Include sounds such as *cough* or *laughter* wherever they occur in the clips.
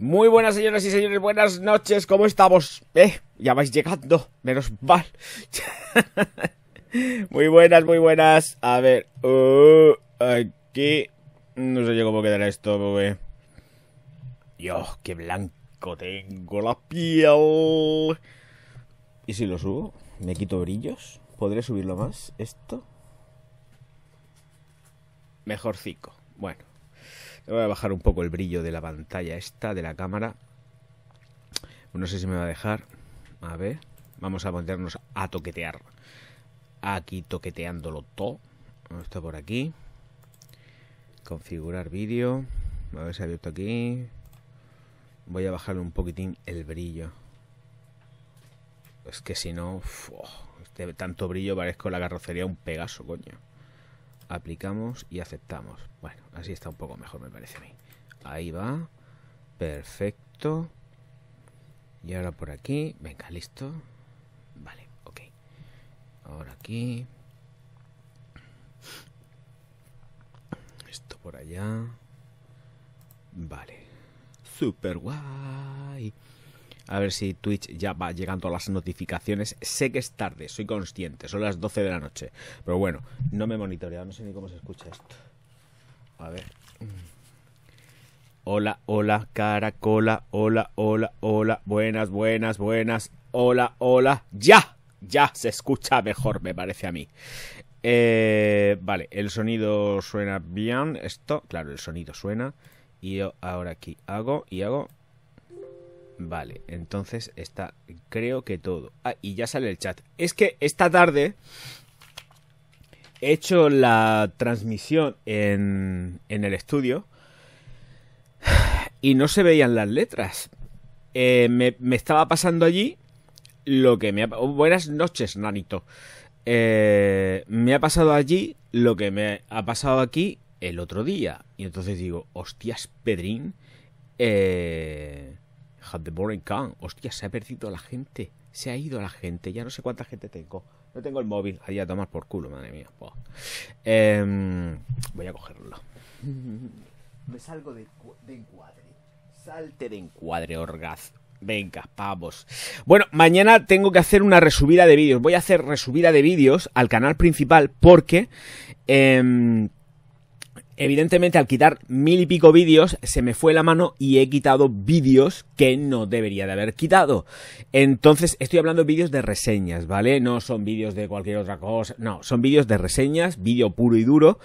Muy buenas señoras y señores, buenas noches, ¿cómo estamos? Eh, ya vais llegando, menos mal. *laughs* muy buenas, muy buenas. A ver, uh, aquí... No sé yo cómo quedará esto, porque... Dios, qué blanco tengo la piel. ¿Y si lo subo? ¿Me quito brillos? ¿Podré subirlo más? ¿Esto? Mejorcico. Bueno. Voy a bajar un poco el brillo de la pantalla esta, de la cámara. No sé si me va a dejar. A ver, vamos a ponernos a toquetear. Aquí toqueteándolo todo. Esto por aquí. Configurar vídeo. A ver si ha abierto aquí. Voy a bajar un poquitín el brillo. Es que si no, tanto brillo parezco la carrocería un Pegaso, coño aplicamos y aceptamos. Bueno, así está un poco mejor, me parece a mí. Ahí va. Perfecto. Y ahora por aquí. Venga, listo. Vale, ok. Ahora aquí. Esto por allá. Vale. Super guay. A ver si Twitch ya va llegando a las notificaciones. Sé que es tarde, soy consciente, son las 12 de la noche. Pero bueno, no me he monitoreado, no sé ni cómo se escucha esto. A ver. Hola, hola, caracola, hola, hola, hola, buenas, buenas, buenas, hola, hola, ya, ya se escucha mejor, me parece a mí. Eh, vale, el sonido suena bien, esto, claro, el sonido suena. Y yo ahora aquí hago y hago Vale, entonces está, creo que todo. Ah, y ya sale el chat. Es que esta tarde he hecho la transmisión en, en el estudio y no se veían las letras. Eh, me, estaba pasando allí lo que me ha... Oh, buenas noches, Nanito. Eh, me ha pasado allí lo que me ha pasado aquí el otro día. Y entonces digo, hostias, Pedrín. Eh, Had the Boring Hostia, se ha perdido la gente. Se ha ido la gente. Ya no sé cuánta gente tengo. No tengo el móvil. Ahí a tomar por culo, madre mía. Em, voy a cogerlo. Me salgo de, encuadre. Salte de encuadre, orgaz. Venga, pavos. Bueno, mañana tengo que hacer una resubida de vídeos. Voy a hacer resubida de vídeos al canal principal porque em, Evidentemente al quitar mil y pico vídeos se me fue la mano y he quitado vídeos que no debería de haber quitado. Entonces estoy hablando de vídeos de reseñas, ¿vale? No son vídeos de cualquier otra cosa, no, son vídeos de reseñas, vídeo puro y duro,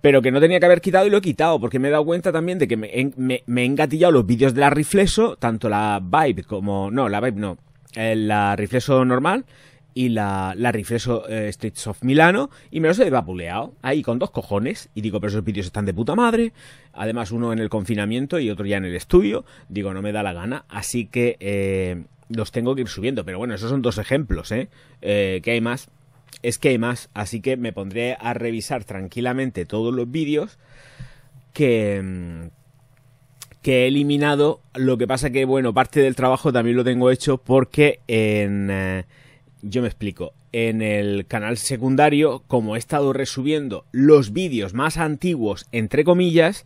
pero que no tenía que haber quitado y lo he quitado porque me he dado cuenta también de que me, he engatillado los vídeos de la Rifleso, tanto la Vibe como... No, la Vibe no, eh, la Rifleso normal y la, la eh, Streets of Milano y me los he vapuleado ahí con dos cojones y digo, pero esos vídeos están de puta madre. Además, uno en el confinamiento y otro ya en el estudio. Digo, no me da la gana, así que eh, los tengo que ir subiendo. Pero bueno, esos son dos ejemplos, ¿eh? eh que hay más? Es que hay más, así que me pondré a revisar tranquilamente todos los vídeos que mm, que he eliminado lo que pasa que bueno parte del trabajo también lo tengo hecho porque en eh, yo me explico. En el canal secundario, como he estado resubiendo los vídeos más antiguos, entre comillas,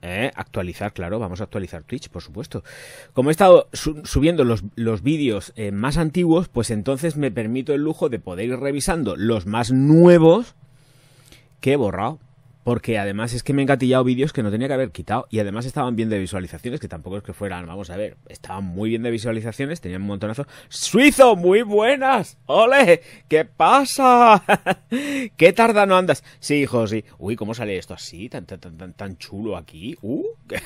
eh, actualizar, claro, vamos a actualizar Twitch, por supuesto. Como he estado subiendo los, vídeos eh, más antiguos, pues entonces me permito el lujo de poder ir revisando los más nuevos que he borrado. Porque además es que me he encatillado vídeos que no tenía que haber quitado. Y además estaban bien de visualizaciones, que tampoco es que fueran, vamos a ver, estaban muy bien de visualizaciones, tenían un montonazo. ¡Suizo! ¡Muy buenas! ¡Ole! ¿Qué pasa? *laughs* ¿Qué tarda no andas? Sí, hijo, sí. Uy, ¿cómo sale esto así? Tan, tan, tan, tan chulo aquí. Uh, *laughs*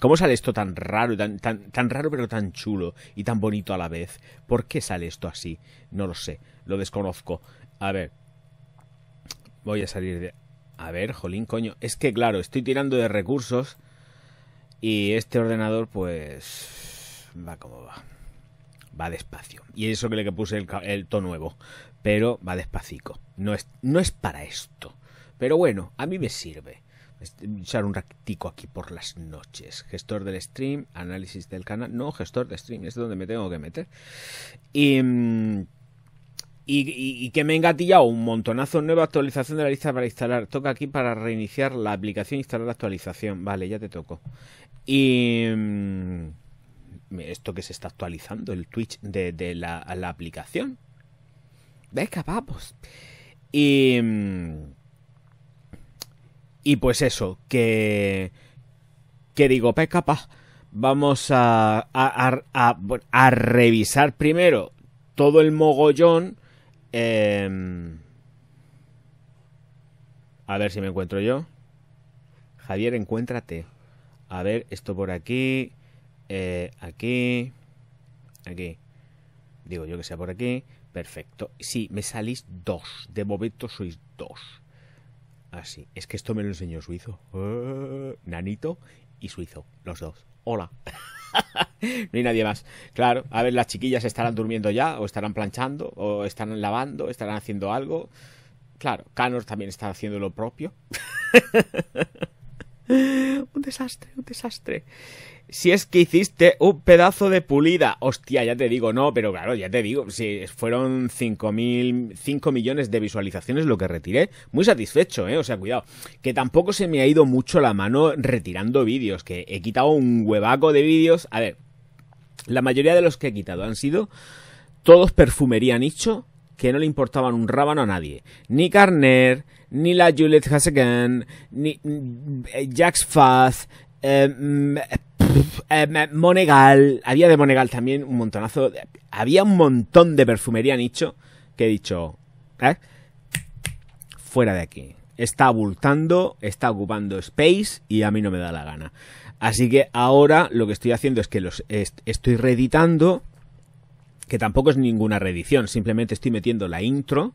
¿Cómo sale esto tan raro? Tan, tan, tan raro, pero tan chulo y tan bonito a la vez. ¿Por qué sale esto así? No lo sé. Lo desconozco. A ver. Voy a salir de a ver, jolín, coño. Es que, claro, estoy tirando de recursos y este ordenador, pues... Va como va. Va despacio. Y eso que le puse el, el to nuevo. Pero va despacito. No es, no es para esto. Pero bueno, a mí me sirve. Echar un ratico aquí por las noches. Gestor del stream, análisis del canal. No, gestor de stream, es donde me tengo que meter. Y mm, y, que me he engatillado un montonazo, nueva actualización de la lista para instalar. Toca aquí para reiniciar la aplicación, e instalar la actualización. Vale, ya te toco Y... Mm, esto que se está actualizando, el Twitch de, la, aplicación. Venga, vamos. Y... Mm, y pues eso, que... Que digo, pues capaz. Vamos a, a revisar primero todo el mogollón Em, a ver si me encuentro yo. Javier, encuéntrate. A ver, esto por aquí. Eh, aquí. Aquí. Digo yo que sea por aquí. Perfecto. Sí, me salís dos. De momento sois dos. Así. Es que esto me lo enseñó suizo. ¡Ah! nanito y suizo. Los dos. Hola. *laughs* *laughs* no hay nadie más. Claro, a ver, las chiquillas estarán durmiendo ya, o estarán planchando, o estarán lavando, estarán haciendo algo. Claro, Canor también está haciendo lo propio. *laughs* un desastre, un desastre. Si es que hiciste un pedazo de pulida. Hostia, ya te digo, no, pero claro, ya te digo. Si fueron 5, mil, 5 millones de visualizaciones lo que retiré. Muy satisfecho, ¿eh? O sea, cuidado. Que tampoco se me ha ido mucho la mano retirando vídeos. Que he quitado un huevaco de vídeos. A ver, la mayoría de los que he quitado han sido todos perfumería nicho que no le importaban un rábano a nadie. Ni Carner, ni la Juliet Hasegan, ni mm, eh, Jax Faz, eh, mm, eh, Monegal, había de Monegal también un montonazo. Había un montón de perfumería nicho que he dicho, fuera de aquí. Está abultando, está ocupando space y a mí no me da la gana. Así que ahora lo que estoy haciendo es que los estoy reeditando, que tampoco es ninguna reedición, simplemente estoy metiendo la intro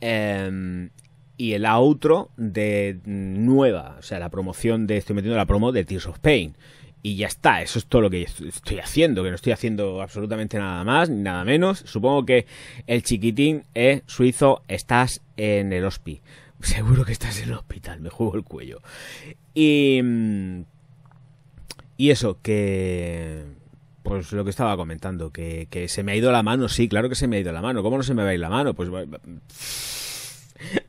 em, y, el outro de nueva, o sea, la promoción de, estoy metiendo la promo de Tears of Pain. Y ya está, eso es todo lo que estoy haciendo, que no estoy haciendo absolutamente nada más ni nada menos. Supongo que el chiquitín es eh, suizo, estás en el ospi seguro que estás en el hospital, me juego el cuello. Y... Y eso, que... Pues lo que estaba comentando, que, se me ha ido la mano, sí, claro que se me ha ido la mano. ¿Cómo no se me va a ir la mano? Pues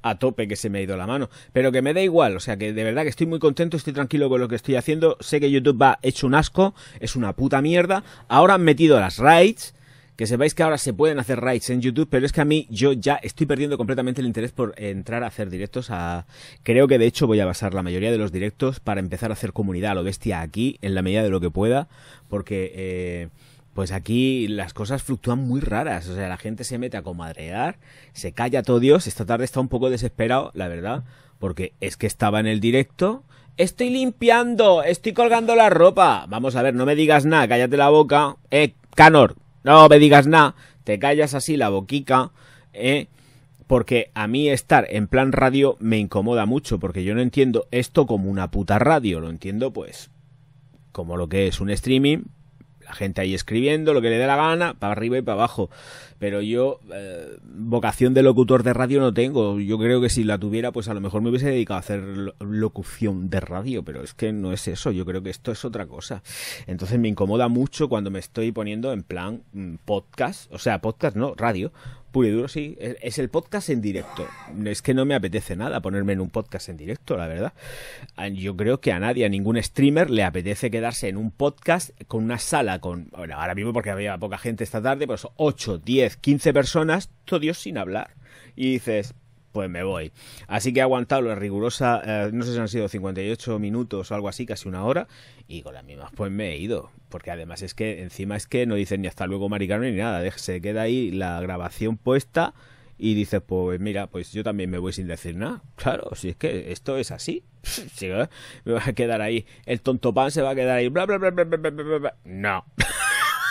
a tope que se me ha ido la mano. Pero que me da igual, o sea que de verdad que estoy muy contento, estoy tranquilo con lo que estoy haciendo. Sé que YouTube va hecho un asco, es una puta mierda. Ahora han metido las raids, que sepáis que ahora se pueden hacer raids en YouTube, pero es que a mí yo ya estoy perdiendo completamente el interés por entrar a hacer directos. A... Creo que de hecho voy a basar la mayoría de los directos para empezar a hacer comunidad a lo bestia aquí, en la medida de lo que pueda, porque... Eh, pues aquí las cosas fluctúan muy raras. O sea, la gente se mete a comadrear, se calla todo Dios. Esta tarde está un poco desesperado, la verdad, porque es que estaba en el directo. Estoy limpiando, estoy colgando la ropa. Vamos a ver, no me digas nada, cállate la boca. Eh, Canor, no me digas nada, te callas así la boquica, ¿eh? porque a mí estar en plan radio me incomoda mucho, porque yo no entiendo esto como una puta radio, lo entiendo pues como lo que es un streaming, la gente ahí escribiendo lo que le dé la gana, para arriba y para abajo. Pero yo eh, vocación de locutor de radio no tengo. Yo creo que si la tuviera, pues a lo mejor me hubiese dedicado a hacer locución de radio, pero es que no es eso. Yo creo que esto es otra cosa. Entonces me incomoda mucho cuando me estoy poniendo en plan mm, podcast, o sea, podcast no, radio, Puro y duro, sí. Es el podcast en directo. Es que no me apetece nada ponerme en un podcast en directo, la verdad. Yo creo que a nadie, a ningún streamer, le apetece quedarse en un podcast con una sala con. Bueno, ahora mismo porque había poca gente esta tarde, pues 8, 10, 15 personas, todo Dios sin hablar. Y dices, pues me voy. Así que he aguantado la rigurosa, eh, no sé si han sido 58 minutos o algo así, casi una hora, y con las mismas pues me he ido. Porque además es que encima es que no dicen ni hasta luego maricano ni nada, se queda ahí la grabación puesta y dices, pues mira, pues yo también me voy sin decir nada. Claro, si es que esto es así. *laughs* me va a quedar ahí, el tonto pan se va a quedar ahí, bla, bla, bla, bla, bla, bla, bla. No. *laughs*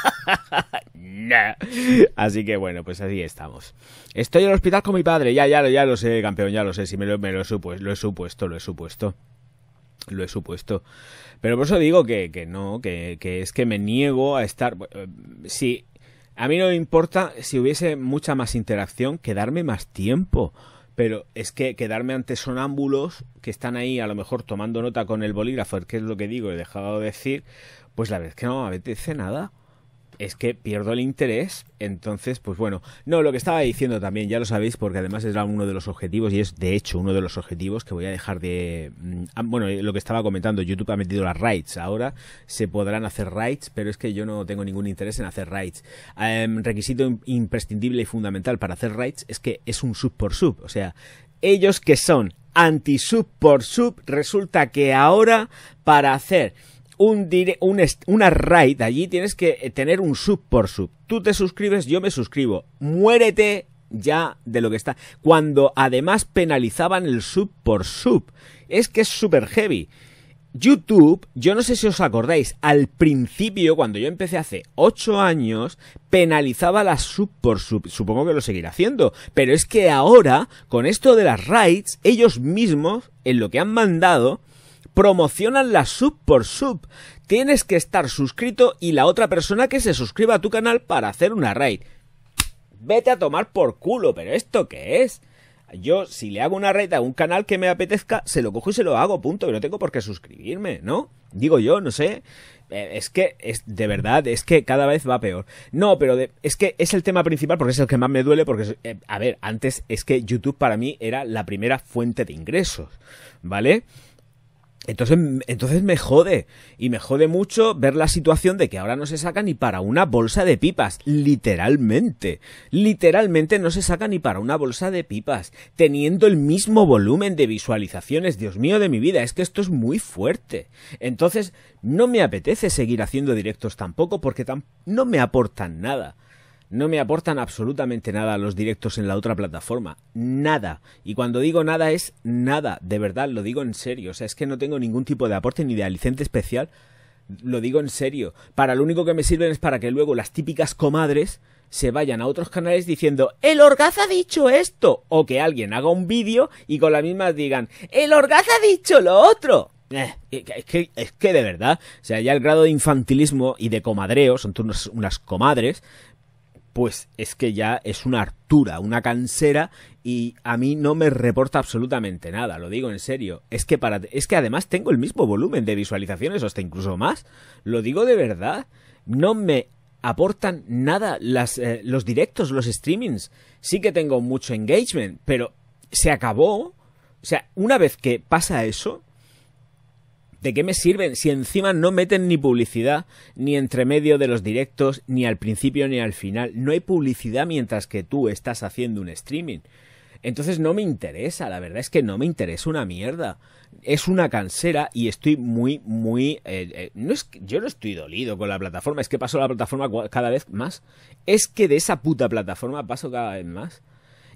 *laughs* Así que bueno, pues así estamos. Estoy en el hospital con mi padre. Ya, ya, ya lo sé, campeón, ya lo sé. Si me lo, me lo, he supuesto, lo he supuesto. Lo he supuesto. Pero por eso digo que, no, que, que, es que me niego a estar. Eh, sí, a mí no me importa si hubiese mucha más interacción, quedarme más tiempo. Pero es que quedarme ante sonámbulos que están ahí a lo mejor tomando nota con el bolígrafo, que es lo que digo, he dejado de decir, pues la verdad es que no me apetece nada es que pierdo el interés. Entonces, pues bueno, no, lo que estaba diciendo también, ya lo sabéis, porque además era uno de los objetivos y es de hecho uno de los objetivos que voy a dejar de... Mm, ah, bueno, lo que estaba comentando, YouTube ha metido las rights. Ahora se podrán hacer rights, pero es que yo no tengo ningún interés en hacer rights. Em, requisito imprescindible y fundamental para hacer rights es que es un sub por sub. O sea, ellos que son anti-sub por sub, resulta que ahora para hacer un, raid allí tienes que eh, tener un sub por sub. Tú te suscribes, yo me suscribo. Muérete ya de lo que está. Cuando además penalizaban el sub por sub. Es que es super heavy. YouTube, yo no sé si os acordáis, al principio, cuando yo empecé hace 8 años, penalizaba la sub por sub. Supongo que lo seguirá haciendo. Pero es que ahora, con esto de las raids, ellos mismos, en lo que han mandado, promocionan la sub por sub. Tienes que estar suscrito y la otra persona que se suscriba a tu canal para hacer una raid. Vete a tomar por culo, pero ¿esto qué es? Yo, si le hago una raid a un canal que me apetezca, se lo cojo y se lo hago, punto. Y no tengo por qué suscribirme, ¿no? Digo yo, no sé. Eh, es que, es, de verdad, es que cada vez va peor. No, pero es que es el tema principal porque es el que más me duele. Porque, eh, a ver, antes es que YouTube para mí era la primera fuente de ingresos, ¿vale? Entonces, entonces me jode. Y me jode mucho ver la situación de que ahora no se saca ni para una bolsa de pipas. Literalmente. Literalmente no se saca ni para una bolsa de pipas. Teniendo el mismo volumen de visualizaciones. Dios mío de mi vida. Es que esto es muy fuerte. Entonces, no me apetece seguir haciendo directos tampoco porque no me aportan nada no me aportan absolutamente nada los directos en la otra plataforma. Nada. Y cuando digo nada es nada. De verdad, lo digo en serio. O sea, es que no tengo ningún tipo de aporte ni de alicente especial. Lo digo en serio. Para lo único que me sirven es para que luego las típicas comadres se vayan a otros canales diciendo El Orgaz ha dicho esto. O que alguien haga un vídeo y con la misma digan El Orgaz ha dicho lo otro. Eh, es, que, de verdad, o sea, ya el grado de infantilismo y de comadreo, son unas comadres, pues es que ya es una hartura, una cansera y a mí no me reporta absolutamente nada, lo digo en serio. Es que para es que además tengo el mismo volumen de visualizaciones, hasta incluso más. Lo digo de verdad, no me aportan nada las, eh, los directos, los streamings. Sí que tengo mucho engagement, pero se acabó. O sea, una vez que pasa eso, ¿De qué me sirven si encima no meten ni publicidad, ni entre medio de los directos, ni al principio ni al final? No hay publicidad mientras que tú estás haciendo un streaming. Entonces no me interesa, la verdad es que no me interesa una mierda. Es una cansera y estoy muy, muy... Eh, eh, no es que, yo no estoy dolido con la plataforma, es que paso la plataforma cada vez más. Es que de esa puta plataforma paso cada vez más.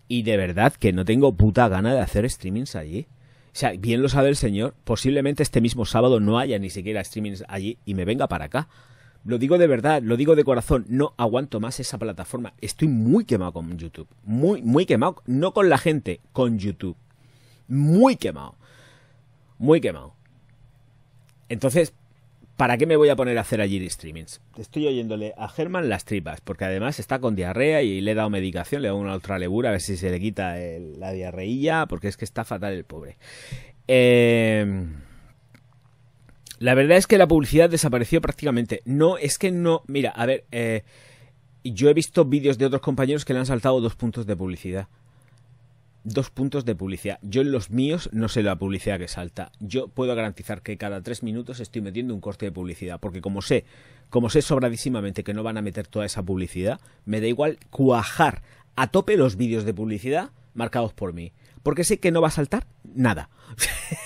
Y de verdad que no tengo puta gana de hacer streamings allí. O sea, bien lo sabe el señor, posiblemente este mismo sábado no haya ni siquiera streamings allí y me venga para acá. Lo digo de verdad, lo digo de corazón, no aguanto más esa plataforma. Estoy muy quemado con YouTube. Muy, muy quemado. No con la gente, con YouTube. Muy quemado. Muy quemado. Entonces, ¿para qué me voy a poner a hacer allí de streamings? Estoy oyéndole a Germán las tripas, porque además está con diarrea y le he dado medicación, le he dado una levura a ver si se le quita la diarreilla, porque es que está fatal el pobre. Eh, la verdad es que la publicidad desapareció prácticamente. No, es que no. Mira, a ver, eh, yo he visto vídeos de otros compañeros que le han saltado dos puntos de publicidad dos puntos de publicidad. Yo en los míos no sé la publicidad que salta. Yo puedo garantizar que cada tres minutos estoy metiendo un corte de publicidad, porque como sé, como sé sobradísimamente que no van a meter toda esa publicidad, me da igual cuajar a tope los vídeos de publicidad marcados por mí porque sé que no va a saltar nada.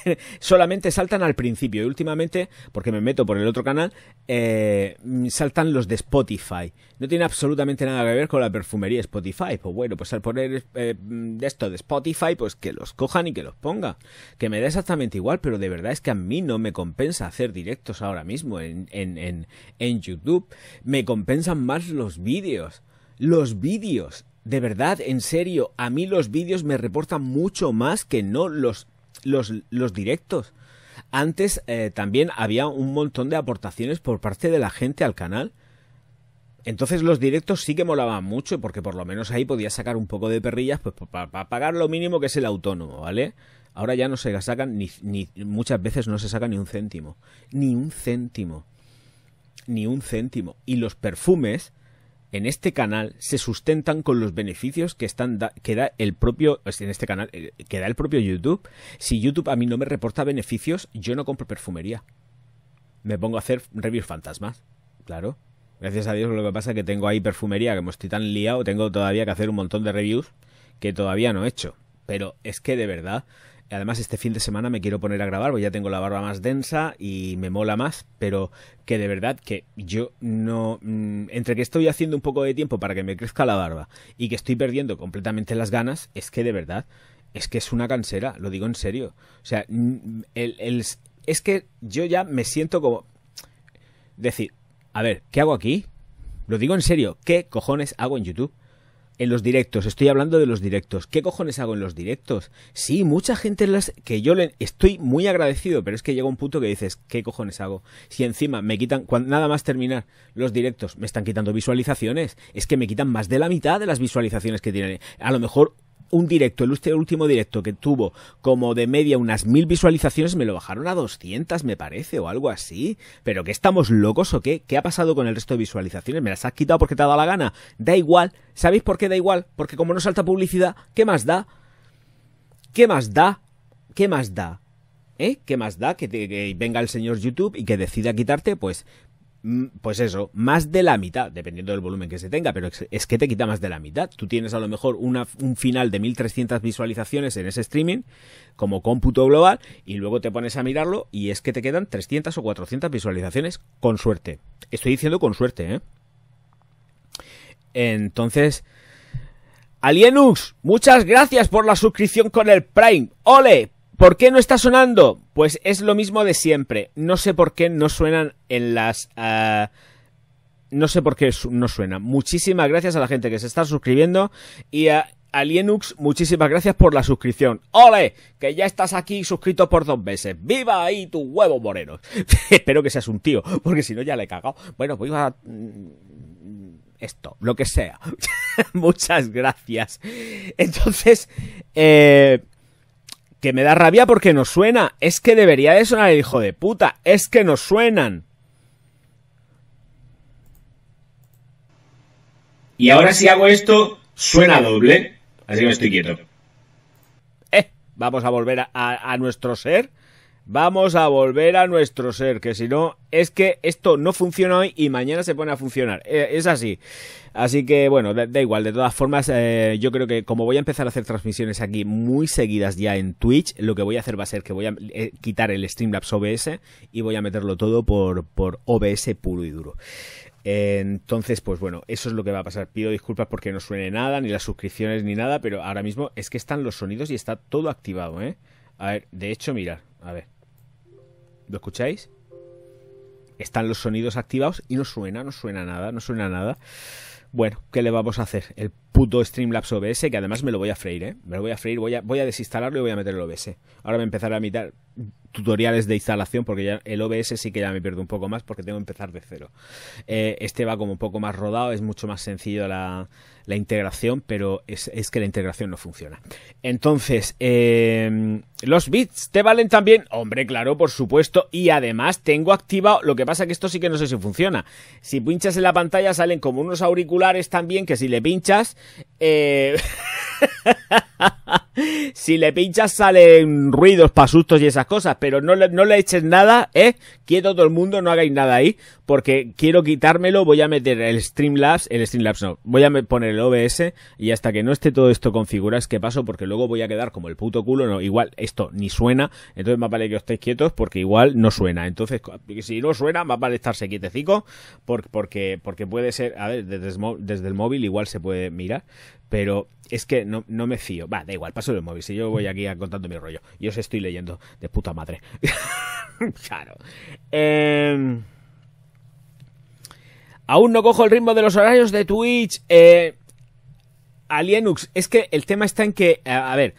*laughs* Solamente saltan al principio. Y últimamente, porque me meto por el otro canal, eh, saltan los de Spotify. No tiene absolutamente nada que ver con la perfumería Spotify. Pues bueno, pues al poner eh, mm, esto de Spotify, pues que los cojan y que los ponga. Que me da exactamente igual, pero de verdad es que a mí no me compensa hacer directos ahora mismo en YouTube. Me compensan más los vídeos. Los vídeos de verdad, en serio, a mí los vídeos me reportan mucho más que no los, los, directos. Antes eh, también había un montón de aportaciones por parte de la gente al canal. Entonces los directos sí que molaban mucho porque por lo menos ahí podía sacar un poco de perrillas pues, para pagar lo mínimo que es el autónomo, ¿vale? Ahora ya no se sacan ni, ni muchas veces no se saca ni un céntimo, ni un céntimo, ni un céntimo. Y los perfumes en este canal se sustentan con los beneficios que están da, el propio pues, en este canal eh, que da el propio YouTube. Si YouTube a mí no me reporta beneficios, yo no compro perfumería. Me pongo a hacer reviews fantasmas, claro. Gracias a Dios lo que pasa es que tengo ahí perfumería que me estoy tan liado, tengo todavía que hacer un montón de reviews que todavía no he hecho. Pero es que de verdad, Además, este fin de semana me quiero poner a grabar, porque ya tengo la barba más densa y me mola más, pero que de verdad que yo no... Mm, entre que estoy haciendo un poco de tiempo para que me crezca la barba y que estoy perdiendo completamente las ganas, es que de verdad, es que es una cansera, lo digo en serio. O sea, el, es que yo ya me siento como... Decir, a ver, ¿qué hago aquí? Lo digo en serio, ¿qué cojones hago en YouTube? En los directos, estoy hablando de los directos. ¿Qué cojones hago en los directos? Sí, mucha gente las que yo le estoy muy agradecido, pero es que llega un punto que dices, ¿qué cojones hago? Si encima me quitan cuando, nada más terminar los directos, me están quitando visualizaciones, es que me quitan más de la mitad de las visualizaciones que tienen. A lo mejor un directo, el último directo que tuvo como de media unas mil visualizaciones, me lo bajaron a 200, me parece, o algo así. Pero que estamos locos o qué? ¿Qué ha pasado con el resto de visualizaciones? ¿Me las has quitado porque te ha dado la gana? Da igual. ¿Sabéis por qué da igual? Porque como no salta publicidad, ¿qué más da? ¿Qué más da? ¿Qué más da? ¿Eh? ¿Qué más da que venga el señor YouTube y que decida quitarte? Pues, pues eso, más de la mitad, dependiendo del volumen que se tenga, pero es que te quita más de la mitad. Tú tienes a lo mejor una, un final de 1300 visualizaciones en ese streaming como cómputo global y luego te pones a mirarlo y es que te quedan 300 o 400 visualizaciones con suerte. Estoy diciendo con suerte, ¿eh? Entonces, Alienux, muchas gracias por la suscripción con el Prime. ¡Ole! ¿Por qué no está sonando? Pues es lo mismo de siempre. No sé por qué no suenan en las... Ah, no sé por qué no suena. Muchísimas gracias a la gente que se está suscribiendo y a, Linux, muchísimas gracias por la suscripción. ¡Ole! Que ya estás aquí suscrito por dos veces. ¡Viva ahí tu huevo moreno! *laughs* Espero que seas un tío, porque si no ya le he cagado. Bueno, pues iba a... Mm, esto, lo que sea. *laughs* Muchas gracias. Entonces, eh que me da rabia porque no suena. Es que debería de sonar el hijo de puta. Es que nos suenan. Y ahora si hago esto, suena doble. Así que me estoy quieto. Eh, vamos a volver a nuestro ser. Vamos a volver a nuestro ser, que si no, es que esto no funciona hoy y mañana se pone a funcionar. Eh, es así. Así que bueno, da, igual. De todas formas, eh, yo creo que como voy a empezar a hacer transmisiones aquí muy seguidas ya en Twitch, lo que voy a hacer va a ser que voy a eh, quitar el Streamlabs OBS y voy a meterlo todo por, por OBS puro y duro. Entonces, pues bueno, eso es lo que va a pasar. Pido disculpas porque no suene nada, ni las suscripciones, ni nada, pero ahora mismo es que están los sonidos y está todo activado, ¿eh? A ver, de hecho, mira, a ver. ¿Lo escucháis? Están los sonidos activados y no suena, no suena nada, no suena nada. Bueno, ¿qué le vamos a hacer? El puto Streamlabs OBS, que además me lo voy a freír, ¿eh? Me lo voy a freír, voy a, voy a desinstalarlo y voy a meter el OBS. Ahora me empezaré a mirar tutoriales de instalación, porque ya el OBS sí que ya me pierdo un poco más, porque tengo que empezar de cero. Eh, este va como un poco más rodado, es mucho más sencillo la, integración, pero es, que la integración no funciona. Entonces, eh, los bits te valen también, hombre, claro, por supuesto, y además tengo activado, lo que pasa que esto sí que no sé si funciona. Si pinchas en la pantalla salen como unos auriculares también, que si le pinchas eh... *laughs* si le pinchas salen ruidos, pasustos y esas cosas, pero no le, no le eches nada, ¿eh? Quieto todo el mundo, no hagáis nada ahí, porque quiero quitármelo, voy a meter el Streamlabs, el Streamlabs no, voy a poner el OBS y hasta que no esté todo esto configurado es que paso porque luego voy a quedar como el puto culo, no, igual esto ni suena, entonces más vale que os estéis quietos porque igual no suena, entonces si no suena más vale estarse quietecico porque, porque, porque puede ser, a ver, desde el móvil igual se puede mirar, pero es que no, me fío. Va, da igual, paso los móvil. Si yo voy aquí contando mi rollo, yo os estoy leyendo de puta madre. *laughs* claro. Em, aún no cojo el ritmo de los horarios de Twitch. Eh, Alienux, es que el tema está en que, eh, a, ver,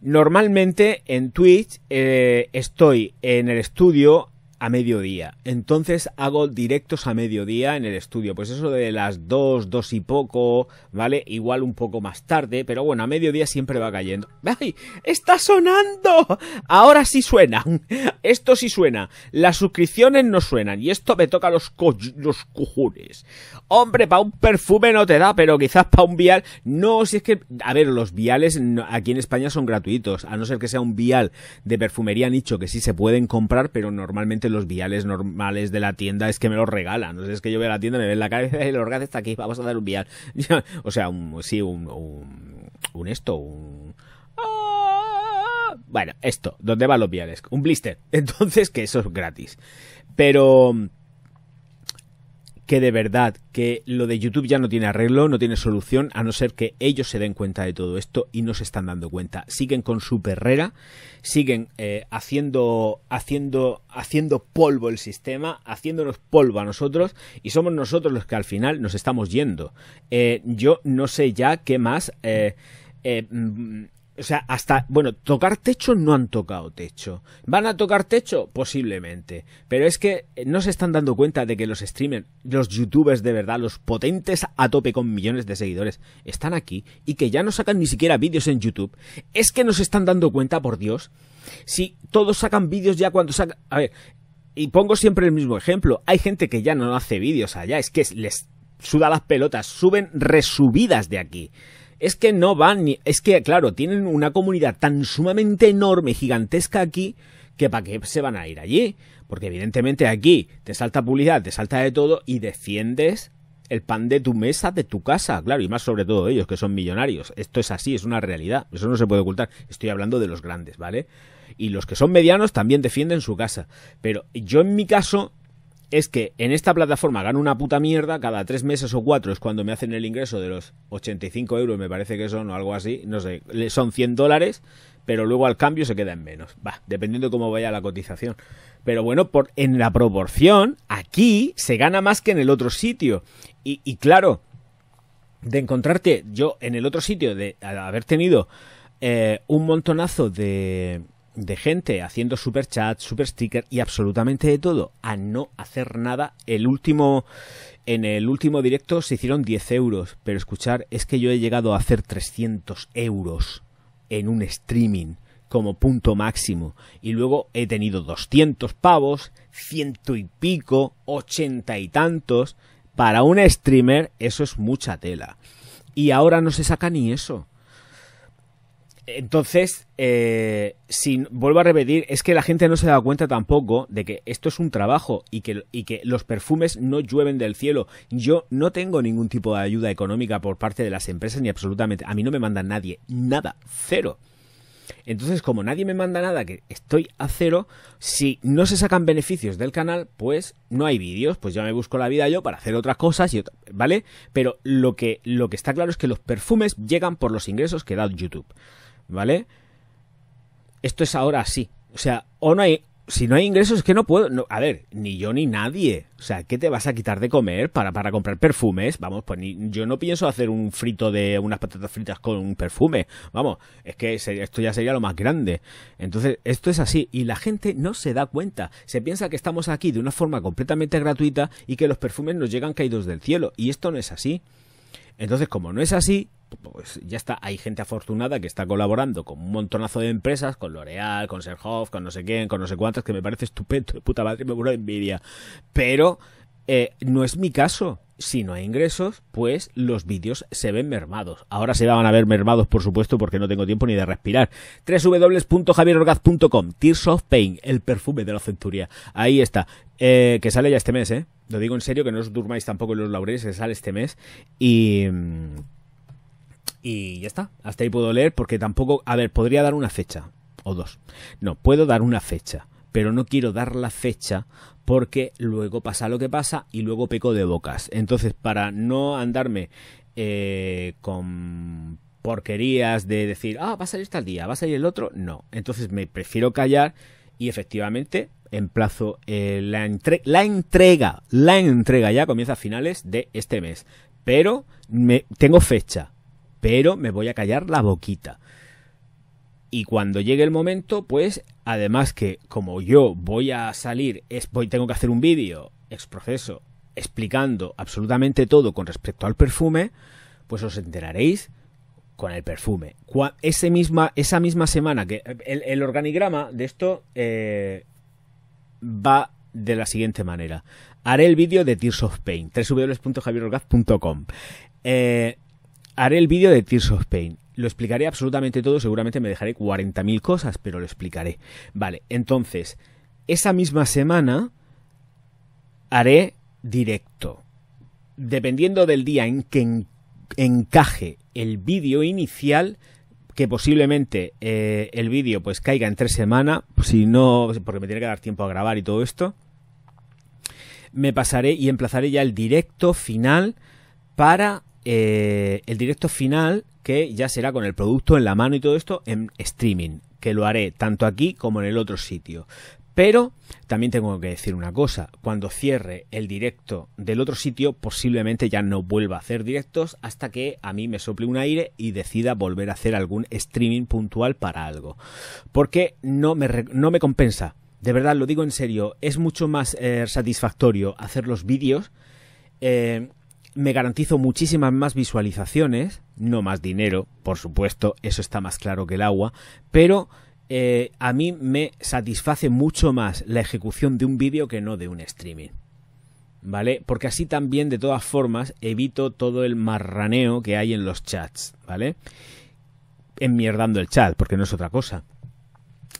normalmente en Twitch eh, estoy en el estudio a mediodía. Entonces hago directos a mediodía en el estudio. Pues eso de las 2, 2 y poco, ¿vale? Igual un poco más tarde, pero bueno, a mediodía siempre va cayendo. ¡Ay! ¡Está sonando! Ahora sí suena. *laughs* Esto sí suena. Las suscripciones no suenan. Y esto me toca los, los cojones. Hombre, para un perfume no te da, pero quizás para un vial. No, si es que. A ver, los viales aquí en España son gratuitos. A no ser que sea un vial de perfumería nicho que sí se pueden comprar, pero normalmente los los viales normales de la tienda es que me los regalan. No es que yo voy a la tienda, me ven la cabeza y el orgaz está aquí, vamos a dar un vial. *laughs* o sea, un, sí, un, un, esto, un... ¡Ah! Bueno, esto, ¿dónde van los viales? Un blister. *laughs* Entonces, que eso es gratis. Pero que de verdad que lo de YouTube ya no tiene arreglo, no tiene solución, a no ser que ellos se den cuenta de todo esto y no se están dando cuenta. Siguen con su perrera, siguen eh, haciendo, haciendo, haciendo polvo el sistema, haciéndonos polvo a nosotros y somos nosotros los que al final nos estamos yendo. Eh, yo no sé ya qué más. Eh, mm, o sea, hasta, bueno, tocar techo no han tocado techo. ¿Van a tocar techo? Posiblemente. Pero es que eh, no se están dando cuenta de que los streamers, los youtubers de verdad, los potentes a tope con millones de seguidores, están aquí y que ya no sacan ni siquiera vídeos en YouTube. Es que no se están dando cuenta, por Dios. Si todos sacan vídeos ya cuando sacan... A ver, y pongo siempre el mismo ejemplo. Hay gente que ya no hace vídeos allá, es que les suda las pelotas, suben resubidas de aquí es que no van ni, es que claro, tienen una comunidad tan sumamente enorme, gigantesca aquí, que para qué se van a ir allí, porque evidentemente aquí te salta publicidad, te salta de todo y defiendes el pan de tu mesa, de tu casa, claro, y más sobre todo ellos que son millonarios. Esto es así, es una realidad, eso no se puede ocultar. Estoy hablando de los grandes, ¿vale? Y los que son medianos también defienden su casa. Pero yo en mi caso es que en esta plataforma gano una puta mierda, cada tres meses o cuatro es cuando me hacen el ingreso de los 85 euros, me parece que son o algo así, no sé, son 100 dólares, pero luego al cambio se queda en menos, va, dependiendo de cómo vaya la cotización. Pero bueno, por, en la proporción, aquí se gana más que en el otro sitio. Y, claro, de encontrarte yo en el otro sitio, de haber tenido eh, un montonazo de de gente haciendo super chat, super sticker y absolutamente de todo a no hacer nada. El último, en el último directo se hicieron 10 euros, pero escuchar, es que yo he llegado a hacer 300 euros en un streaming como punto máximo. Y luego he tenido 200 pavos, ciento y pico, ochenta y tantos. Para un streamer eso es mucha tela. Y ahora no se saca ni eso. Entonces, eh, si vuelvo a repetir, es que la gente no se da cuenta tampoco de que esto es un trabajo y que, los perfumes no llueven del cielo. Yo no tengo ningún tipo de ayuda económica por parte de las empresas ni absolutamente. A mí no me manda nadie, nada, cero. Entonces, como nadie me manda nada, que estoy a cero, si no se sacan beneficios del canal, pues no hay vídeos, pues ya me busco la vida yo para hacer otras cosas, y ¿vale? Pero lo que, lo que está claro es que los perfumes llegan por los ingresos que da YouTube. ¿vale? Esto es ahora así O sea, o no hay, si no hay ingresos es que no puedo. a ver, ni yo ni nadie. O sea, ¿qué te vas a quitar de comer para, para comprar perfumes? Vamos, pues yo no pienso hacer un frito de unas patatas fritas con un perfume. Vamos, es que esto ya sería lo más grande. Entonces, esto es así. Y la gente no se da cuenta. Se piensa que estamos aquí de una forma completamente gratuita y que los perfumes nos llegan caídos del cielo. Y esto no es así. Entonces, como no es así, pues ya está, hay gente afortunada que está colaborando con un montonazo de empresas, con L'Oreal, con Serhoff, con no sé quién, con no sé cuántas, que me parece estupendo, de puta madre, me muero envidia. Pero eh, no es mi caso. Si no hay ingresos, pues los vídeos se ven mermados. Ahora se van a ver mermados, por supuesto, porque no tengo tiempo ni de respirar. www.javierorgaz.com Tears of Pain, el perfume de la centuria. Ahí está. Eh, que sale ya este mes, ¿eh? Lo digo en serio, que no os durmáis tampoco en los laureles, se sale este mes. Y. Y ya está. Hasta ahí puedo leer porque tampoco. A ver, podría dar una fecha. O dos. No, puedo dar una fecha. Pero no quiero dar la fecha porque luego pasa lo que pasa y luego peco de bocas. Entonces, para no andarme eh, con porquerías de decir, ah, va a salir tal día, va a salir el otro, no. Entonces me prefiero callar y efectivamente, emplazo plazo, eh, la, entrega, la entrega ya comienza a finales de este mes. Pero me, tengo fecha, pero me voy a callar la boquita. Y cuando llegue el momento, pues además que como yo voy a salir, es, tengo que hacer un vídeo proceso explicando absolutamente todo con respecto al perfume, pues os enteraréis con el perfume. esa misma semana que el, organigrama de esto eh, va de la siguiente manera. Haré el vídeo de Tears of Pain, www.javierolgaz.com. Eh, haré el vídeo de Tears of Pain. Lo explicaré absolutamente todo, seguramente me dejaré 40.000 cosas, pero lo explicaré. Vale, entonces, esa misma semana haré directo. Dependiendo del día en que encaje el vídeo inicial que posiblemente eh, el vídeo pues caiga en tres semanas, si no, porque me tiene que dar tiempo a grabar y todo esto, me pasaré y emplazaré ya el directo final para eh, el directo final que ya será con el producto en la mano y todo esto en streaming, que lo haré tanto aquí como en el otro sitio. Pero también tengo que decir una cosa, cuando cierre el directo del otro sitio posiblemente ya no vuelva a hacer directos hasta que a mí me sople un aire y decida volver a hacer algún streaming puntual para algo. Porque no me, compensa, de verdad lo digo en serio, es mucho más eh, satisfactorio hacer los vídeos. Eh, me garantizo muchísimas más visualizaciones, no más dinero, por supuesto, eso está más claro que el agua, pero eh, a mí me satisface mucho más la ejecución de un vídeo que no de un streaming. ¿Vale? Porque así también, de todas formas, evito todo el marraneo que hay en los chats, ¿vale? Enmierdando el chat, porque no es otra cosa.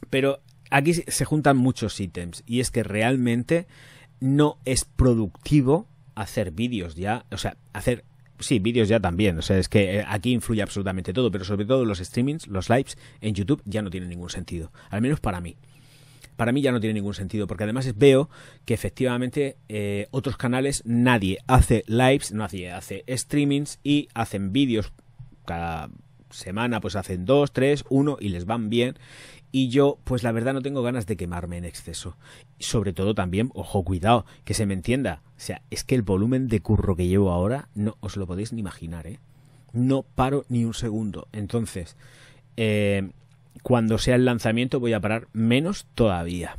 Pero aquí se juntan muchos ítems, y es que realmente no es productivo hacer vídeos ya, o sea, hacer Sí, vídeos ya también. O sea, es que eh, aquí influye absolutamente todo, pero sobre todo los streamings, los lives en YouTube ya no tienen ningún sentido. Al menos para mí. Para mí ya no tiene ningún sentido, porque además veo que efectivamente eh, otros canales nadie hace lives, nadie hace streamings y hacen vídeos cada semana pues hacen dos, tres, uno y les van bien y yo, pues la verdad no tengo ganas de quemarme en exceso. Sobre todo también, ojo, cuidado, que se me entienda. O sea, es que el volumen de curro que llevo ahora, no os lo podéis ni imaginar, ¿eh? No paro ni un segundo. Entonces, eh, cuando sea el lanzamiento voy a parar menos todavía.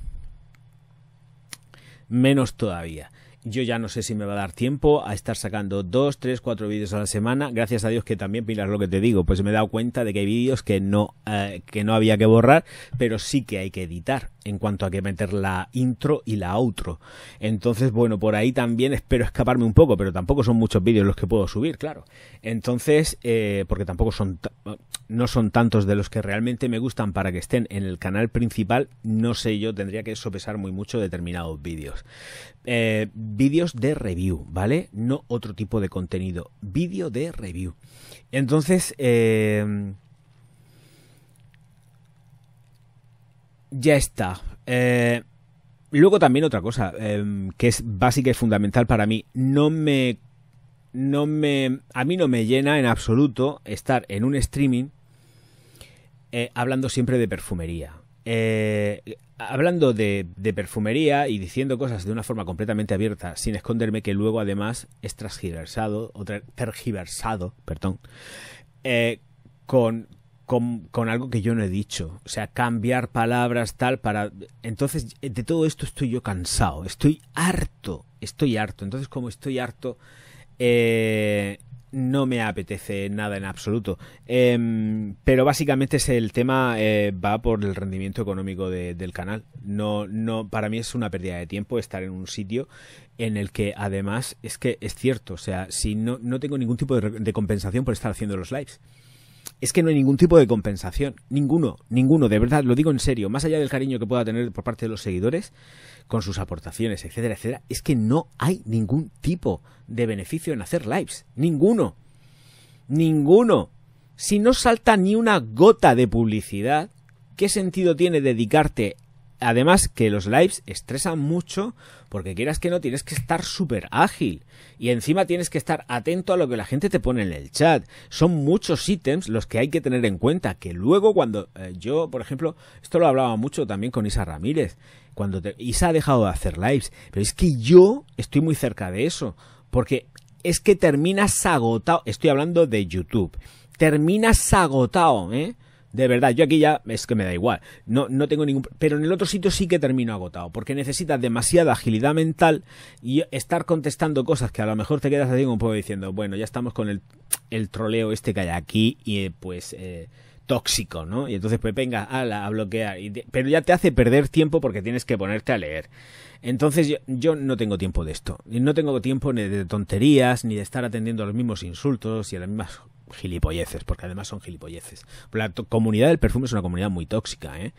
Menos todavía. Yo ya no sé si me va a dar tiempo a estar sacando dos, tres, cuatro vídeos a la semana. Gracias a Dios que también, Pilar, lo que te digo, pues me he dado cuenta de que hay vídeos que no, eh, que no había que borrar, pero sí que hay que editar en cuanto a que meter la intro y la outro. Entonces, bueno, por ahí también espero escaparme un poco, pero tampoco son muchos vídeos los que puedo subir, claro. Entonces, eh, porque tampoco son, no son tantos de los que realmente me gustan para que estén en el canal principal, no sé yo, tendría que sopesar muy mucho determinados vídeos. Eh, vídeos de review, ¿vale? No otro tipo de contenido, vídeo de review. Entonces, em, ya está. Eh, luego también otra cosa em, que es básica y fundamental para mí. No me... No me... A mí no me llena en absoluto estar en un streaming eh, hablando siempre de perfumería. Eh, hablando de, perfumería y diciendo cosas de una forma completamente abierta, sin esconderme, que luego además es transgiversado, o tergiversado, perdón, eh, con, con, con, algo que yo no he dicho. O sea, cambiar palabras, tal, para... Entonces, de todo esto estoy yo cansado, estoy harto, estoy harto. Entonces, como estoy harto, eh, no me apetece nada en absoluto. Em, pero básicamente es el tema eh, va por el rendimiento económico del canal. No, no, para mí es una pérdida de tiempo estar en un sitio en el que además es que es cierto, o sea, si no, no tengo ningún tipo de compensación por estar haciendo los lives es que no hay ningún tipo de compensación. Ninguno, ninguno, de verdad, lo digo en serio, más allá del cariño que pueda tener por parte de los seguidores con sus aportaciones, etcétera, etcétera, es que no hay ningún tipo de beneficio en hacer lives. Ninguno. Ninguno. Si no salta ni una gota de publicidad, ¿qué sentido tiene dedicarte Además que los lives estresan mucho porque quieras que no tienes que estar súper ágil y encima tienes que estar atento a lo que la gente te pone en el chat. Son muchos ítems los que hay que tener en cuenta que luego cuando eh, yo, por ejemplo, esto lo hablaba mucho también con Isa Ramírez, cuando Isa ha dejado de hacer lives, pero es que yo estoy muy cerca de eso porque es que terminas agotado, estoy hablando de YouTube, terminas agotado, ¿eh? De verdad, yo aquí ya es que me da igual. No, no tengo ningún. Pero en el otro sitio sí que termino agotado, porque necesitas demasiada agilidad mental y estar contestando cosas que a lo mejor te quedas haciendo un poco diciendo, bueno, ya estamos con el, el troleo este que hay aquí y eh, pues. Eh, tóxico, ¿no? Y entonces, pues venga, ala, a bloquear. pero ya te hace perder tiempo porque tienes que ponerte a leer. Entonces, yo, yo, no tengo tiempo de esto. No tengo tiempo ni de tonterías, ni de estar atendiendo a los mismos insultos y a las mismas gilipolleces, porque además son gilipolleces. La comunidad del perfume es una comunidad muy tóxica, ¿eh?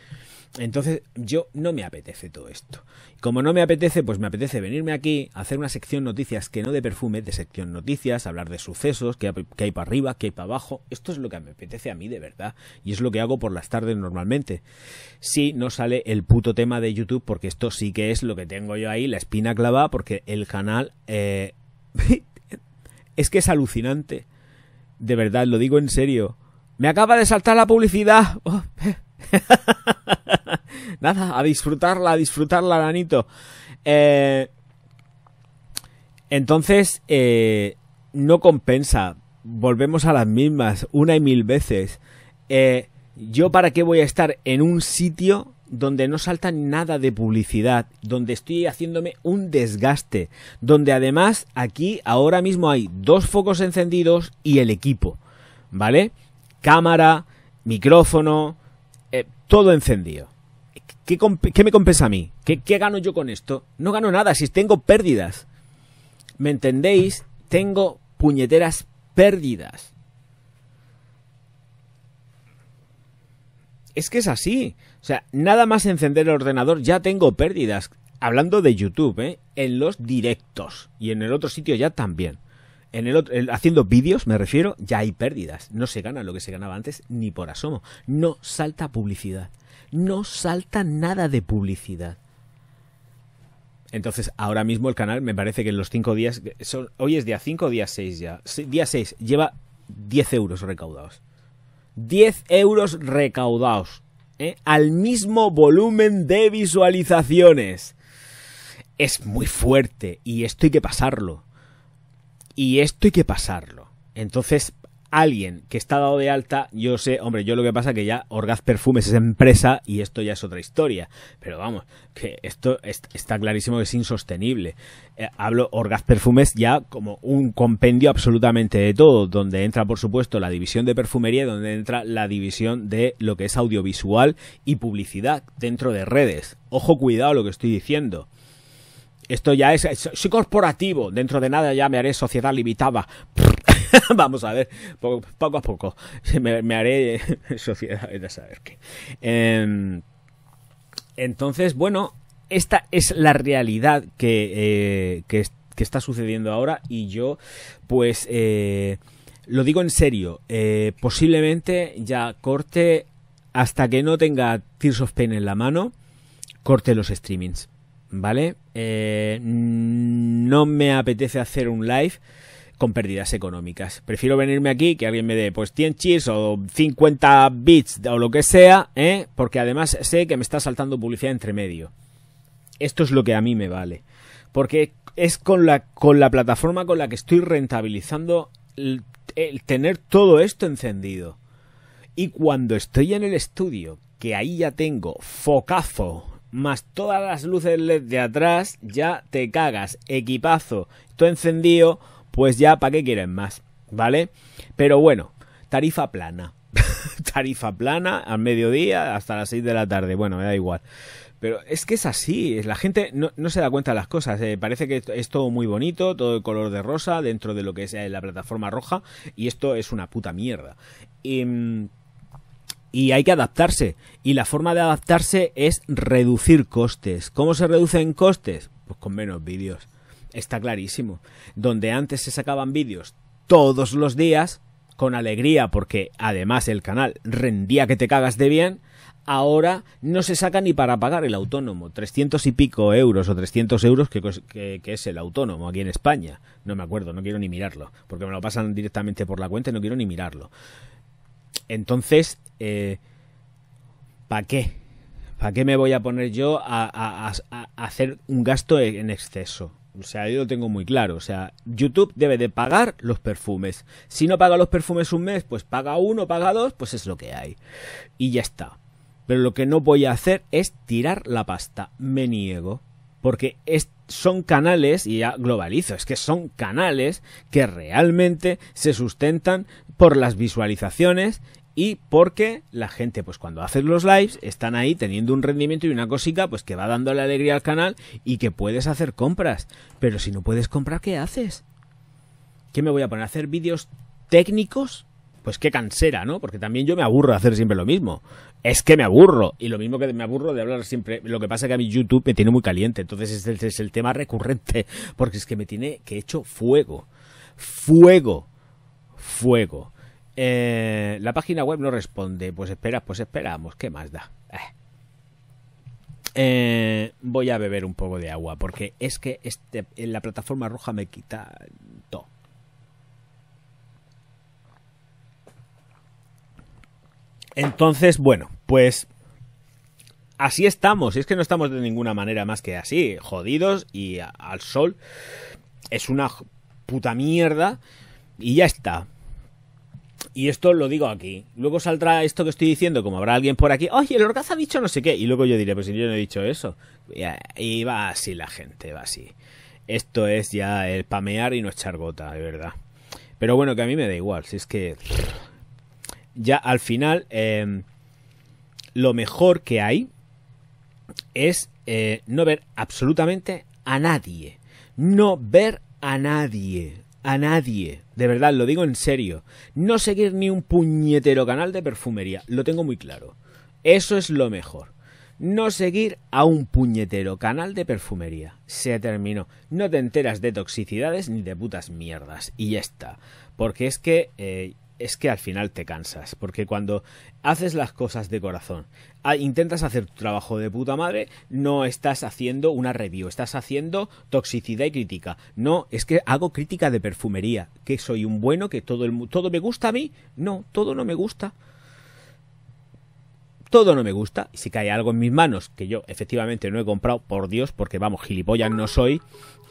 Entonces, yo no me apetece todo esto. Como no me apetece, pues me apetece venirme aquí, hacer una sección noticias que no de perfume, de sección noticias, hablar de sucesos, que hay para arriba, que hay para abajo. Esto es lo que me apetece a mí de verdad. Y es lo que hago por las tardes normalmente. Si no sale el puto tema de YouTube, porque esto sí que es lo que tengo yo ahí, la espina clavada, porque el canal... Eh, *laughs* es que es alucinante de verdad, lo digo en serio. Me acaba de saltar la publicidad. *laughs* Oh, *laughs* Nada, a disfrutarla, a disfrutarla, Nanito. Eh, entonces, eh, no compensa. Volvemos a las mismas, una y mil veces. Eh, Yo para qué voy a estar en un sitio donde no salta nada de publicidad, donde estoy haciéndome un desgaste, donde además aquí ahora mismo hay dos focos encendidos y el equipo, ¿vale? Cámara, micrófono, eh, todo encendido. ¿Qué, me compensa a mí? ¿Qué, ¿Qué gano yo con esto? No gano nada si tengo pérdidas. ¿Me entendéis? Tengo puñeteras pérdidas. Es que es así. O sea, nada más encender el ordenador ya tengo pérdidas. Hablando de YouTube, ¿eh? en los directos y en el otro sitio ya también. En el otro, haciendo vídeos, me refiero, ya hay pérdidas. No se gana lo que se ganaba antes ni por asomo. No salta publicidad. No salta nada de publicidad. Entonces, ahora mismo el canal me parece que en los cinco días. hoy es día 5, día 6 ya. Día 6 lleva 10 euros recaudados. 10 euros recaudados. ¿eh? al mismo volumen de visualizaciones. Es muy fuerte y esto hay que pasarlo. Y esto hay que pasarlo. Entonces, alguien que está dado de alta, yo sé, hombre, yo lo que pasa que ya Orgaz Perfumes es empresa y esto ya es otra historia. Pero vamos, que esto está clarísimo que es insostenible. Eh, hablo Orgaz Perfumes ya como un compendio absolutamente de todo, donde entra, por supuesto, la división de perfumería, donde entra la división de lo que es audiovisual y publicidad dentro de redes. Ojo, cuidado lo que estoy diciendo. Esto ya es, soy corporativo, dentro de nada ya me haré sociedad limitada. *laughs* Vamos a ver, poco, a poco. *laughs* Me, haré *laughs* sociedad, de saber qué. Em, entonces, bueno, esta es la realidad que, eh, está sucediendo ahora y yo, pues, eh, lo digo en serio, eh, posiblemente ya corte hasta que no tenga Tears of Pain en la mano, corte los streamings, ¿vale? no me apetece hacer un live con pérdidas económicas. Prefiero venirme aquí que alguien me dé pues 100 chips o 50 bits o lo que sea, ¿eh? porque además sé que me está saltando publicidad entre medio. Esto es lo que a mí me vale. Porque es con la, con la plataforma con la que estoy rentabilizando el, el tener todo esto encendido. Y cuando estoy en el estudio, que ahí ya tengo focazo, más todas las luces LED de atrás, ya te cagas, equipazo, todo encendido, pues ya, ¿para qué quieren más? ¿Vale? Pero bueno, tarifa plana. *laughs* tarifa plana al mediodía hasta las 6 de la tarde. Bueno, me da igual. Pero es que es así, la gente no, se da cuenta de las cosas, eh. parece que es todo muy bonito, todo de color de rosa dentro de lo que es la plataforma roja y esto es una puta mierda. Em, y hay que adaptarse y la forma de adaptarse es reducir costes. ¿Cómo se reducen costes? Pues con menos vídeos Está clarísimo. Donde antes se sacaban vídeos todos los días, con alegría, porque además el canal rendía que te cagas de bien, ahora no se saca ni para pagar el autónomo. 300 y pico euros o 300 euros que, es el autónomo aquí en España. No me acuerdo, no quiero ni mirarlo, porque me lo pasan directamente por la cuenta y no quiero ni mirarlo. Entonces, eh, ¿para qué? ¿Para qué me voy a poner yo a hacer un gasto en exceso? O sea, yo lo tengo muy claro. O sea, YouTube debe de pagar los perfumes. Si no paga los perfumes un mes, pues paga uno, paga dos, pues es lo que hay. Y ya está. Pero lo que no voy a hacer es tirar la pasta. Me niego. Porque es, son canales, y ya globalizo, es que son canales que realmente se sustentan por las visualizaciones y porque la gente, pues cuando hacen los lives, están ahí teniendo un rendimiento y una cosica, pues que va dando la alegría al canal y que puedes hacer compras. Pero si no puedes comprar, ¿qué haces? ¿Qué me voy a poner a hacer vídeos técnicos? Pues qué cansera, ¿no? Porque también yo me aburro de hacer siempre lo mismo. Es que me aburro. Y lo mismo que me aburro de hablar siempre. Lo que pasa es que a mí YouTube me tiene muy caliente. Entonces ese es el tema recurrente. *laughs* Porque es que me tiene que hecho fuego. Fuego. Fuego. Eh, la página web no responde. Pues espera, pues esperamos. ¿Qué más da? Eh. Eh, voy a beber un poco de agua porque es que este, la plataforma roja me quita todo. Entonces, bueno, pues así estamos. Y es que no estamos de ninguna manera más que así, jodidos y al sol. Es una puta mierda. Y ya está. Y esto lo digo aquí. Luego saldrá esto que estoy diciendo, como habrá alguien por aquí, oye, el Orgaz ha dicho no sé qué. Y luego yo diré, pues si yo no he dicho eso. Y ah, va así la gente, va así. Esto es ya el pamear y no echar gota, de verdad. Pero bueno, que a mí me da igual, si es que... Ya al final, em, lo mejor que hay es eh, no ver absolutamente a nadie. No ver a nadie a nadie, de verdad, lo digo en serio, no seguir ni un puñetero canal de perfumería, lo tengo muy claro. Eso es lo mejor. No seguir a un puñetero canal de perfumería. Se terminó. No te enteras de toxicidades ni de putas mierdas. Y ya está. Porque es que eh, es que al final te cansas, porque cuando haces las cosas de corazón, ah, intentas hacer tu trabajo de puta madre, no estás haciendo una review, estás haciendo toxicidad y crítica. No, es que hago crítica de perfumería, que soy un bueno, que todo, el, todo me gusta a mí. No, todo no me gusta. Todo no me gusta. Y si cae algo en mis manos que yo efectivamente no he comprado, por Dios, porque vamos, gilipollas no soy.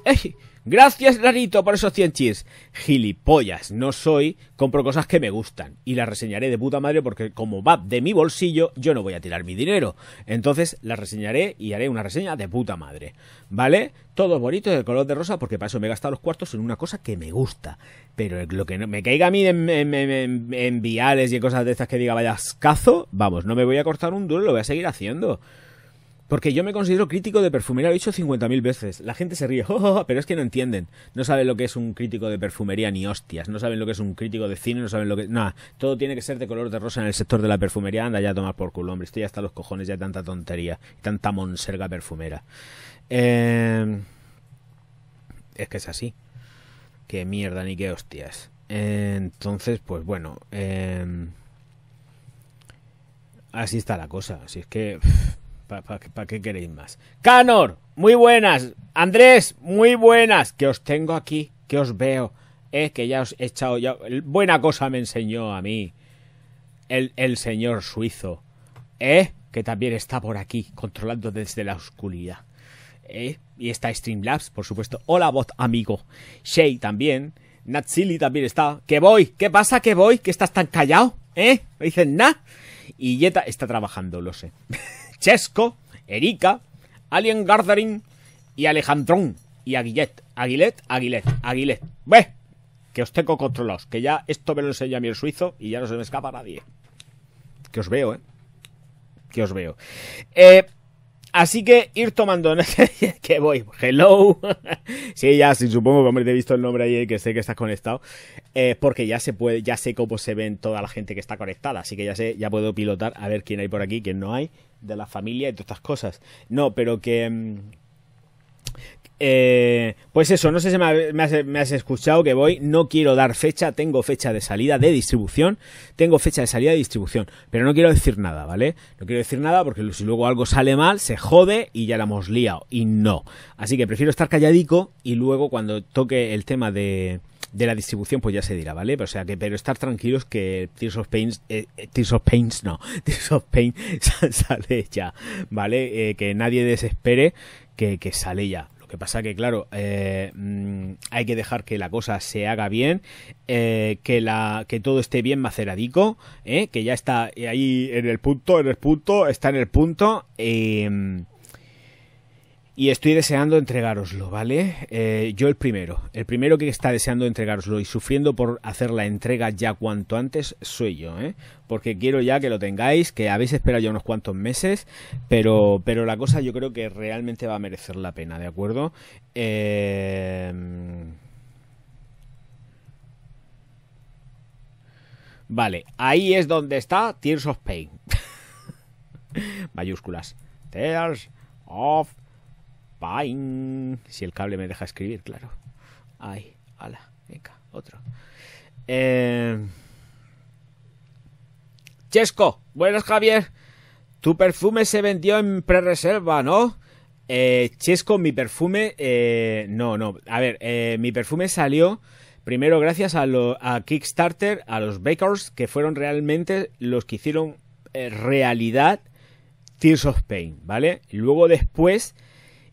¡Ey! Gracias, Rarito, por esos 100 chis. Gilipollas, no soy, compro cosas que me gustan y las reseñaré de puta madre porque como va de mi bolsillo, yo no voy a tirar mi dinero. Entonces las reseñaré y haré una reseña de puta madre. ¿Vale? Todo bonitos, de color de rosa porque para eso me he gastado los cuartos en una cosa que me gusta. Pero lo que no, me caiga a mí en, en, en viales y cosas de estas que diga vaya cazo, vamos, no me voy a cortar un duro, lo voy a seguir haciendo. Porque yo me considero crítico de perfumería, lo he dicho 50.000 veces. La gente se ríe, *laughs* oh, oh, oh", pero es que no entienden. No saben lo que es un crítico de perfumería ni hostias. No saben lo que es un crítico de cine, no saben lo que. Nada, todo tiene que ser de color de rosa en el sector de la perfumería. Anda ya a tomar por culo, hombre. Estoy hasta los cojones ya de tanta tontería y tanta monserga perfumera. Eh, es que es así. Qué mierda, ni qué hostias. Entonces, pues bueno. Eh, así está la cosa. Así es que. ¿Para qué queréis más? Canor, muy buenas. Andrés, muy buenas. Que os tengo aquí, que os veo. Eh, que ya os he echado. Ya, buena cosa me enseñó a mí el, el señor suizo. Eh, que también está por aquí, controlando desde la oscuridad. Eh, y está Streamlabs, por supuesto. Hola, voz amigo. Shay también. Natsili también está. Que voy, ¿qué pasa? Que voy, que estás tan callado. ¿Eh? Me dicen, nah. Y Jetta está trabajando, lo sé. *laughs* Chesco, Erika, Alien Gardering y Alejandrón y Aguillet, Aguilet, Aguilet, Aguilet. ¡Ve! Que os tengo controlados, que ya esto me lo enseña a mí el suizo y ya no se me escapa nadie. Que os veo, ¿eh? Que os veo. Eh, Así que ir tomando. *laughs* que voy. Hello. *laughs* sí, ya sí, supongo que hombre, he visto el nombre ahí que sé que estás conectado. Eh, porque ya se puede, ya sé cómo se ven toda la gente que está conectada. Así que ya sé, ya puedo pilotar a ver quién hay por aquí, quién no hay, de la familia y todas estas cosas. No, pero que. Mm, eh, pues eso, no sé si me has, escuchado que voy, no quiero dar fecha, tengo fecha de salida de distribución, tengo fecha de salida de distribución, pero no quiero decir nada, ¿vale? No quiero decir nada porque si luego algo sale mal, se jode y ya la hemos liado, y no. Así que prefiero estar calladico y luego cuando toque el tema de, la distribución pues ya se dirá, ¿vale? Pero, o sea que, pero estar tranquilos que Tears of Pain Tears eh, of no, Tears of Pain *laughs* *laughs* sale ya, ¿vale? Eh, que nadie desespere que sale ya que pasa que, claro, eh, mm, hay que dejar que la cosa se haga bien, eh, que, la, que todo esté bien maceradico, eh, que ya está ahí en el punto, en el punto, está en el punto. y... Mm, y estoy deseando entregaroslo, ¿vale? Eh, yo el primero, el primero que está deseando entregaroslo y sufriendo por hacer la entrega ya cuanto antes soy yo, ¿eh? Porque quiero ya que lo tengáis, que habéis esperado ya unos cuantos meses, pero, pero la cosa yo creo que realmente va a merecer la pena, ¿de acuerdo? Eh, vale, ahí es donde está Tears of Pain. *laughs* Mayúsculas. Tears of Pain. Si el cable me deja escribir, claro. Ay, ala, venga, otro. Eh, Chesco, buenas Javier. Tu perfume se vendió en pre-reserva, ¿no? Eh, Chesco, mi perfume. Eh, no, no. A ver, mi perfume salió primero gracias a, Kickstarter, a los Bakers, que fueron realmente los que hicieron realidad Tears of Pain, ¿vale? Luego después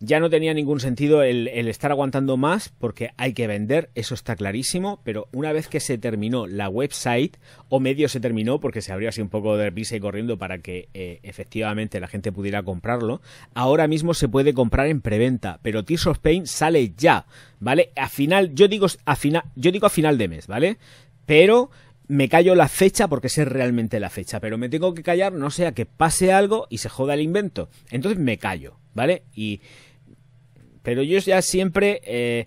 ya no tenía ningún sentido el, estar aguantando más porque hay que vender, eso está clarísimo, pero una vez que se terminó la website, o medio se terminó porque se abrió así un poco de pisa y corriendo para que eh, efectivamente la gente pudiera comprarlo, ahora mismo se puede comprar en preventa, pero Tears of Pain sale ya, ¿vale? A final, yo digo a, final, yo digo a final de mes, ¿vale? Pero me callo la fecha porque es realmente la fecha, pero me tengo que callar no sea que pase algo y se joda el invento. Entonces me callo, ¿vale? Y pero yo ya siempre... Eh,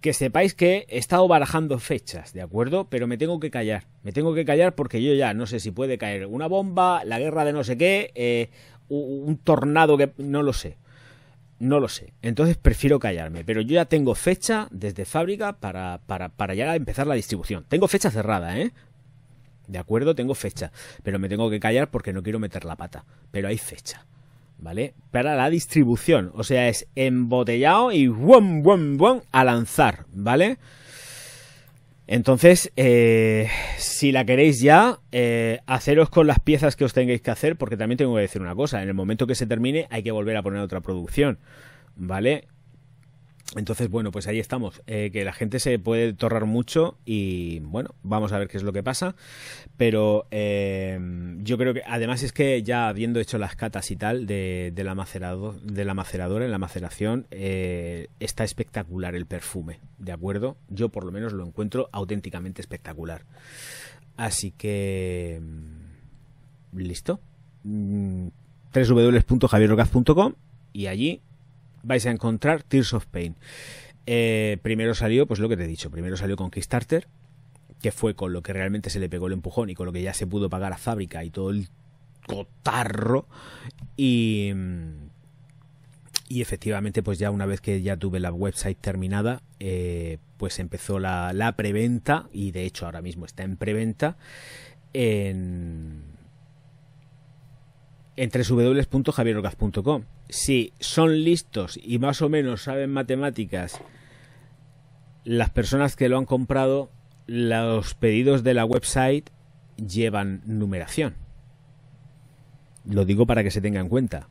que sepáis que he estado barajando fechas, ¿de acuerdo? Pero me tengo que callar. Me tengo que callar porque yo ya no sé si puede caer una bomba, la guerra de no sé qué, eh, un tornado que... No lo sé. No lo sé. Entonces prefiero callarme. Pero yo ya tengo fecha desde fábrica para, para ya empezar la distribución. Tengo fecha cerrada, ¿eh? De acuerdo, tengo fecha. Pero me tengo que callar porque no quiero meter la pata. Pero hay fecha. ¿vale? Para la distribución, o sea, es embotellado y ¡bum, bum, bum! a lanzar, ¿vale? Entonces, eh, si la queréis ya, eh, haceros con las piezas que os tengáis que hacer, porque también tengo que decir una cosa, en el momento que se termine hay que volver a poner otra producción, ¿vale? Entonces, bueno, pues ahí estamos, eh, que la gente se puede torrar mucho y bueno, vamos a ver qué es lo que pasa, pero eh, yo creo que además es que ya habiendo hecho las catas y tal de, de la, de la maceradora, en la maceración, eh, está espectacular el perfume, ¿de acuerdo? Yo por lo menos lo encuentro auténticamente espectacular. Así que... Mm, ¿Listo? Mm, www.javierrogaz.com y allí vais a encontrar Tears of Pain. Eh, primero salió, pues lo que te he dicho, primero salió con Kickstarter, que fue con lo que realmente se le pegó el empujón y con lo que ya se pudo pagar a fábrica y todo el cotarro. Y, mm, efectivamente, pues ya una vez que ya tuve la website terminada, eh, pues empezó la, preventa y de hecho ahora mismo está en preventa en en si son listos y más o menos saben matemáticas las personas que lo han comprado, los pedidos de la website llevan numeración. Lo digo para que se tenga en cuenta.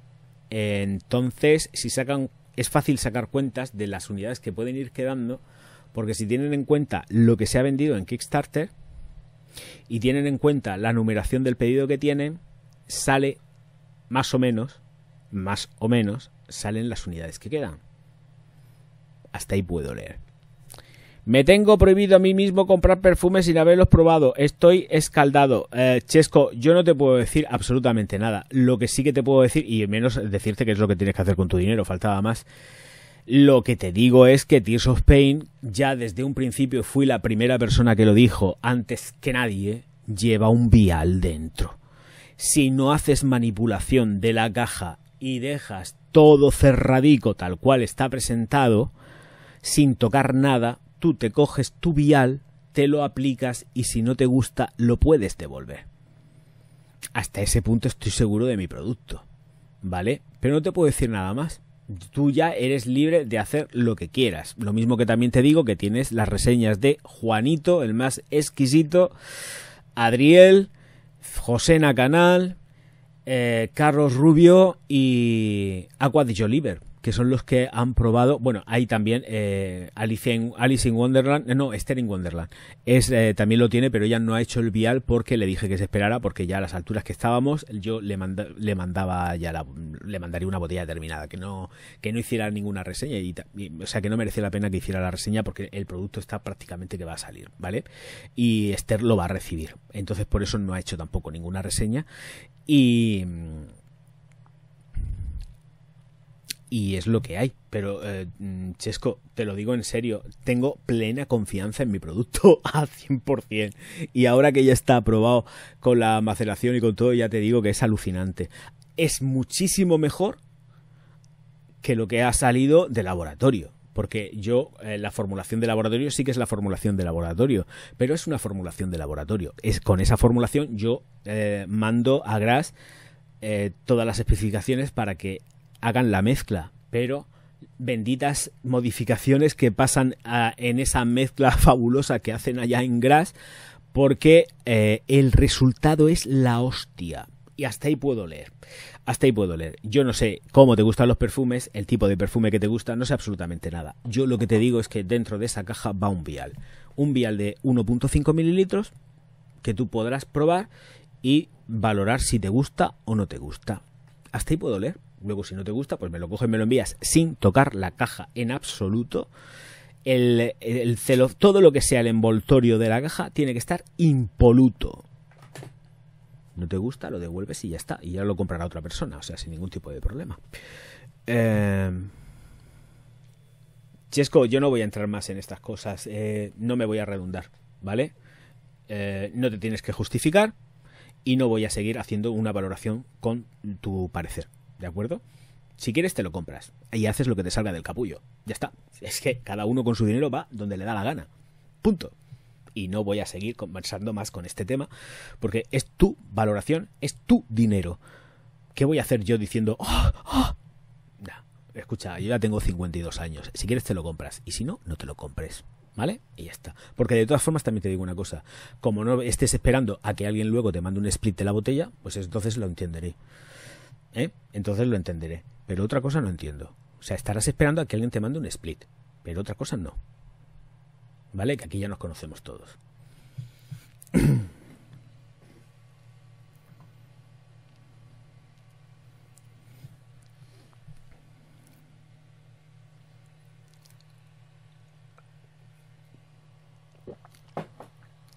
Entonces, si sacan, es fácil sacar cuentas de las unidades que pueden ir quedando, porque si tienen en cuenta lo que se ha vendido en Kickstarter y tienen en cuenta la numeración del pedido que tienen, sale más o menos más o menos salen las unidades que quedan. Hasta ahí puedo leer. Me tengo prohibido a mí mismo comprar perfumes sin haberlos probado. Estoy escaldado. Eh, Chesco, yo no te puedo decir absolutamente nada. Lo que sí que te puedo decir, y menos decirte que es lo que tienes que hacer con tu dinero, faltaba más. Lo que te digo es que Tears of Pain, ya desde un principio fui la primera persona que lo dijo, antes que nadie, lleva un vial dentro. Si no haces manipulación de la caja y dejas todo cerradico tal cual está presentado, sin tocar nada, tú te coges tu vial, te lo aplicas y si no te gusta lo puedes devolver. Hasta ese punto estoy seguro de mi producto, ¿vale? Pero no te puedo decir nada más. Tú ya eres libre de hacer lo que quieras. Lo mismo que también te digo que tienes las reseñas de Juanito, el más exquisito, Adriel, José Canal, eh, Carlos Rubio y Aqua de Joliver que son los que han probado. Bueno, hay también eh, Alice, in, Alice, in, Wonderland, eh, no, Esther in Wonderland. Es, eh, también lo tiene, pero ella no ha hecho el vial porque le dije que se esperara, porque ya a las alturas que estábamos, yo le, le mandaba ya le mandaría una botella determinada, que no, que no hiciera ninguna reseña. o sea, que no merecía la pena que hiciera la reseña porque el producto está prácticamente que va a salir, ¿vale? Y Esther lo va a recibir. Entonces, por eso no ha hecho tampoco ninguna reseña. Y mm, y es lo que hay. Pero, eh, mm, Chesco, te lo digo en serio, tengo plena confianza en mi producto *laughs* a 100%. Y ahora que ya está aprobado con la maceración y con todo, ya te digo que es alucinante. Es muchísimo mejor que lo que ha salido de laboratorio. Porque yo, eh, la formulación de laboratorio sí que es la formulación de laboratorio, pero es una formulación de laboratorio. Es, con esa formulación yo eh, mando a Gras todas las especificaciones para que hagan la mezcla, pero benditas modificaciones que pasan ah, en esa mezcla *laughs* fabulosa que hacen allá en Gras, porque eh, el resultado es la hostia. Y hasta ahí puedo leer. Hasta ahí puedo leer. Yo no sé cómo te gustan los perfumes, el tipo de perfume que te gusta, no sé absolutamente nada. Yo lo que te digo es que dentro de esa caja va un vial. Un vial de 1.5 mililitros que tú podrás probar y valorar si te gusta o no te gusta. Hasta ahí puedo leer. Luego, si no te gusta, pues me lo coges, me lo envías sin tocar la caja en absoluto. El, celo, todo lo que sea el envoltorio de la caja tiene que estar impoluto. No te gusta, lo devuelves y ya está. Y ya lo comprará otra persona, o sea, sin ningún tipo de problema. Eh... Chesco, yo no voy a entrar más en estas cosas. Eh, no me voy a redundar, ¿vale? Eh, no te tienes que justificar y no voy a seguir haciendo una valoración con tu parecer. ¿De acuerdo? Si quieres, te lo compras y haces lo que te salga del capullo. Ya está. Es que cada uno con su dinero va donde le da la gana. Punto. Y no voy a seguir conversando más con este tema porque es tu valoración, es tu dinero. ¿Qué voy a hacer yo diciendo, oh, escucha, yo ya tengo 52 años. Si quieres, te lo compras. Y si no, no te lo compres. ¿vale? Y ya está. Porque de todas formas también te digo una cosa, como no estés esperando a que alguien luego te mande un split de la botella, pues entonces lo entenderé. ¿eh? entonces lo entenderé. Pero otra cosa no entiendo. O sea, estarás esperando a que alguien te mande un split, pero otra cosa no. ¿Vale? Que aquí ya nos conocemos todos. *clears throat*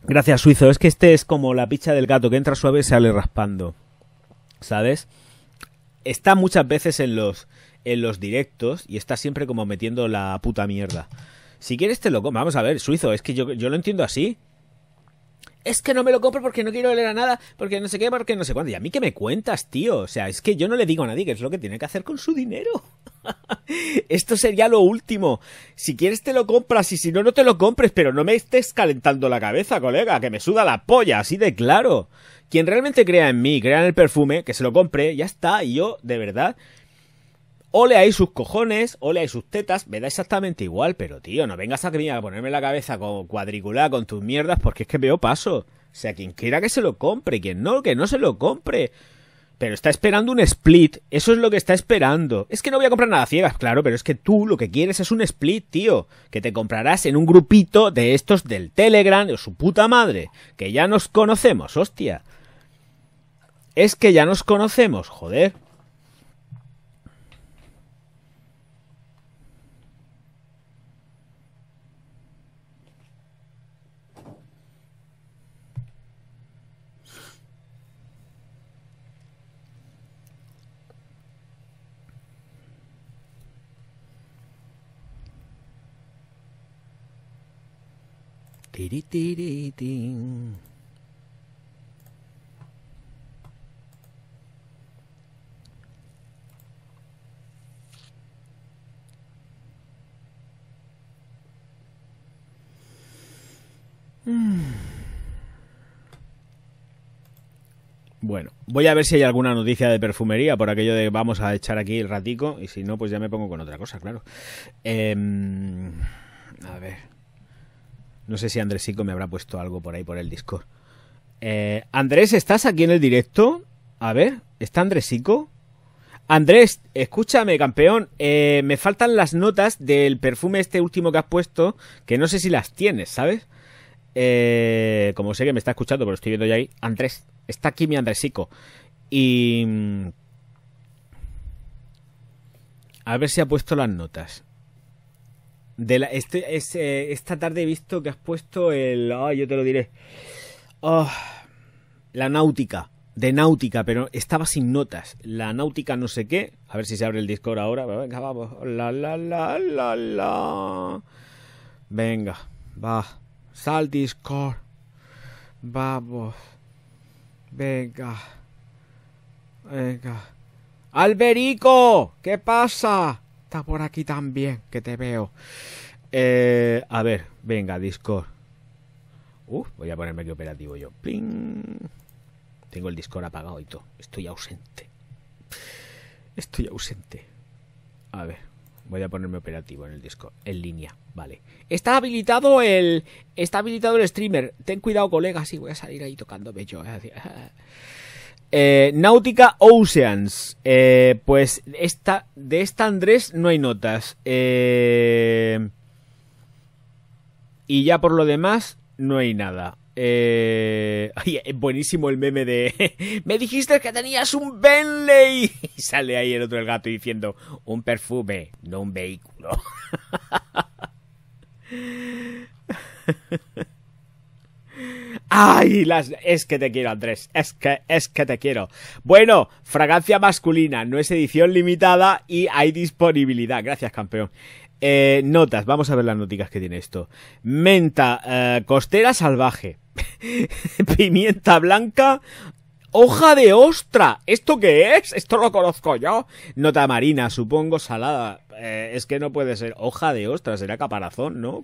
Gracias, Suizo. Es que este es como la picha del gato que entra suave y sale raspando. ¿Sabes? está muchas veces en los, en los directos y está siempre como metiendo la puta mierda. Si quieres te lo compro. Vamos a ver, suizo, es que yo, lo entiendo así. Es que no me lo compro porque no quiero leer a nada, porque no sé qué, porque no sé cuándo. Y a mí que me cuentas, tío. O sea, es que yo no le digo a nadie qué es lo que tiene que hacer con su dinero. *laughs* Esto sería lo último. Si quieres te lo compras y si no, no te lo compres, pero no me estés calentando la cabeza, colega, que me suda la polla, así de claro. Quien realmente crea en mí, crea en el perfume, que se lo compre, ya está, y yo, de verdad, o leáis sus cojones, o leáis sus tetas, me da exactamente igual, pero tío, no vengas a a ponerme la cabeza con cuadriculada con tus mierdas, porque es que veo paso. O sea, quien quiera que se lo compre, quien no, que no se lo compre pero está esperando un split. Eso es lo que está esperando. Es que no voy a comprar nada ciegas, claro, pero es que tú lo que quieres es un split, tío. Que te comprarás en un grupito de estos del Telegram, o su puta madre. Que ya nos conocemos, hostia. Es que ya nos conocemos, joder. Bueno, voy a ver si hay alguna noticia de perfumería por aquello de vamos a echar aquí el ratico y si no, pues ya me pongo con otra cosa, claro. Em, a ver. No sé si Andrésico me habrá puesto algo por ahí por el Discord. Eh, Andrés, ¿estás aquí en el directo? A ver, ¿está Andrésico? Andrés, escúchame, campeón. Eh, me faltan las notas del perfume este último que has puesto, que no sé si las tienes, ¿sabes? Eh, como sé que me está escuchando, pero estoy viendo ya ahí. Andrés, está aquí mi Andrésico. Y... Mm, a ver si ha puesto las notas. De la, este, esta tarde he visto que has puesto el. ¡Ay, yo te lo diré. Ah, la náutica. De náutica, pero estaba sin notas. La náutica no sé qué. A ver si se abre el Discord ahora. Venga, vamos. La, la, la, la, la. Venga, va. Sal Discord. Vamos. Venga. Venga. Alberico, ¿qué pasa? está por aquí también, que te veo. Eh, a ver, venga, Discord. Uf, voy a ponerme aquí operativo yo. ping Tengo el Discord apagado y todo. Estoy ausente. Estoy ausente. A ver, voy a ponerme operativo en el Discord, en línea, vale. Está habilitado el está habilitado el streamer. Ten cuidado, colega, Si voy a salir ahí tocándome yo. ¿eh? *laughs* Eh, Náutica Oceans. Eh, pues esta, de esta Andrés no hay notas. Eh, y ya por lo demás, no hay nada. Eh, *laughs* ay, buenísimo el meme de... *laughs* Me dijiste que tenías un Bentley. *laughs* Y sale ahí el otro el gato diciendo... Un perfume, no un vehículo. Ay, las, es que te quiero, Andrés. Es que, es que te quiero. Bueno, fragancia masculina, no es edición limitada y hay disponibilidad. Gracias, campeón. Eh, notas, vamos a ver las noticas que tiene esto. Menta eh, costera salvaje, *laughs* pimienta blanca, hoja de ostra. ¿Esto qué es? Esto lo conozco yo. Nota marina, supongo, salada. Eh, es que no puede ser hoja de ostras, será caparazón, ¿no?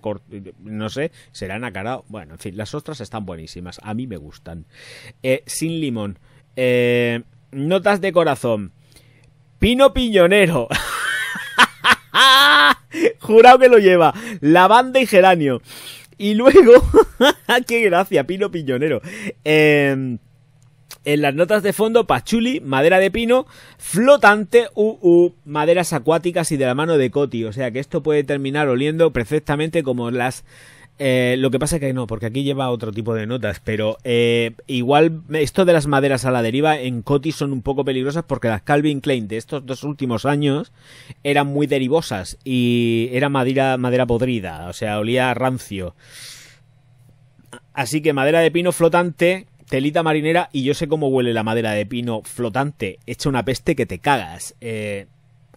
no sé, será nacarado. Bueno, en fin, las ostras están buenísimas, a mí me gustan. Eh, sin limón. Eh, notas de corazón. Pino piñonero. *laughs* Jurado que lo lleva. Lavanda y geranio. Y luego... *laughs* ¡Qué gracia! Pino piñonero. Eh en las notas de fondo pachuli, madera de pino, flotante, uh, maderas acuáticas y de la mano de Coti. O sea que esto puede terminar oliendo perfectamente como las... Eh, lo que pasa es que no, porque aquí lleva otro tipo de notas, pero eh, igual esto de las maderas a la deriva en Coti son un poco peligrosas porque las Calvin Klein de estos dos últimos años eran muy derivosas y era madera, madera podrida, o sea, olía rancio. Así que madera de pino flotante telita marinera y yo sé cómo huele la madera de pino flotante, echa una peste que te cagas. Eh,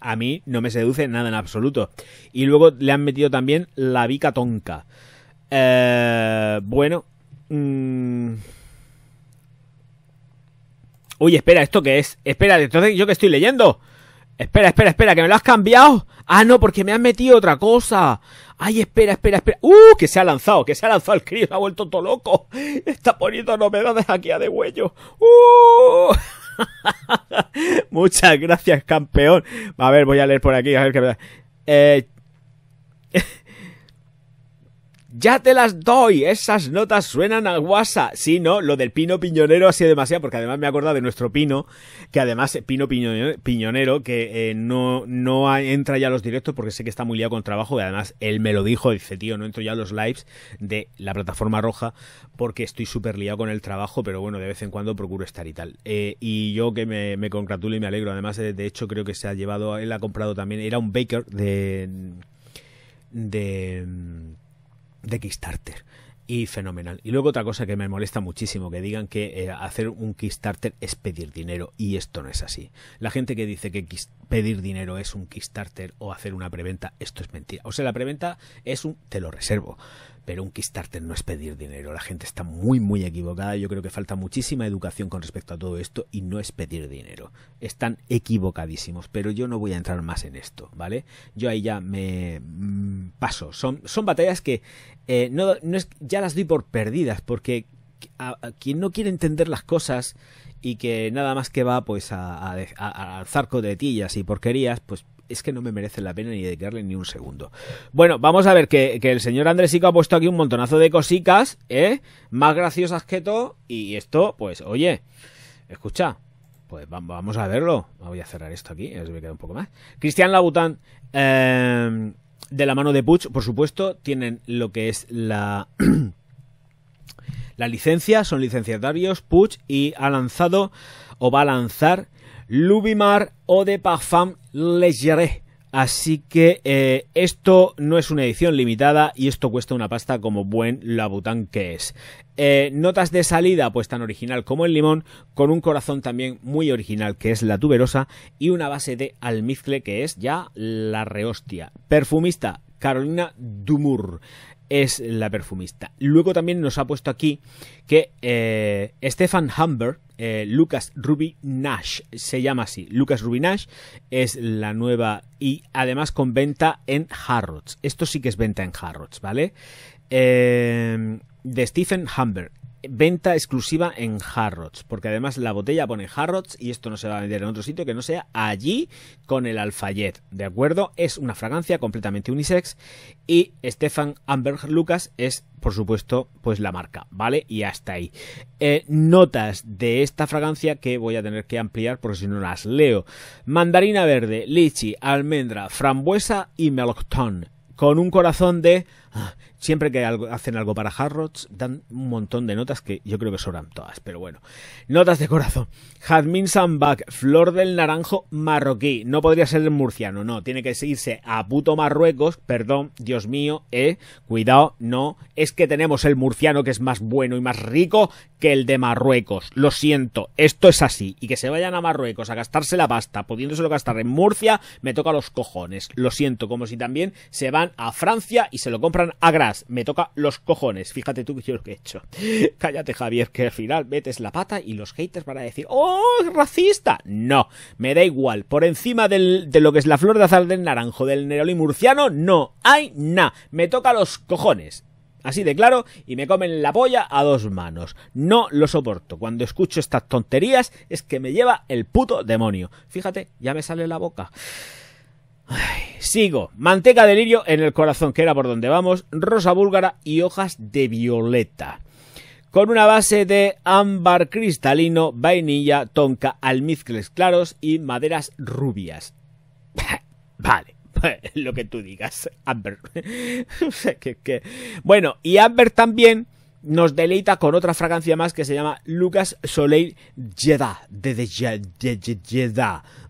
a mí no me seduce nada en absoluto. Y luego le han metido también la vica tonca. Eh, bueno... Mm. Uy, espera, ¿esto qué es? Espera, entonces, ¿yo qué estoy leyendo? Espera, espera, espera, que me lo has cambiado. Ah, no, porque me has metido otra cosa. Ay, espera, espera, espera. ¡Uh! Que se ha lanzado, que se ha lanzado el crío, se ha vuelto todo loco. Está poniendo novedades aquí a de huello. ¡Uh! *laughs* Muchas gracias, campeón. A ver, voy a leer por aquí, a ver qué me da. Eh... *laughs* Ya te las doy. Esas notas suenan a guasa. Sí, no, lo del pino piñonero ha sido demasiado, porque además me acordado de nuestro pino, que además, eh, pino piñonero, que eh, no, no entra ya a los directos porque sé que está muy liado con trabajo. Y además, él me lo dijo, dice, tío, no entro ya a los lives de la plataforma roja porque estoy súper liado con el trabajo, pero bueno, de vez en cuando procuro estar y tal. Eh, y yo que me, me congratulo y me alegro. Además, de hecho, creo que se ha llevado, él ha comprado también, era un baker de. de de Kickstarter y fenomenal. Y luego otra cosa que me molesta muchísimo, que digan que eh, hacer un Kickstarter es pedir dinero, y esto no es así. La gente que dice que pedir dinero es un Kickstarter o hacer una preventa, esto es mentira. O sea, la preventa es un te lo reservo pero un Kickstarter no es pedir dinero. La gente está muy, muy equivocada. Yo creo que falta muchísima educación con respecto a todo esto y no es pedir dinero. Están equivocadísimos, pero yo no voy a entrar más en esto, ¿vale? Yo ahí ya me mm, paso. Son, son batallas que eh, no, es, ya las doy por perdidas, porque a, quien no quiere entender las cosas y que nada más que va pues a, a, al zarco de y porquerías, pues es que no me merece la pena ni dedicarle ni un segundo. Bueno, vamos a ver que, el señor Andresico ha puesto aquí un montonazo de cositas, ¿eh? Más graciosas que todo. Y esto, pues, oye, escucha, pues vamos a verlo. Ah, voy a cerrar esto aquí, a ver si me queda un poco más. Cristian Labután, em, de la mano de Puch, por supuesto, tienen lo que es la. *clears throat* la licencia, son licenciatarios, Puch, y ha lanzado o va a lanzar Lubimar o de Parfum Léger. Así que eh, esto no es una edición limitada y esto cuesta una pasta como buen labután que es. Eh, notas de salida, pues tan original como el limón, con un corazón también muy original que es la tuberosa y una base de almizcle que es ya la rehostia. Perfumista, Carolina Dumour es la perfumista. Luego también nos ha puesto aquí que eh, Stefan Humber, eh, Lucas Ruby Nash, se llama así. Lucas Ruby Nash es la nueva y además con venta en Harrods. Esto sí que es venta en Harrods, ¿vale? Eh, de Stephen Humber venta exclusiva en Harrods, porque además la botella pone Harrods y esto no se va a vender en otro sitio que no sea allí con el alfayet, ¿de acuerdo? Es una fragancia completamente unisex y Stefan Amberg Lucas es, por supuesto, pues la marca, ¿vale? Y hasta ahí. Eh, notas de esta fragancia que voy a tener que ampliar porque si no las leo. Mandarina verde, lichi, almendra, frambuesa y melocotón, con un corazón de Siempre que hacen algo para Harrods, dan un montón de notas que yo creo que sobran todas, pero bueno. Notas de corazón. Jadmin Sandbach, Flor del Naranjo marroquí. No podría ser el murciano, no. Tiene que irse a puto Marruecos, perdón, Dios mío, eh. Cuidado, no. Es que tenemos el murciano que es más bueno y más rico que el de Marruecos. Lo siento, esto es así. Y que se vayan a Marruecos a gastarse la pasta, pudiéndoselo gastar en Murcia, me toca los cojones. Lo siento, como si también se van a Francia y se lo compran a Agras, me toca los cojones. Fíjate tú que yo que he hecho. *laughs* Cállate, Javier, que al final metes la pata y los haters van a decir, ¡oh, racista! No, me da igual. Por encima de lo que es la flor de azar del naranjo del Neroli murciano, no hay nada. Me toca los cojones. Así de claro, y me comen la polla a dos manos. No lo soporto. Cuando escucho estas tonterías es que me lleva el puto demonio. Fíjate, ya me sale la boca sigo. Manteca de lirio en el corazón, que era por donde vamos. Rosa búlgara y hojas de violeta. Con una base de ámbar cristalino, vainilla, tonka, almizcles claros y maderas rubias. Vale, lo que tú digas, Amber. bueno, y Amber también nos deleita con otra fragancia más que se llama Lucas Soleil Jeddah. De,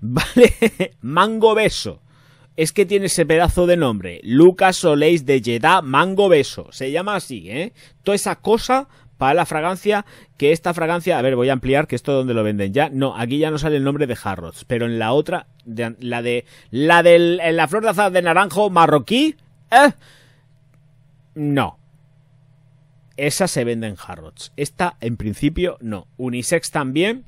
¿Vale? Mango beso es que tiene ese pedazo de nombre, Lucas Soléis de Jeddah Mango Beso, se llama así, ¿eh? Toda esa cosa para la fragancia, que esta fragancia, a ver, voy a ampliar que esto donde lo venden ya, no, aquí ya no sale el nombre de Harrods, pero en la otra, la de, la de... en la flor de azahar de naranjo marroquí, ¿eh? No. Esa se vende en Harrods. Esta, en principio, no. Unisex también.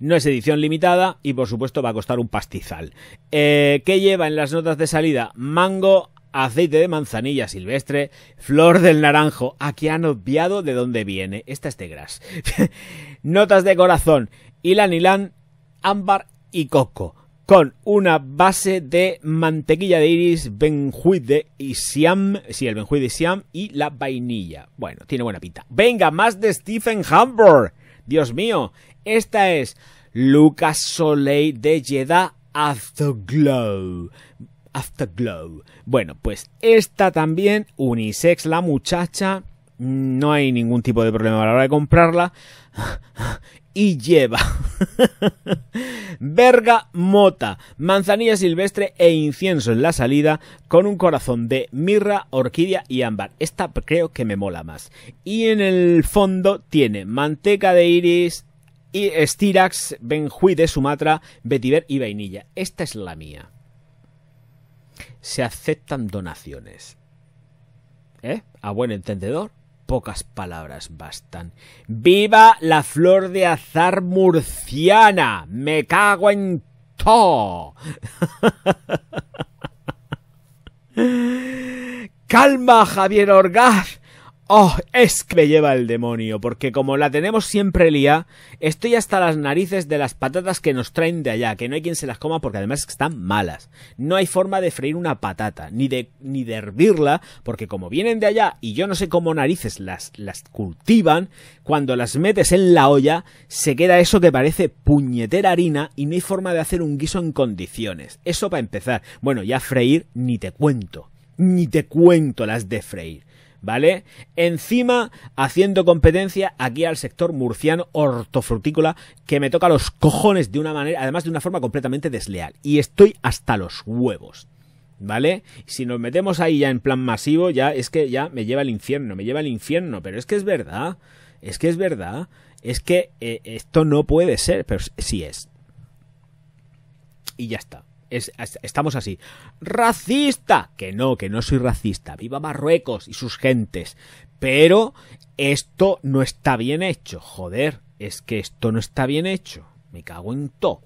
No es edición limitada y por supuesto va a costar un pastizal. Eh, ¿Qué lleva en las notas de salida? Mango, aceite de manzanilla silvestre, flor del naranjo. Aquí han obviado de dónde viene. Esta es *laughs* Notas de corazón, ilan ilan, ámbar y coco. Con una base de mantequilla de iris, benjuí de Siam, sí, el benjuí de Siam y la vainilla. Bueno, tiene buena pinta. Venga, más de Stephen Humber. Dios mío, esta es Lucas Soleil de Jeddah Afterglow. Afterglow. Bueno, pues esta también, unisex la muchacha. No hay ningún tipo de problema a la hora de comprarla. *laughs* Y lleva *laughs* verga mota, manzanilla silvestre e incienso en la salida con un corazón de mirra, orquídea y ámbar. Esta creo que me mola más. Y en el fondo tiene manteca de iris, y Estirax, Benjui de Sumatra, Betiver y Vainilla. Esta es la mía. Se aceptan donaciones. ¿Eh? A buen entendedor, pocas palabras bastan. ¡Viva la flor de azar murciana! ¡Me cago en todo! *laughs* ¡Calma, Javier Orgaz! ¡Oh! Es que me lleva el demonio, porque como la tenemos siempre lía, estoy hasta las narices de las patatas que nos traen de allá, que no hay quien se las coma porque además están malas. No hay forma de freír una patata, ni de, ni de hervirla, porque como vienen de allá y yo no sé cómo narices las, las cultivan, cuando las metes en la olla, se queda eso que parece puñetera harina y no hay forma de hacer un guiso en condiciones. Eso para empezar. Bueno, ya freír ni te cuento. Ni te cuento las de freír. ¿vale? Encima, haciendo competencia aquí al sector murciano hortofrutícola, que me toca los cojones de una manera, además de una forma completamente desleal. Y estoy hasta los huevos. ¿Vale? Si nos metemos ahí ya en plan masivo, ya es que ya me lleva al infierno, me lleva al infierno, pero es que es verdad, es que es verdad, es que eh, esto no puede ser, pero sí es. Y ya está estamos así. ¡Racista! Que no, que no soy racista. Viva Marruecos y sus gentes. Pero esto no está bien hecho. Joder, es que esto no está bien hecho. Me cago en todo.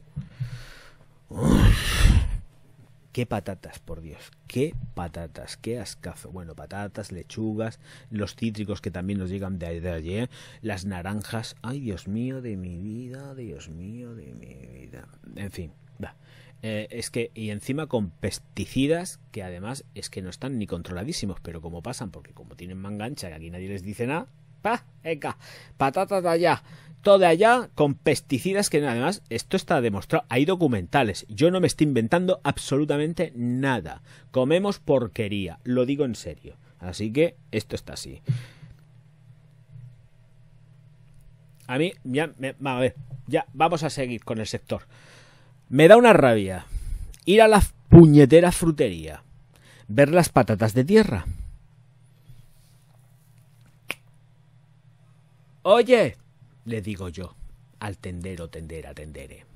Qué patatas, por Dios. Qué patatas, qué ascazo. Bueno, patatas, lechugas, los cítricos que también nos llegan de, de ayer, ¿eh? las naranjas. Ay, Dios mío, de mi vida, Dios mío, de mi vida. En fin, va eh, es que, y encima con pesticidas que además es que no están ni controladísimos, pero como pasan, porque como tienen mangancha y aquí nadie les dice nada, pa, eca, patata de allá, todo de allá con pesticidas que además esto está demostrado, hay documentales, yo no me estoy inventando absolutamente nada, comemos porquería, lo digo en serio, así que esto está así. A mí, ya, a ver, ya, vamos a seguir con el sector. Me da una rabia ir a la puñetera frutería, ver las patatas de tierra. Oye, le digo yo al tendero, tendera, tendere.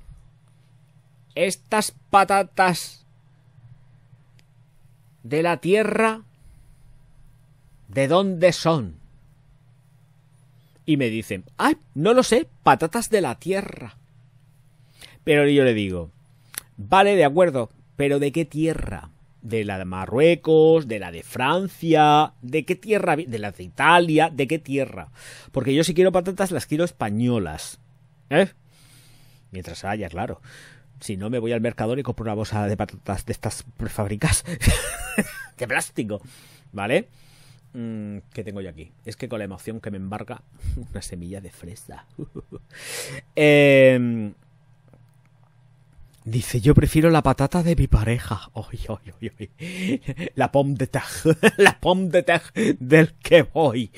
Estas patatas de la tierra, ¿de dónde son? Y me dicen, ay, no lo sé, patatas de la tierra. Pero yo le digo, vale, de acuerdo, pero ¿de qué tierra? ¿De la de Marruecos? ¿De la de Francia? ¿De qué tierra? ¿De la de Italia? ¿De qué tierra? Porque yo si quiero patatas las quiero españolas. ¿Eh? Mientras haya, claro. Si no, me voy al mercador y compro una bolsa de patatas de estas fábricas de *laughs* plástico. ¿Vale? Mm, ¿Qué tengo yo aquí? Es que con la emoción que me embarga, *laughs* una semilla de fresa. *laughs* eh, Dice, yo prefiero la patata de mi pareja. Oy, oy, la pom de tag, *laughs* la pom de tag del que voy.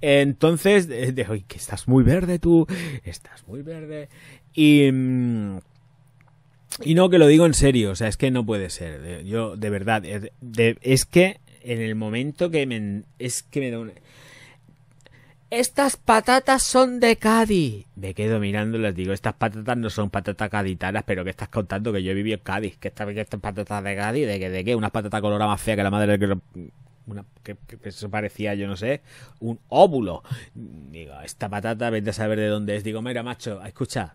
Entonces, de que estás muy verde tú, estás muy verde. Y... Mm, y no que lo digo en serio, o sea, es que no puede ser. Yo, de verdad, es que en el momento que me... Es que me da una... Estas patatas son de Cádiz. Me quedo mirando les digo, estas patatas no son patatas caditanas, pero que estás contando? Que yo he vivido en Cádiz. Que estas, estas patatas de Cádiz? ¿De que ¿De qué? ¿Una patata colorada más fea que la madre una, que, parecía, yo no sé, un óvulo. Digo, esta patata, vete a saber de dónde es. Digo, mira, macho, escucha,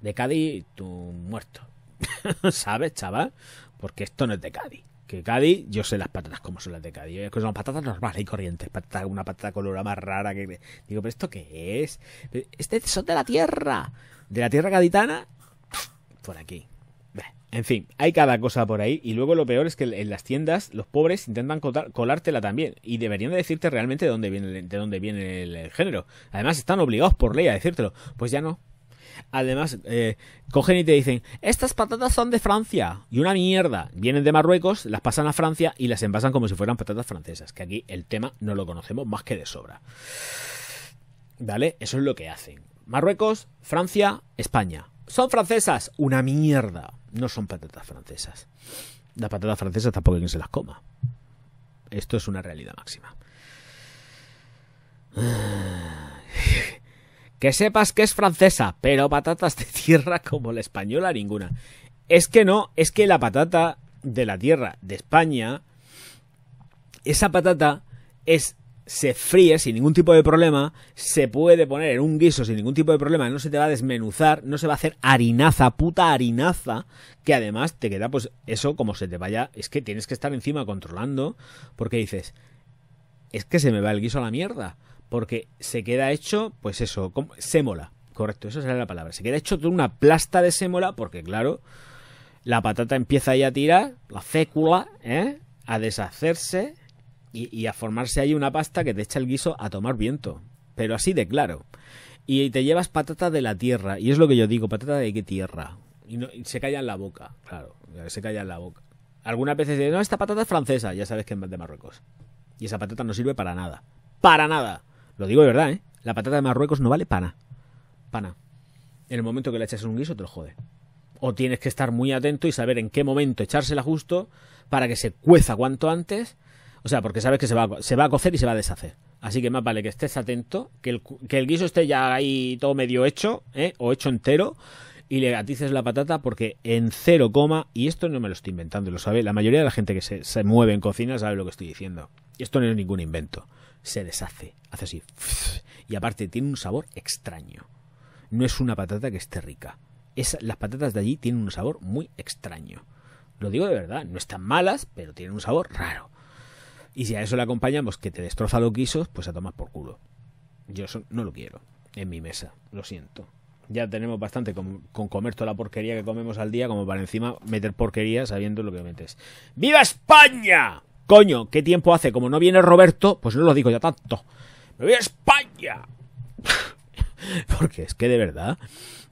de Cádiz, tú muerto. *laughs* ¿Sabes, chaval? Porque esto no es de Cádiz. Que Cádiz, yo sé las patatas como son las de Cádiz. que son patatas normales y corrientes. Patata, una patata colorada más rara que. Digo, ¿pero esto qué es? Este son de la tierra. De la tierra gaditana. Por aquí. En fin, hay cada cosa por ahí. Y luego lo peor es que en las tiendas los pobres intentan colártela también. Y deberían de decirte realmente de dónde viene, de dónde viene el género. Además, están obligados por ley a decírtelo. Pues ya no. Además, eh, cogen y te dicen, estas patatas son de Francia. Y una mierda. Vienen de Marruecos, las pasan a Francia y las envasan como si fueran patatas francesas. Que aquí el tema no lo conocemos más que de sobra. ¿Vale? Eso es lo que hacen. Marruecos, Francia, España. Son francesas. Una mierda. No son patatas francesas. Las patatas francesas tampoco quien se las coma. Esto es una realidad máxima. *sighs* Que sepas que es francesa, pero patatas de tierra como la española ninguna. Es que no, es que la patata de la tierra de España, esa patata es se fríe sin ningún tipo de problema, se puede poner en un guiso sin ningún tipo de problema, no se te va a desmenuzar, no se va a hacer harinaza, puta harinaza, que además te queda pues eso como se te vaya, es que tienes que estar encima controlando, porque dices, es que se me va el guiso a la mierda porque se queda hecho, pues eso, como, sémola, correcto, esa es la palabra, se queda hecho toda una plasta de sémola, porque claro, la patata empieza ahí a tirar, la fécula, ¿eh? a deshacerse y, a formarse ahí una pasta que te echa el guiso a tomar viento. Pero así de claro. Y te llevas patata de la tierra. Y es lo que yo digo, patata de qué tierra. Y, no, se calla en la boca, claro. Se calla en la boca. Algunas veces dicen, no, esta patata es francesa. Ya sabes que es de Marruecos. Y esa patata no sirve para nada. Para nada. Lo digo de verdad, ¿eh? La patata de Marruecos no vale pana. Pana. En el momento que la echas en un guiso te lo jode. O tienes que estar muy atento y saber en qué momento echársela justo para que se cueza cuanto antes. O sea, porque sabes que se va, a, se va a cocer y se va a deshacer. Así que más vale que estés atento, que el, guiso esté ya ahí todo medio hecho, ¿eh? o hecho entero, y le gatices la patata porque en cero coma, y esto no me lo estoy inventando, lo sabe, la mayoría de la gente que se, se mueve en cocina sabe lo que estoy diciendo. Esto no es ningún invento se deshace, hace así. Y aparte tiene un sabor extraño. No es una patata que esté rica. Es, las patatas de allí tienen un sabor muy extraño. Lo digo de verdad, no están malas, pero tienen un sabor raro. Y si a eso le acompañamos que te destroza lo guisos, pues a tomar por culo. Yo no lo quiero en mi mesa, lo siento. Ya tenemos bastante con, con comer toda la porquería que comemos al día como para encima meter porquería sabiendo lo que metes. ¡Viva España! Coño, ¿qué tiempo hace? Como no viene Roberto, pues no lo digo ya tanto. ¡Me voy a España! *laughs* Porque es que de verdad.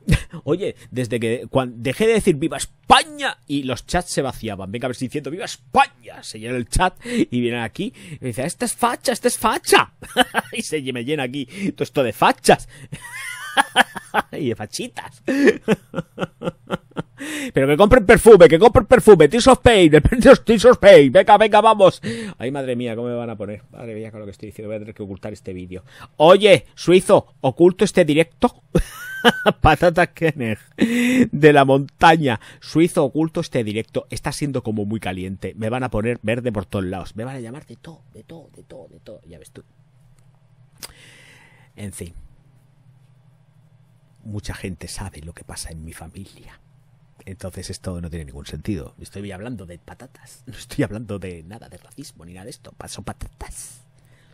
*laughs* Oye, desde que dejé de decir viva España y los chats se vaciaban. Venga, a ver si diciendo viva España. Se llena el chat y vienen aquí y me dicen, esta es facha, esta es facha. *laughs* y se me llena aquí todo esto de fachas. y de fachitas. Pero que compren perfume, que compren perfume. Tears of Pain, Tears of Pain. Venga, venga, vamos. Ay, madre mía, ¿cómo me van a poner? Madre mía, con lo que estoy diciendo. Voy a tener que ocultar este vídeo. Oye, suizo, ¿oculto este directo? *laughs* Patatas Kenner de la montaña. Suizo oculto este directo. Está siendo como muy caliente. Me van a poner verde por todos lados. Me van a llamar de todo, de todo, de todo, de todo. Ya ves tú. En fin. Mucha gente sabe lo que pasa en mi familia. Entonces esto no tiene ningún sentido. Estoy hablando de patatas. *laughs* No estoy hablando de nada de racismo ni nada de esto. Son patatas.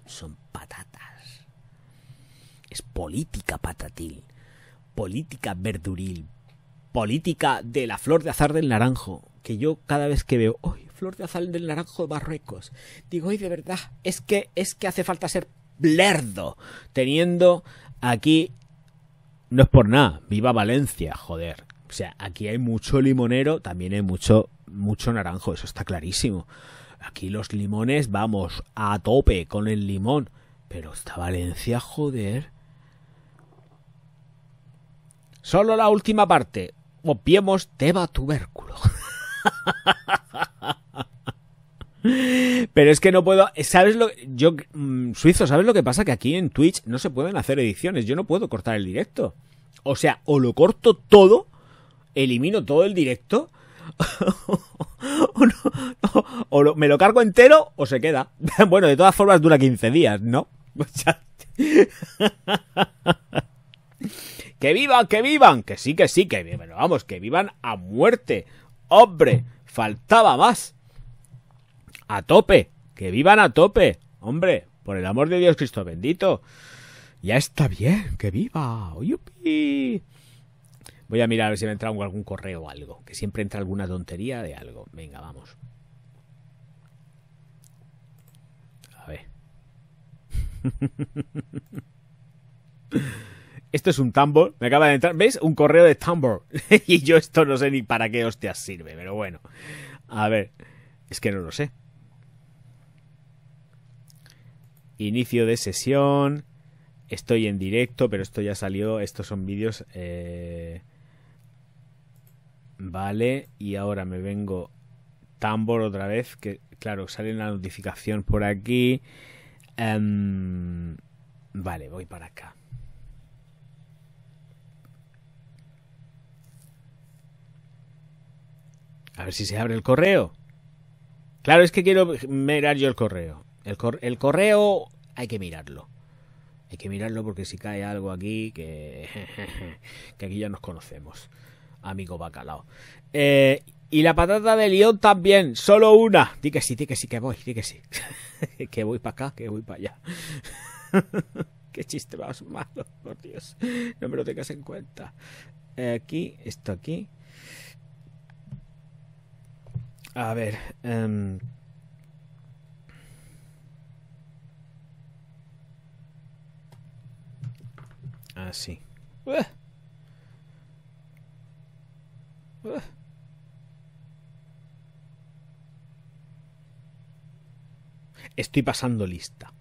Son patatas. Es política patatil. Política verduril. Política de la flor de azar del naranjo. Que yo cada vez que veo, ¡ay, flor de azar del naranjo de Digo, ¡ay, de verdad! Es que, es que hace falta ser blerdo. Teniendo aquí... No es por nada. Viva Valencia, joder o sea, aquí hay mucho limonero, también hay mucho, mucho naranjo, eso está clarísimo. Aquí los limones, vamos, a tope con el limón. Pero esta Valencia, joder. Solo la última parte. Opiemos Teba tubérculo. *laughs* Pero es que no puedo. ¿Sabes lo.? Yo. Mm, suizo, ¿sabes lo que pasa? Que aquí en Twitch no se pueden hacer ediciones. Yo no puedo cortar el directo. O sea, o lo corto todo elimino todo el directo. *laughs* o, no, o me lo cargo entero o se queda. *laughs* bueno, de todas formas dura 15 días, ¿no? *laughs* que vivan, que vivan, que sí, que sí, que vivan, vamos, que vivan a muerte. Hombre, faltaba más. A tope, que vivan a tope. Hombre, por el amor de Dios Cristo bendito. Ya está bien, que viva. Voy a mirar a ver si me entra algún correo o algo. Que siempre entra alguna tontería de algo. Venga, vamos. A ver. *laughs* Esto es un tambor. Me acaba de entrar. ¿Veis? Un correo de tambor. *laughs* y yo esto no sé ni para qué hostias sirve. Pero bueno. A ver. Es que no lo sé. Inicio de sesión. Estoy en directo, pero esto ya salió. Estos son vídeos. Eh Vale, y ahora me vengo Tambor otra vez, que claro, sale la notificación por aquí. Em, vale, voy para acá. A ver si se abre el correo. Claro, es que quiero mirar yo el correo. El, el correo hay que mirarlo. Hay que mirarlo porque si cae algo aquí, que, *laughs* que aquí ya nos conocemos amigo bacalao. Eh, y la patata de León también, solo una. Di que sí, di que sí, que voy, di que sí. *laughs* que voy para acá, que voy para allá. *laughs* Qué chiste más malo, por Dios. No me lo tengas en cuenta. Eh, aquí, esto aquí. A ver. Em, Así. Ah, Estoy pasando lista.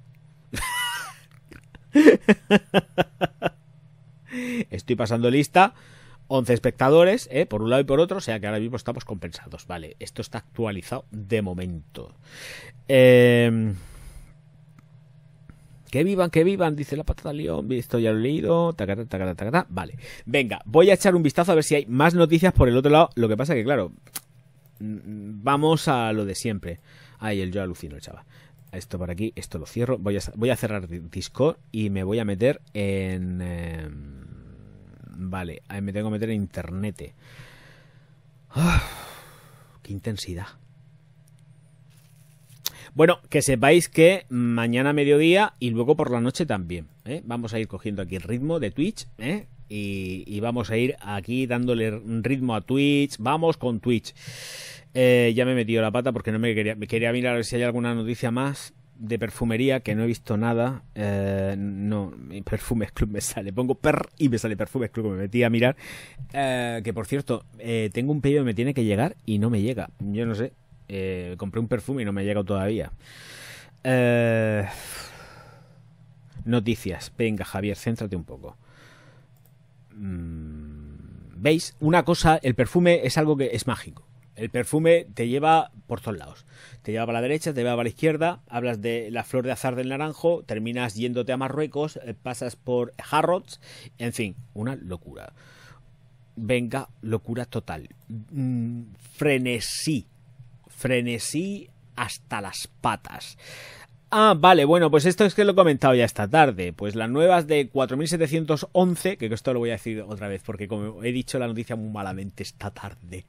Estoy pasando lista. 11 espectadores, ¿eh? por un lado y por otro, o sea que ahora mismo estamos compensados. Vale, esto está actualizado de momento. Eh. Que vivan, que vivan, dice la patata león. Esto ya lo he leído. Tacata, tacata, tacata. Vale. Venga, voy a echar un vistazo a ver si hay más noticias por el otro lado. Lo que pasa que, claro, mm, vamos a lo de siempre. Ay, el yo alucino, chaval. Esto por aquí, esto lo cierro. Voy a, voy a cerrar Discord y me voy a meter en. Em, vale, me tengo que meter en Internet. Ah, ¡Qué intensidad! Bueno, que sepáis que mañana mediodía y luego por la noche también. ¿eh? Vamos a ir cogiendo aquí el ritmo de Twitch. ¿eh? Y, vamos a ir aquí dándole ritmo a Twitch. Vamos con Twitch. Eh, ya me he metido la pata porque no me quería, me quería mirar a ver si hay alguna noticia más de perfumería que no he visto nada. no, mi Perfumes Club me sale. Pongo per y me sale Perfumes Club. Me metí a mirar. que por cierto, tengo un pedido que me tiene que llegar y no me llega. Yo no sé. Eh, compré un perfume y no me ha llegado todavía. Eh, noticias. Venga, Javier, céntrate un poco. Mm, ¿Veis? Una cosa, el perfume es algo que es mágico. El perfume te lleva por todos lados. Te lleva para la derecha, te lleva para la izquierda, hablas de la flor de azar del naranjo, terminas yéndote a Marruecos, eh, pasas por Harrods, en fin, una locura. Venga, locura total. Mm, frenesí frenesí hasta las patas. Ah, vale, bueno, pues esto es que lo he comentado ya esta tarde. Pues las nuevas de 4711, que esto lo voy a decir otra vez porque como he dicho la noticia muy malamente esta tarde.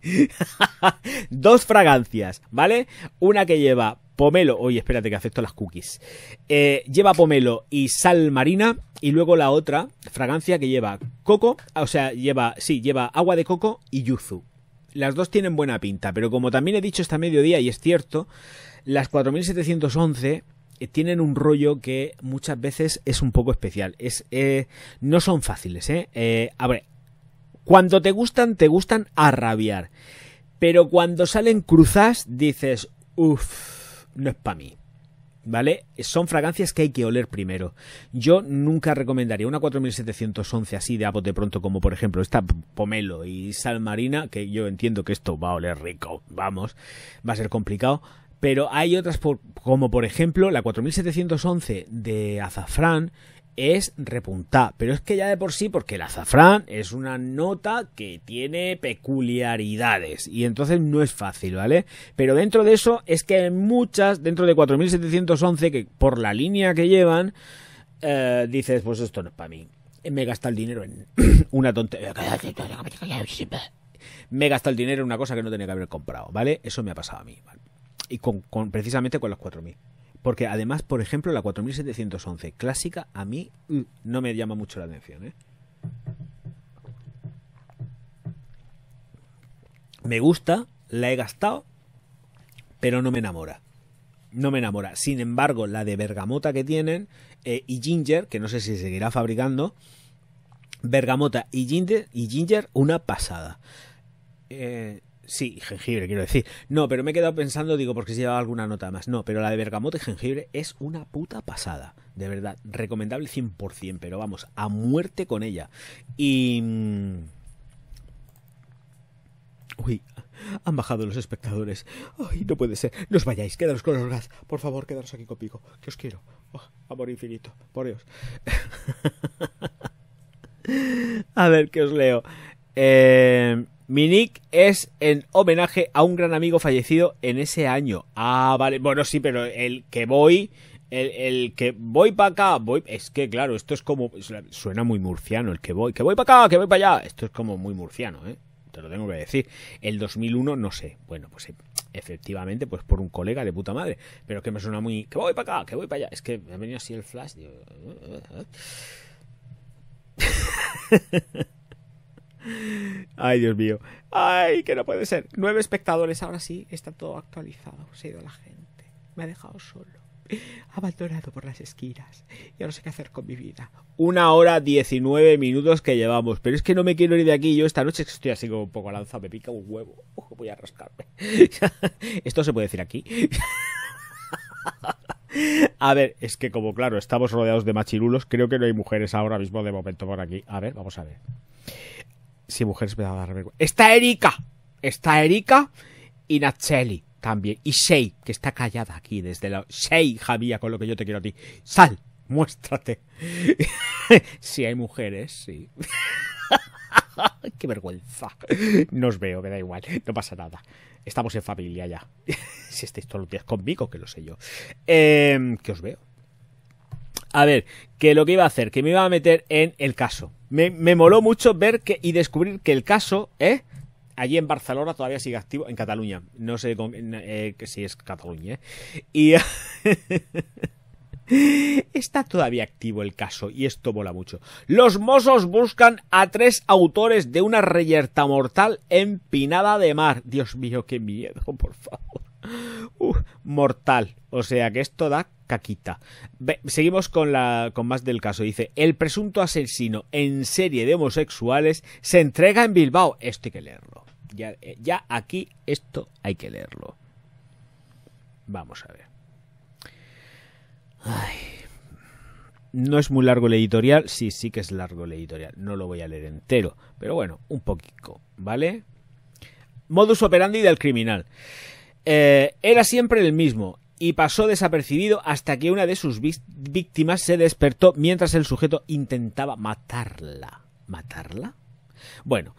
*laughs* Dos fragancias, ¿vale? Una que lleva pomelo, oye, espérate que acepto las cookies. Eh, lleva pomelo y sal marina y luego la otra fragancia que lleva coco, o sea, lleva, sí, lleva agua de coco y yuzu las dos tienen buena pinta, pero como también he dicho esta mediodía, y es cierto, las 4711 eh, tienen un rollo que muchas veces es un poco especial. Es, eh, no son fáciles, ¿eh? ¿eh? A ver, cuando te gustan, te gustan a rabiar. Pero cuando salen cruzas, dices, uff, no es para mí. ¿vale? Son fragancias que hay que oler primero. Yo nunca recomendaría una 4711 así de a pronto, como por ejemplo esta pomelo y sal marina, que yo entiendo que esto va a oler rico, vamos, va a ser complicado. Pero hay otras como por ejemplo la 4711 de azafrán, es repuntar. Pero es que ya de por sí, porque el azafrán es una nota que tiene peculiaridades y entonces no es fácil, ¿vale? Pero dentro de eso es que hay muchas, dentro de 4711, que por la línea que llevan, eh, dices, pues esto no es para mí. Me gasta el dinero en *clears throat* una tontería. Me gasta el dinero en una cosa que no tenía que haber comprado, ¿vale? Eso me ha pasado a mí, Y con, precisamente con los 4000. Porque además, por ejemplo, la 4711 clásica a mí mm, no me llama mucho la atención. ¿eh? Me gusta, la he gastado, pero no me enamora. No me enamora. Sin embargo, la de bergamota que tienen eh, y ginger, que no sé si seguirá fabricando, bergamota y ginger, y ginger una pasada. Eh, Sí, jengibre, quiero decir. No, pero me he quedado pensando, digo, porque si llevaba alguna nota más. No, pero la de bergamote y jengibre es una puta pasada. De verdad, recomendable 100%, pero vamos, a muerte con ella. Y... Mm, uy, han bajado los espectadores. Ay, no puede ser. No os vayáis, quedaros con los gas. Por favor, quedaros aquí conmigo, que os quiero. Oh, amor infinito, por Dios. *laughs* a ver, que os leo. Eh... Mi nick es en homenaje a un gran amigo fallecido en ese año. Ah, vale. Bueno, sí, pero el que voy. El, el que voy para acá, voy. Es que claro, esto es como. Suena muy murciano. El que voy, que voy para acá, que voy para allá. Esto es como muy murciano, ¿eh? Te lo tengo que decir. El 2001, no sé. Bueno, pues eh, efectivamente, pues por un colega de puta madre. Pero que me suena muy. Que voy para acá, que voy para allá. Es que me ha venido así el flash. *laughs* *laughs* Ay, Dios mío. Ay, que no puede ser. Nueve espectadores, ahora sí, está todo actualizado. Se ha ido la gente. Me ha dejado solo. Abandonado por las esquinas. Yo no sé qué hacer con mi vida. Una hora diecinueve minutos que llevamos. Pero es que no me quiero ir de aquí. Yo esta noche estoy así como un poco lanza, Me pica un huevo. voy a arrastrarme *laughs* Esto se puede decir aquí. *laughs* A ver, es que como claro, estamos rodeados de machirulos, creo que no hay mujeres ahora mismo de momento por aquí. A ver, vamos a ver. Si mujeres me da vergüenza. Está Erika. Está Erika y Nacheli también. Y Shei, que está callada aquí desde la... Shei, Javier con lo que yo te quiero a ti. Sal, muéstrate. *laughs* si hay mujeres, sí. *laughs* Qué vergüenza. No os veo, me da igual. No pasa nada. Estamos en familia ya. *laughs* si estáis todos los días conmigo, que lo sé yo. Eh, que os veo. A ver, que lo que iba a hacer, que me iba a meter en el caso. Me, moló mucho ver que, y descubrir que el caso, ¿eh? Allí en Barcelona todavía sigue activo, en Cataluña. No sé eh, si es Cataluña. ¿eh? Y *laughs* está todavía activo el caso y esto mola mucho. Los mozos buscan a tres autores de una reyerta mortal empinada de mar. Dios mío, qué miedo, por favor. *laughs* mortal. O sea que esto da caquita. seguimos con, la, con más del caso. Dice, el presunto asesino en serie de homosexuales se entrega en Bilbao. Esto hay que leerlo. Ya, eh, ya aquí esto hay que leerlo. Vamos a ver. Ay. No es muy largo el editorial. Sí, sí que es largo el editorial. No lo voy a leer entero. Pero bueno, un poquito. ¿Vale? Modus operandi del criminal. Eh, era siempre el mismo y pasó desapercibido hasta que una de sus víctimas se despertó mientras el sujeto intentaba matarla. ¿Matarla? Bueno,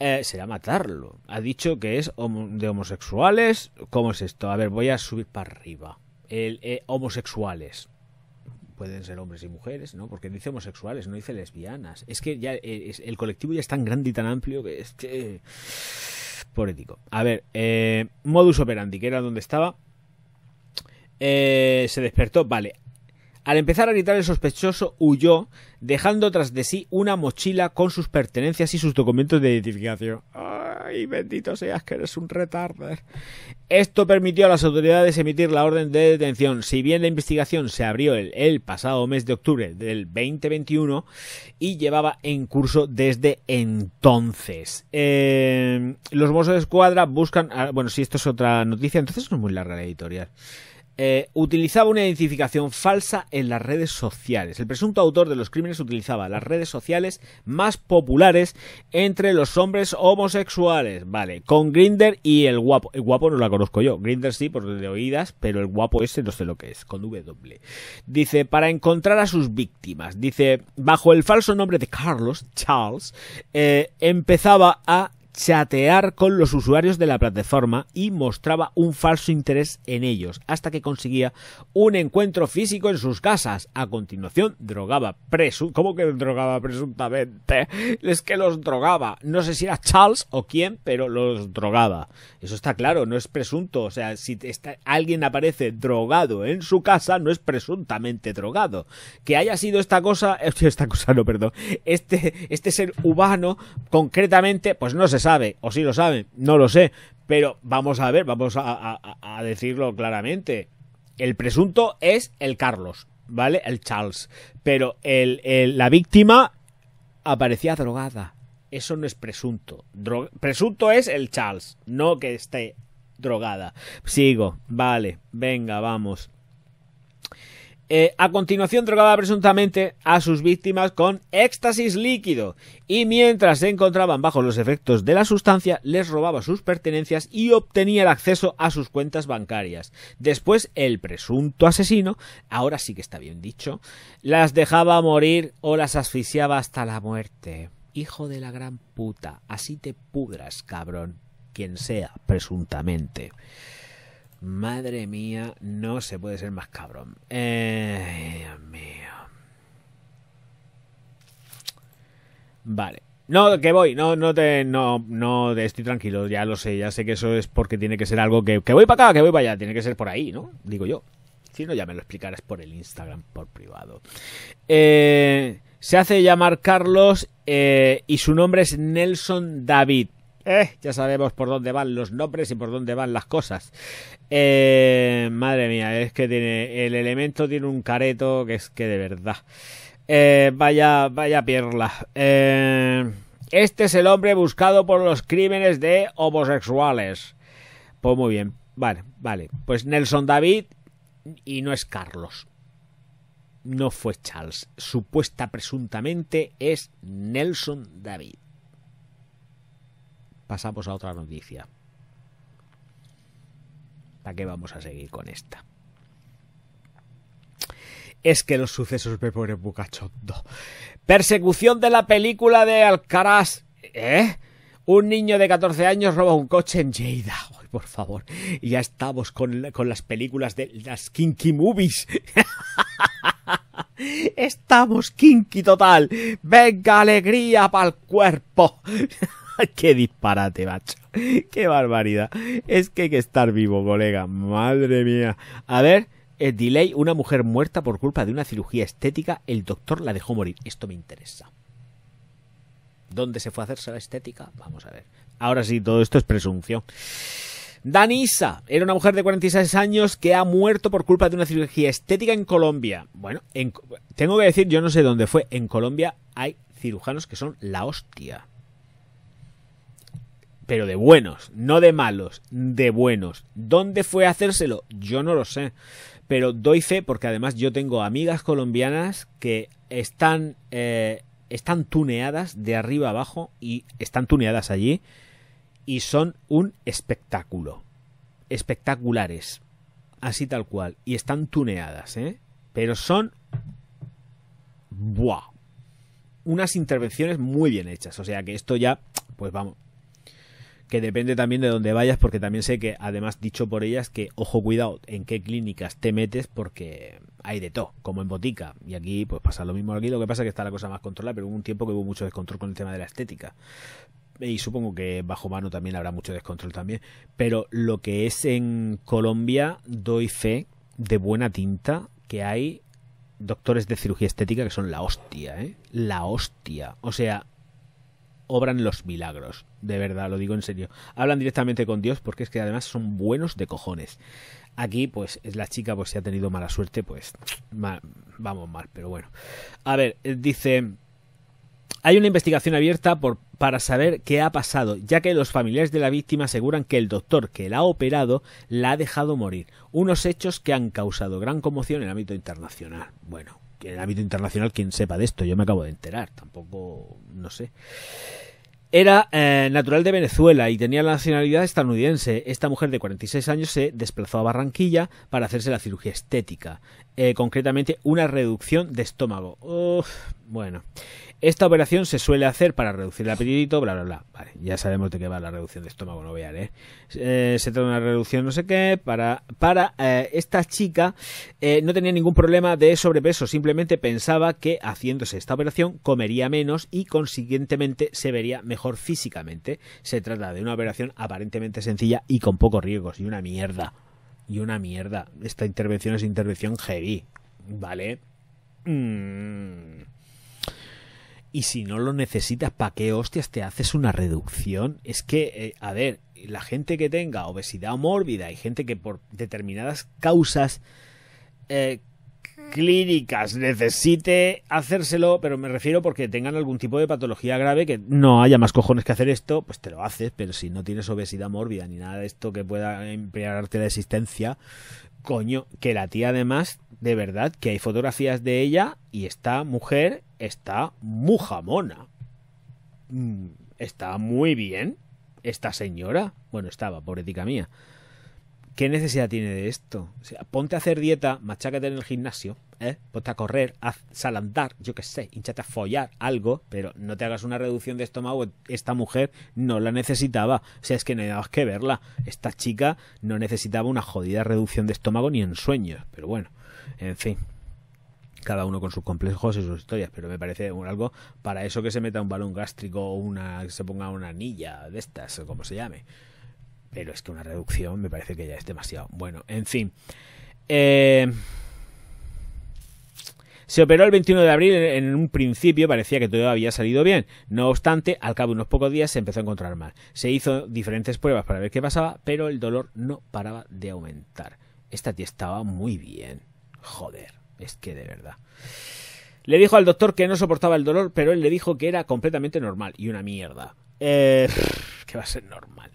eh, será matarlo. Ha dicho que es de homosexuales. ¿Cómo es esto? A ver, voy a subir para arriba. Eh, homosexuales. Pueden ser hombres y mujeres, ¿no? Porque dice homosexuales, no dice lesbianas. Es que ya es, el colectivo ya es tan grande y tan amplio que es que político. A ver, eh, modus operandi, que era donde estaba. Eh, se despertó, vale, al empezar a gritar el sospechoso huyó, dejando tras de sí una mochila con sus pertenencias y sus documentos de identificación. ¡Ay, bendito seas que eres un retarder! Eh. Esto permitió a las autoridades emitir la orden de detención, si bien la investigación se abrió el, pasado mes de octubre del 2021 y llevaba en curso desde entonces. Eh, los Mossos de Escuadra buscan... Ah, bueno, si esto es otra noticia, entonces no es muy larga la editorial. Eh, utilizaba una identificación falsa en las redes sociales. El presunto autor de los crímenes utilizaba las redes sociales más populares entre los hombres homosexuales. Vale, con Grinder y el guapo. El guapo no la conozco yo. Grinder sí, por de oídas, pero el guapo ese no sé lo que es, con W. Dice, para encontrar a sus víctimas. Dice, bajo el falso nombre de Carlos, Charles, eh, empezaba a chatear con los usuarios de la plataforma y mostraba un falso interés en ellos, hasta que conseguía un encuentro físico en sus casas. A continuación, drogaba presuntamente. ¿Cómo que drogaba presuntamente? *laughs* Es que los drogaba. No sé si era Charles o quién, pero los drogaba. Eso está claro, no es presunto. O sea, si alguien aparece drogado en su casa, no es presuntamente drogado. Que haya sido esta cosa, *laughs* esta cosa no, perdón, este, este ser humano, concretamente, pues no se sabe, o si lo sabe no lo sé, pero vamos a ver, vamos a, a, decirlo claramente. El presunto es el Carlos, ¿vale? El Charles. Pero el, la víctima aparecía drogada. Eso no es presunto. presunto es el Charles, no que esté drogada. Sigo, vale, venga, vamos. Eh, a continuación drogaba presuntamente a sus víctimas con éxtasis líquido y mientras se encontraban bajo los efectos de la sustancia les robaba sus pertenencias y obtenía el acceso a sus cuentas bancarias. Después el presunto asesino, ahora sí que está bien dicho, las dejaba morir o las asfixiaba hasta la muerte. Hijo de la gran puta, así te pudras, cabrón, quien sea, presuntamente. Madre mía, no se puede ser más cabrón. Eh, Dios mío. Vale. No, que voy, no, no te, no, no, estoy tranquilo, ya lo sé, ya sé que eso es porque tiene que ser algo que, que voy para acá, que voy para allá, tiene que ser por ahí, ¿no? Digo yo. Si no, ya me lo explicarás por el Instagram, por privado. Eh, se hace llamar Carlos eh, y su nombre es Nelson David. Eh, ya sabemos por dónde van los nombres y por dónde van las cosas. Eh, madre mía, es que tiene el elemento tiene un careto que es que de verdad. Eh, vaya, vaya pierla. este es el hombre buscado por los crímenes de homosexuales. Pues muy bien, vale, vale. Pues Nelson David y no es Carlos. No fue Charles. Supuesta presuntamente es Nelson David pasamos a otra noticia. ¿Para qué vamos a seguir con esta? Es que los sucesos me ponen bucachondo. Persecución de la película de Alcaraz. ¿Eh? Un niño de 14 años roba un coche en Lleida. por favor. ya estamos con, con las películas de las Kinky Movies. *laughs* Estamos kinky total. Venga, alegría para el cuerpo. *laughs* Qué disparate, macho. Qué barbaridad. Es que hay que estar vivo, colega. Madre mía. A ver, el eh, delay, una mujer muerta por culpa de una cirugía estética, el doctor la dejó morir. Esto me interesa. ¿Dónde se fue a hacerse la estética? Vamos a ver. Ahora sí, todo esto es presunción. Danisa era una mujer de 46 años que ha muerto por culpa de una cirugía estética en Colombia. Bueno, tengo que decir, yo no sé dónde fue. En Colombia hay cirujanos que son la hostia pero de buenos, no de malos, de buenos. ¿Dónde fue a hacérselo? Yo no lo sé. Pero doy fe porque además yo tengo amigas colombianas que están, eh, están tuneadas de arriba abajo y están tuneadas allí y son un espectáculo. Espectaculares. Así tal cual. Y están tuneadas, ¿eh? Pero son... Buah. Unas intervenciones muy bien hechas. O sea que esto ya, pues vamos, que depende también de dónde vayas, porque también sé que, además dicho por ellas, que ojo cuidado en qué clínicas te metes, porque hay de todo, como en botica. Y aquí pues pasa lo mismo aquí, lo que pasa es que está la cosa más controlada, pero hubo un tiempo que hubo mucho descontrol con el tema de la estética. Y supongo que bajo mano también habrá mucho descontrol también. Pero lo que es en Colombia, doy fe de buena tinta que hay doctores de cirugía estética que son la hostia, ¿eh? La hostia. O sea, obran los milagros. De verdad, lo digo en serio. Hablan directamente con Dios porque es que además son buenos de cojones. Aquí, pues, es la chica, pues si ha tenido mala suerte, pues vamos mal, pero bueno. A ver, eh, dice... Hay una investigación abierta por, para saber qué ha pasado, ya que los familiares de la víctima aseguran que el doctor que la ha operado la ha dejado morir, unos hechos que han causado gran conmoción en el ámbito internacional. Bueno, en el ámbito internacional quien sepa de esto. Yo me acabo de enterar, tampoco, no sé. Era eh, natural de Venezuela y tenía la nacionalidad estadounidense. Esta mujer de 46 años se desplazó a Barranquilla para hacerse la cirugía estética, eh, concretamente una reducción de estómago. Uf, bueno, esta operación se suele hacer para reducir el apetito, bla, bla, bla. Vale, ya sabemos de qué va la reducción de estómago, no voy a Eh, se trata de una reducción no sé qué. Para, para eh, esta chica eh, no tenía ningún problema de sobrepeso, simplemente pensaba que haciéndose esta operación comería menos y consiguientemente se vería mejor físicamente. Se trata de una operación aparentemente sencilla y con pocos riesgos. Y una mierda. Y una mierda. Esta intervención es intervención heavy. ¿Vale? Mmm y si no lo necesitas, ¿para qué hostias te haces una reducción? Es que, eh, a ver, la gente que tenga obesidad mórbida y gente que por determinadas causas eh, clínicas necesite hacérselo, pero me refiero porque tengan algún tipo de patología grave que no haya más cojones que hacer esto, pues te lo haces, pero si no tienes obesidad mórbida ni nada de esto que pueda emplearte la existencia, coño, que la tía además, de verdad, que hay fotografías de ella y esta mujer está mujamona. Mm, está muy bien esta señora. Bueno, estaba, ética mía. ¿Qué necesidad tiene de esto? O sea, ponte a hacer dieta, machácate en el gimnasio, ¿eh? Ponte a correr, a salandar yo qué sé, hinchate a follar, algo, pero no te hagas una reducción de estómago. Esta mujer no la necesitaba. O sea, es que no hay que verla. Esta chica no necesitaba una jodida reducción de estómago ni en sueños. Pero bueno, en fin cada uno con sus complejos y sus historias, pero me parece algo para eso que se meta un balón gástrico o una que se ponga una anilla de estas o como se llame. Pero es que una reducción me parece que ya es demasiado. Bueno, en fin. Eh, se operó el 21 de abril, en un principio parecía que todo había salido bien. No obstante, al cabo de unos pocos días se empezó a encontrar mal. Se hizo diferentes pruebas para ver qué pasaba, pero el dolor no paraba de aumentar. Esta tía estaba muy bien. Joder, es que de verdad. Le dijo al doctor que no soportaba el dolor, pero él le dijo que era completamente normal y una mierda. Eh, que va a ser normal.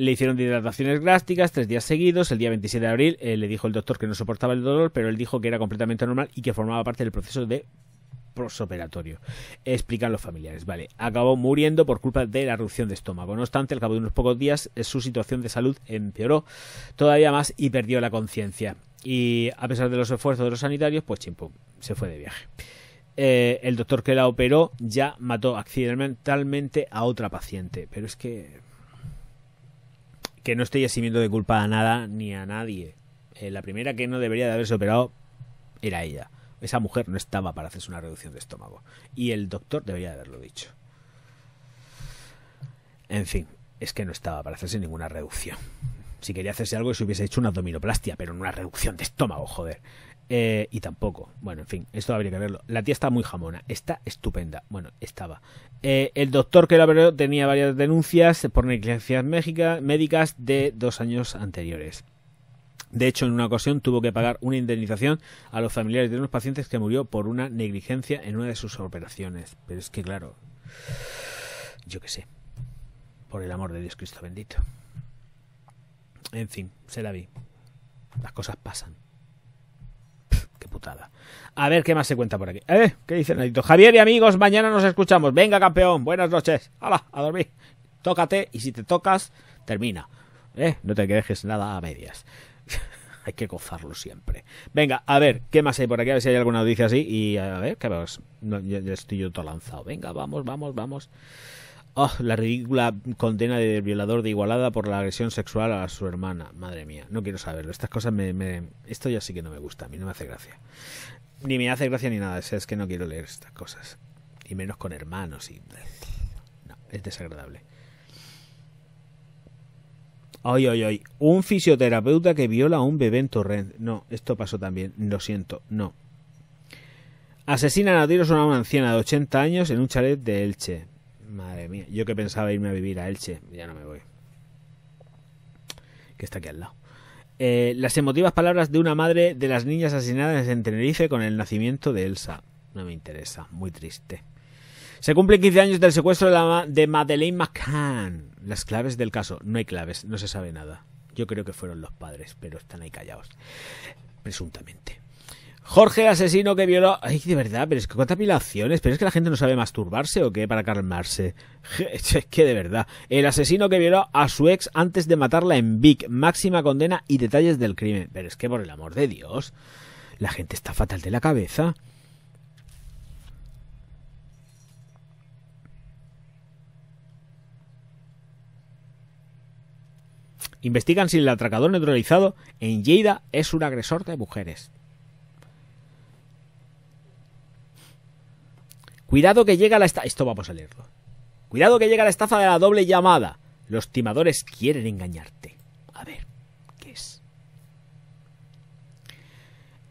Le hicieron hidrataciones grásticas tres días seguidos. El día 27 de abril eh, le dijo el doctor que no soportaba el dolor, pero él dijo que era completamente normal y que formaba parte del proceso de prosoperatorio. Explican los familiares. Vale, acabó muriendo por culpa de la erupción de estómago. No obstante, al cabo de unos pocos días, eh, su situación de salud empeoró todavía más y perdió la conciencia. Y a pesar de los esfuerzos de los sanitarios, pues chimpum, se fue de viaje. Eh, el doctor que la operó ya mató accidentalmente a otra paciente. Pero es que que no estoy asimiendo de culpa a nada ni a nadie. Eh, la primera que no debería de haberse operado era ella. Esa mujer no estaba para hacerse una reducción de estómago. Y el doctor debería de haberlo dicho. En fin, es que no estaba para hacerse ninguna reducción. Si quería hacerse algo, se hubiese hecho una abdominoplastia, pero no una reducción de estómago, joder. Eh, y tampoco. Bueno, en fin, esto habría que verlo. La tía está muy jamona, está estupenda. Bueno, estaba. Eh, el doctor que la operó tenía varias denuncias por negligencias médicas de dos años anteriores. De hecho, en una ocasión tuvo que pagar una indemnización a los familiares de unos pacientes que murió por una negligencia en una de sus operaciones. Pero es que, claro, yo qué sé. Por el amor de Dios Cristo bendito. En fin, se la vi. Las cosas pasan. Qué putada. A ver qué más se cuenta por aquí. Eh, ¿Qué dice Nadito? Javier y amigos, mañana nos escuchamos. Venga, campeón. Buenas noches. Hala, a dormir. Tócate y si te tocas, termina. ¿Eh? No te dejes nada a medias. *laughs* hay que gozarlo siempre. Venga, a ver, ¿qué más hay por aquí? A ver si hay alguna noticia así. Y a ver, qué estoy todo lanzado. Venga, vamos, vamos, vamos. Ah, la ridícula condena del violador de Igualada por la agresión sexual a su hermana. Madre mía, no quiero saberlo. Estas cosas me, me... Esto ya sí que no me gusta, a mí no me hace gracia. Ni me hace gracia ni nada, es que no quiero leer estas cosas. Y menos con hermanos y... No, es desagradable. Ay, ay, oye. Un fisioterapeuta que viola a un bebé en Torrent. No, esto pasó también. Lo siento, no. Asesinan a tiros a una anciana de 80 años en un chalet de Elche. Madre mía, yo que pensaba irme a vivir a Elche, ya no me voy. Que está aquí al lado. Eh, las emotivas palabras de una madre de las niñas asesinadas en Tenerife con el nacimiento de Elsa. No me interesa, muy triste. Se cumplen 15 años del secuestro de, la, de Madeleine McCann. Las claves del caso. No hay claves, no se sabe nada. Yo creo que fueron los padres, pero están ahí callados. Presuntamente. Jorge, el asesino que violó. Ay, de verdad, pero es que cuántas violaciones. Pero es que la gente no sabe masturbarse o qué para calmarse. Es que de verdad. El asesino que violó a su ex antes de matarla en Vic. Máxima condena y detalles del crimen. Pero es que por el amor de Dios. La gente está fatal de la cabeza. Investigan si el atracador neutralizado en Lleida es un agresor de mujeres. Cuidado que llega la estafa. Esto vamos a leerlo. Cuidado que llega la estafa de la doble llamada. Los timadores quieren engañarte. A ver, ¿qué es?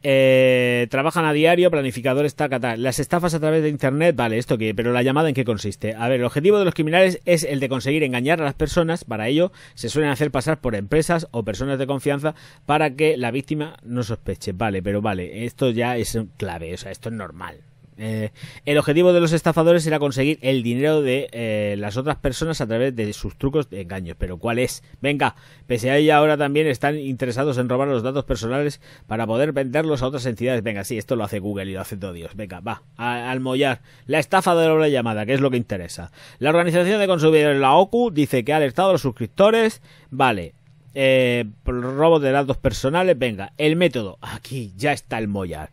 Eh, trabajan a diario, planificadores, está Las estafas a través de internet, vale, esto que, pero la llamada en qué consiste. A ver, el objetivo de los criminales es el de conseguir engañar a las personas. Para ello, se suelen hacer pasar por empresas o personas de confianza para que la víctima no sospeche. Vale, pero vale, esto ya es clave, o sea, esto es normal. Eh, el objetivo de los estafadores era conseguir el dinero de eh, las otras personas a través de sus trucos de engaños. Pero ¿cuál es? Venga, pese a ello ahora también están interesados en robar los datos personales para poder venderlos a otras entidades. Venga, sí, esto lo hace Google y lo hace todo Dios. Venga, va, al mollar. La estafa de la llamada, que es lo que interesa. La organización de consumidores, la OCU, dice que ha alertado a los suscriptores. Vale, eh, robo de datos personales, venga, el método, aquí ya está el mollar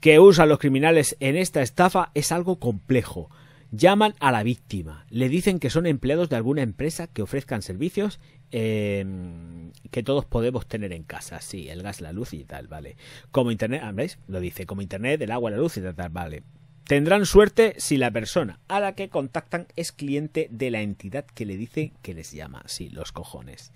que usan los criminales en esta estafa es algo complejo. Llaman a la víctima, le dicen que son empleados de alguna empresa que ofrezcan servicios em, que todos podemos tener en casa, sí, el gas, la luz y tal, vale. Como internet, ah, ¿veis? Lo dice, como internet, el agua, la luz y tal, vale. Tendrán suerte si la persona a la que contactan es cliente de la entidad que le dice que les llama, sí, los cojones.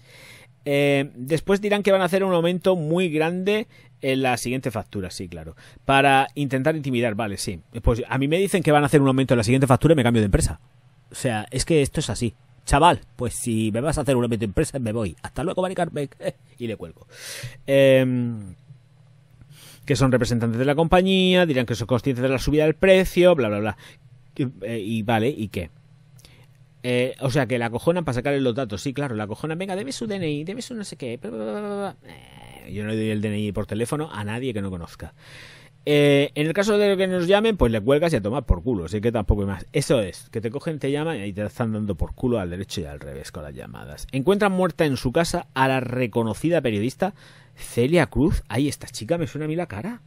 Eh, después dirán que van a hacer un aumento muy grande en la siguiente factura, sí, claro. Para intentar intimidar, vale, sí. Pues a mí me dicen que van a hacer un aumento en la siguiente factura y me cambio de empresa. O sea, es que esto es así. Chaval, pues si me vas a hacer un aumento de empresa, me voy. Hasta luego, Mari *laughs* y le cuelgo. Em, que son representantes de la compañía, dirán que son conscientes de la subida del precio, bla, bla, bla. y eh, vale, ¿y qué? Eh, o sea, que la cojonan para sacarle los datos. Sí, claro, la cojona, Venga, debe su DNI, debe su no sé qué. Eh, yo no le doy el DNI por teléfono a nadie que no conozca. Eh, en el caso de que nos llamen, pues le cuelgas y a tomar por culo. Así que tampoco hay más. Eso es, que te cogen, te llaman y te están dando por culo al derecho y al revés con las llamadas. Encuentran muerta en su casa a la reconocida periodista Celia Cruz. Ahí esta chica me suena a mí la cara.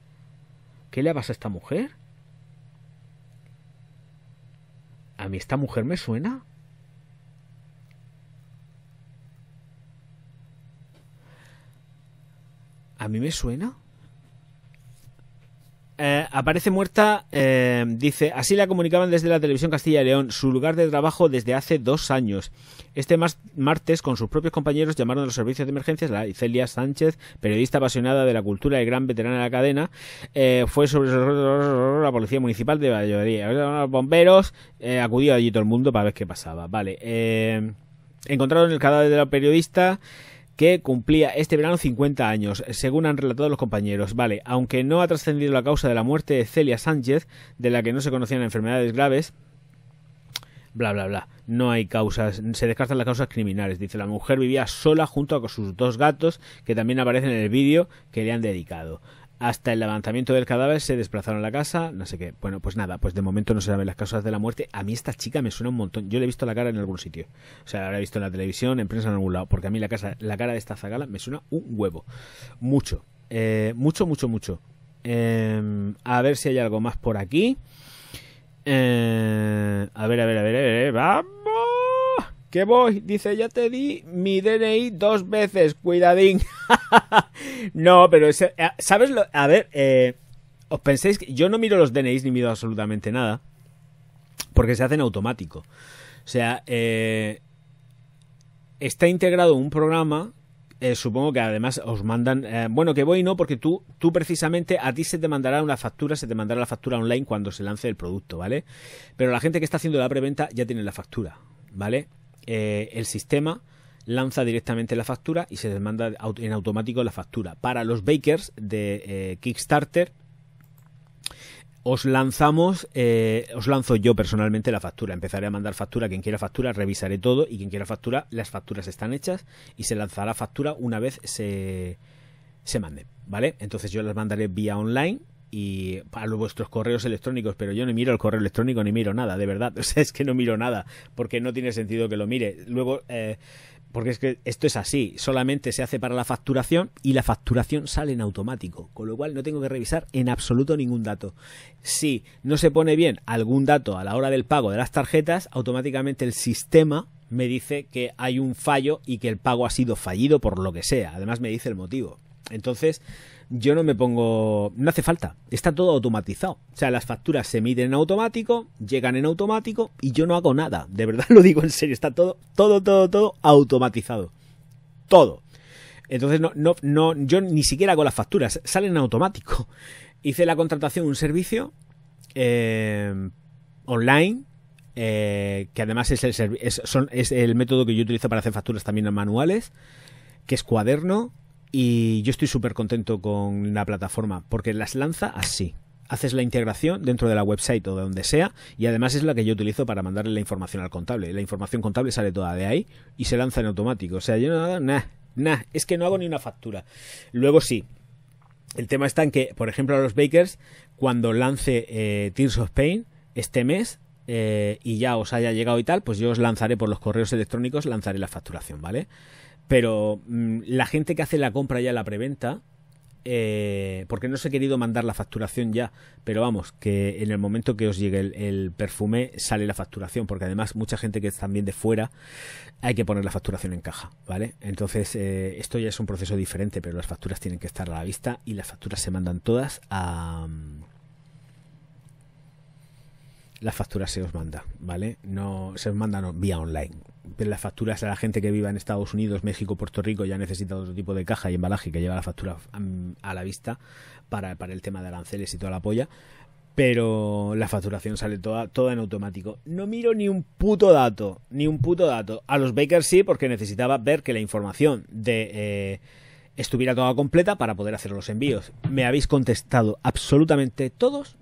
¿Qué le pasa a esta mujer? A mí esta mujer me suena. A mí me suena. Eh, aparece muerta, eh, dice, así la comunicaban desde la televisión Castilla y León, su lugar de trabajo desde hace dos años. Este martes, con sus propios compañeros, llamaron a los servicios de emergencias, la Celia Sánchez, periodista apasionada de la cultura y gran veterana de la cadena, eh, fue sobre *laughs* la policía municipal de Valladolid. Los bomberos, acudió allí todo el mundo para ver qué pasaba. Vale, encontraron el cadáver de la periodista que cumplía este verano 50 años, según han relatado los compañeros. Vale, aunque no ha trascendido la causa de la muerte de Celia Sánchez, de la que no se conocían enfermedades graves, bla, bla, bla. No hay causas, se descartan las causas criminales. Dice, la mujer vivía sola junto a sus dos gatos, que también aparecen en el vídeo que le han dedicado. Hasta el levantamiento del cadáver se desplazaron a la casa, no sé qué. Bueno, pues nada, pues de momento no se saben las causas de la muerte. A mí esta chica me suena un montón. Yo le he visto la cara en algún sitio. O sea, la he visto en la televisión, en prensa, en algún lado. Porque a mí la, casa, la cara de esta zagala me suena un huevo. Mucho. Eh, mucho, mucho, mucho. Eh, a ver si hay algo más por aquí. Eh, a ver, a ver, a ver. ¡Vamos! Que voy, dice, ya te di mi DNI dos veces, cuidadín. *laughs* no, pero, ese, eh, ¿sabes lo? A ver, eh, os penséis que yo no miro los DNIs ni miro absolutamente nada, porque se hacen automático. O sea, eh, está integrado un programa supongo que además os mandan. bueno, que voy no, porque tú, tú precisamente a ti se te mandará una factura, se te mandará la factura online cuando se lance el producto, ¿vale? Pero la gente que está haciendo la preventa ya tiene la factura, ¿vale? Eh, el sistema lanza directamente la factura y se demanda en automático la factura. Para los bakers de eh, Kickstarter, os lanzamos, eh, os lanzo yo personalmente la factura. Empezaré a mandar factura. Quien quiera factura, revisaré todo. Y quien quiera factura, las facturas están hechas y se lanzará factura una vez se, se mande. ¿Vale? Entonces yo las mandaré vía online y a vuestros correos electrónicos, pero yo no miro el correo electrónico ni miro nada, de verdad. *laughs* O sea, es que no miro nada, porque no tiene sentido que lo mire. Luego, eh, porque es que esto es así, solamente se hace para la facturación y la facturación sale en automático, con lo cual no tengo que revisar en absoluto ningún dato. Si no se pone bien algún dato a la hora del pago de las tarjetas, automáticamente el sistema me dice que hay un fallo y que el pago ha sido fallido por lo que sea. Además me dice el motivo. Entonces, yo no me pongo, no hace falta, está todo automatizado. O sea, las facturas se miden en automático, llegan en automático y yo no hago nada. De verdad *laughs* lo digo en serio, está todo, todo, todo, todo automatizado. Todo. Entonces no, no, no, yo ni siquiera hago las facturas, salen en automático. *laughs* Hice la contratación de un servicio eh, online eh, que además es el, es el método que yo utilizo para hacer facturas también manuales, que es cuaderno y yo estoy súper contento con la plataforma porque las lanza así. Haces la integración dentro de la website o de donde sea y además es la que yo utilizo para mandarle la información al contable. La información contable sale toda de ahí y se lanza en automático. O sea, yo nada, nada, es que no hago ni una factura. Luego sí, el tema está en que, por ejemplo, a los Bakers, cuando lance eh, Tears of Pain este mes eh, y ya os haya llegado y tal, pues yo os lanzaré por los correos electrónicos, lanzaré la facturación, ¿vale? Pero mm, la gente que hace la compra ya la preventa, eh, porque no os he querido mandar la facturación ya, pero vamos, que en el momento que os llegue el, perfume sale la facturación, porque además mucha gente que es también de fuera hay que poner la facturación en caja, ¿vale? Entonces, eh, esto ya es un proceso diferente, pero las facturas tienen que estar a la vista y las facturas se mandan todas a... Mm, las facturas se os manda, ¿vale? No se os mandan vía online las facturas a la gente que viva en Estados Unidos, México, Puerto Rico ya necesita otro tipo de caja y embalaje que lleva la factura a la vista para, el tema de aranceles y toda la polla. Pero la facturación sale toda, toda en automático. No miro ni un puto dato, ni un puto dato. A los bakers sí, porque necesitaba ver que la información de... Eh, estuviera toda completa para poder hacer los envíos. Me habéis contestado absolutamente todos,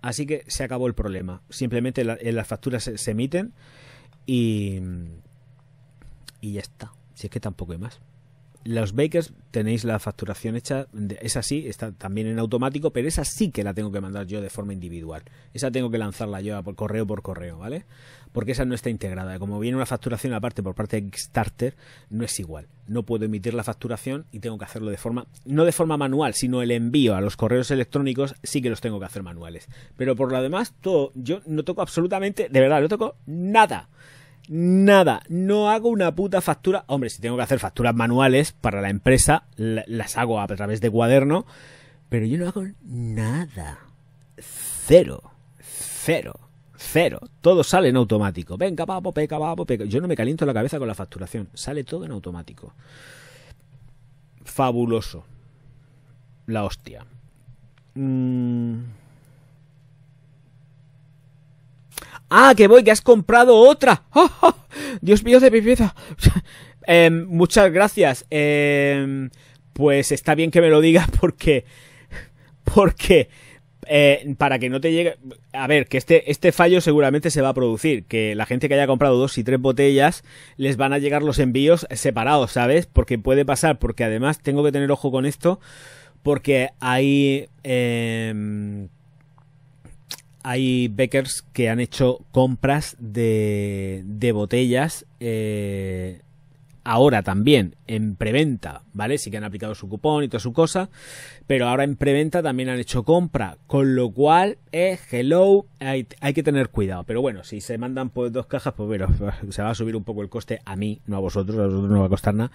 así que se acabó el problema. Simplemente las facturas se, emiten y, y ya está. Si es que tampoco hay más. Los bakers tenéis la facturación hecha, esa sí, está también en automático, pero esa sí que la tengo que mandar yo de forma individual. Esa tengo que lanzarla yo por correo por correo, ¿vale? porque esa no está integrada. Como viene una facturación aparte por parte de Kickstarter, no es igual. No puedo emitir la facturación y tengo que hacerlo de forma, no de forma manual, sino el envío a los correos electrónicos sí que los tengo que hacer manuales. Pero por lo demás, todo, yo no toco absolutamente, de verdad, no toco nada. Nada, no hago una puta factura. Hombre, si tengo que hacer facturas manuales para la empresa, las hago a través de cuaderno, pero yo no hago nada. Cero, cero. Cero. Todo sale en automático. Venga, papo, peca, papo, peca. Yo no me caliento la cabeza con la facturación. Sale todo en automático. Fabuloso. La hostia. Mm. Ah, que voy, que has comprado otra. *laughs* ¡Oh, oh! Dios mío de pipiza *laughs* em, muchas gracias. Em, pues está bien que me lo digas porque... *laughs* Porque eh, para que no te llegue. A ver, que este, este fallo seguramente se va a producir. Que la gente que haya comprado dos y tres botellas les van a llegar los envíos separados, ¿sabes? Porque puede pasar, porque además tengo que tener ojo con esto, porque hay. Em, hay backers que han hecho compras de, de botellas eh, ahora también en preventa, ¿vale? Sí que han aplicado su cupón y toda su cosa, pero ahora en preventa también han hecho compra, con lo cual, eh, hello, hay, que tener cuidado. Pero bueno, si se mandan pues dos cajas, pues bueno, *laughs* se va a subir un poco el coste a mí, no a vosotros, a vosotros no va a costar nada,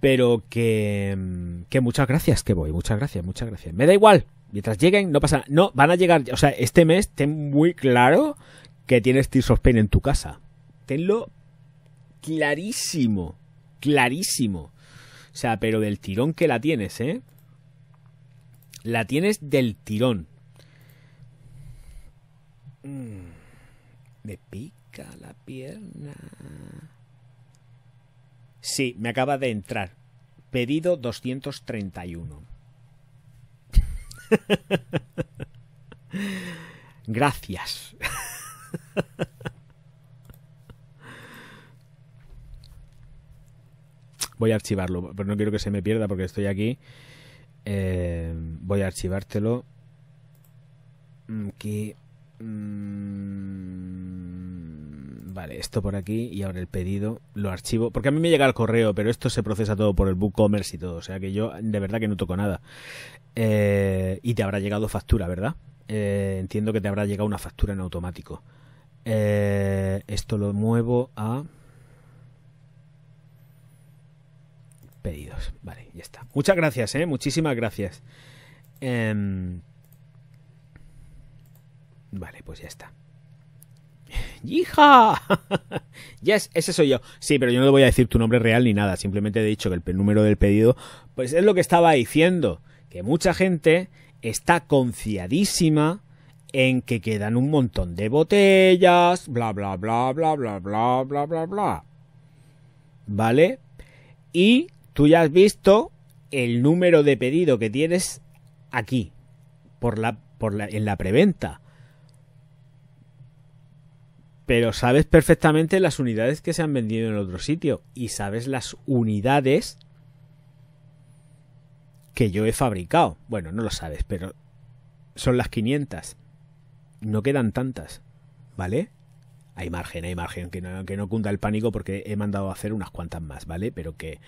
pero que, mm, que muchas gracias que voy, muchas gracias, muchas gracias. Me da igual, mientras lleguen, no pasa nada. No, van a llegar, o sea, este mes ten muy claro que tienes Tears of Pain en tu casa. Tenlo clarísimo clarísimo. O sea, pero del tirón que la tienes, ¿eh? La tienes del tirón. Mm, me pica la pierna. Sí, me acaba de entrar. Pedido 231. *laughs* Gracias. *laughs* voy a archivarlo, pero no quiero que se me pierda porque estoy aquí. Eh, voy a archivártelo. Aquí. Mm, mm, vale, esto por aquí y ahora el pedido lo archivo. Porque a mí me llega el correo, pero esto se procesa todo por el WooCommerce y todo. O sea que yo de verdad que no toco nada. Eh, y te habrá llegado factura, ¿verdad? Eh, entiendo que te habrá llegado una factura en automático. esto lo muevo a... pedidos. Vale, ya está. Muchas gracias, ¿eh? Muchísimas gracias. Em, vale, pues ya está. ¡Hija! *laughs* yes, ese soy yo. Sí, pero yo no le voy a decir tu nombre real ni nada. Simplemente he dicho que el número del pedido, pues es lo que estaba diciendo. Que mucha gente está confiadísima en que quedan un montón de botellas, bla, bla, bla, bla, bla, bla, bla, bla, bla. ¿Vale? Y tú ya has visto el número de pedido que tienes aquí, por la, por en la preventa. Pero sabes perfectamente las unidades que se han vendido en otro sitio y sabes las unidades que yo he fabricado. Bueno, no lo sabes, pero son las 500. No quedan tantas, ¿vale? Hay margen, hay margen, que no, que no cunda el pánico porque he mandado a hacer unas cuantas más, ¿vale? Pero que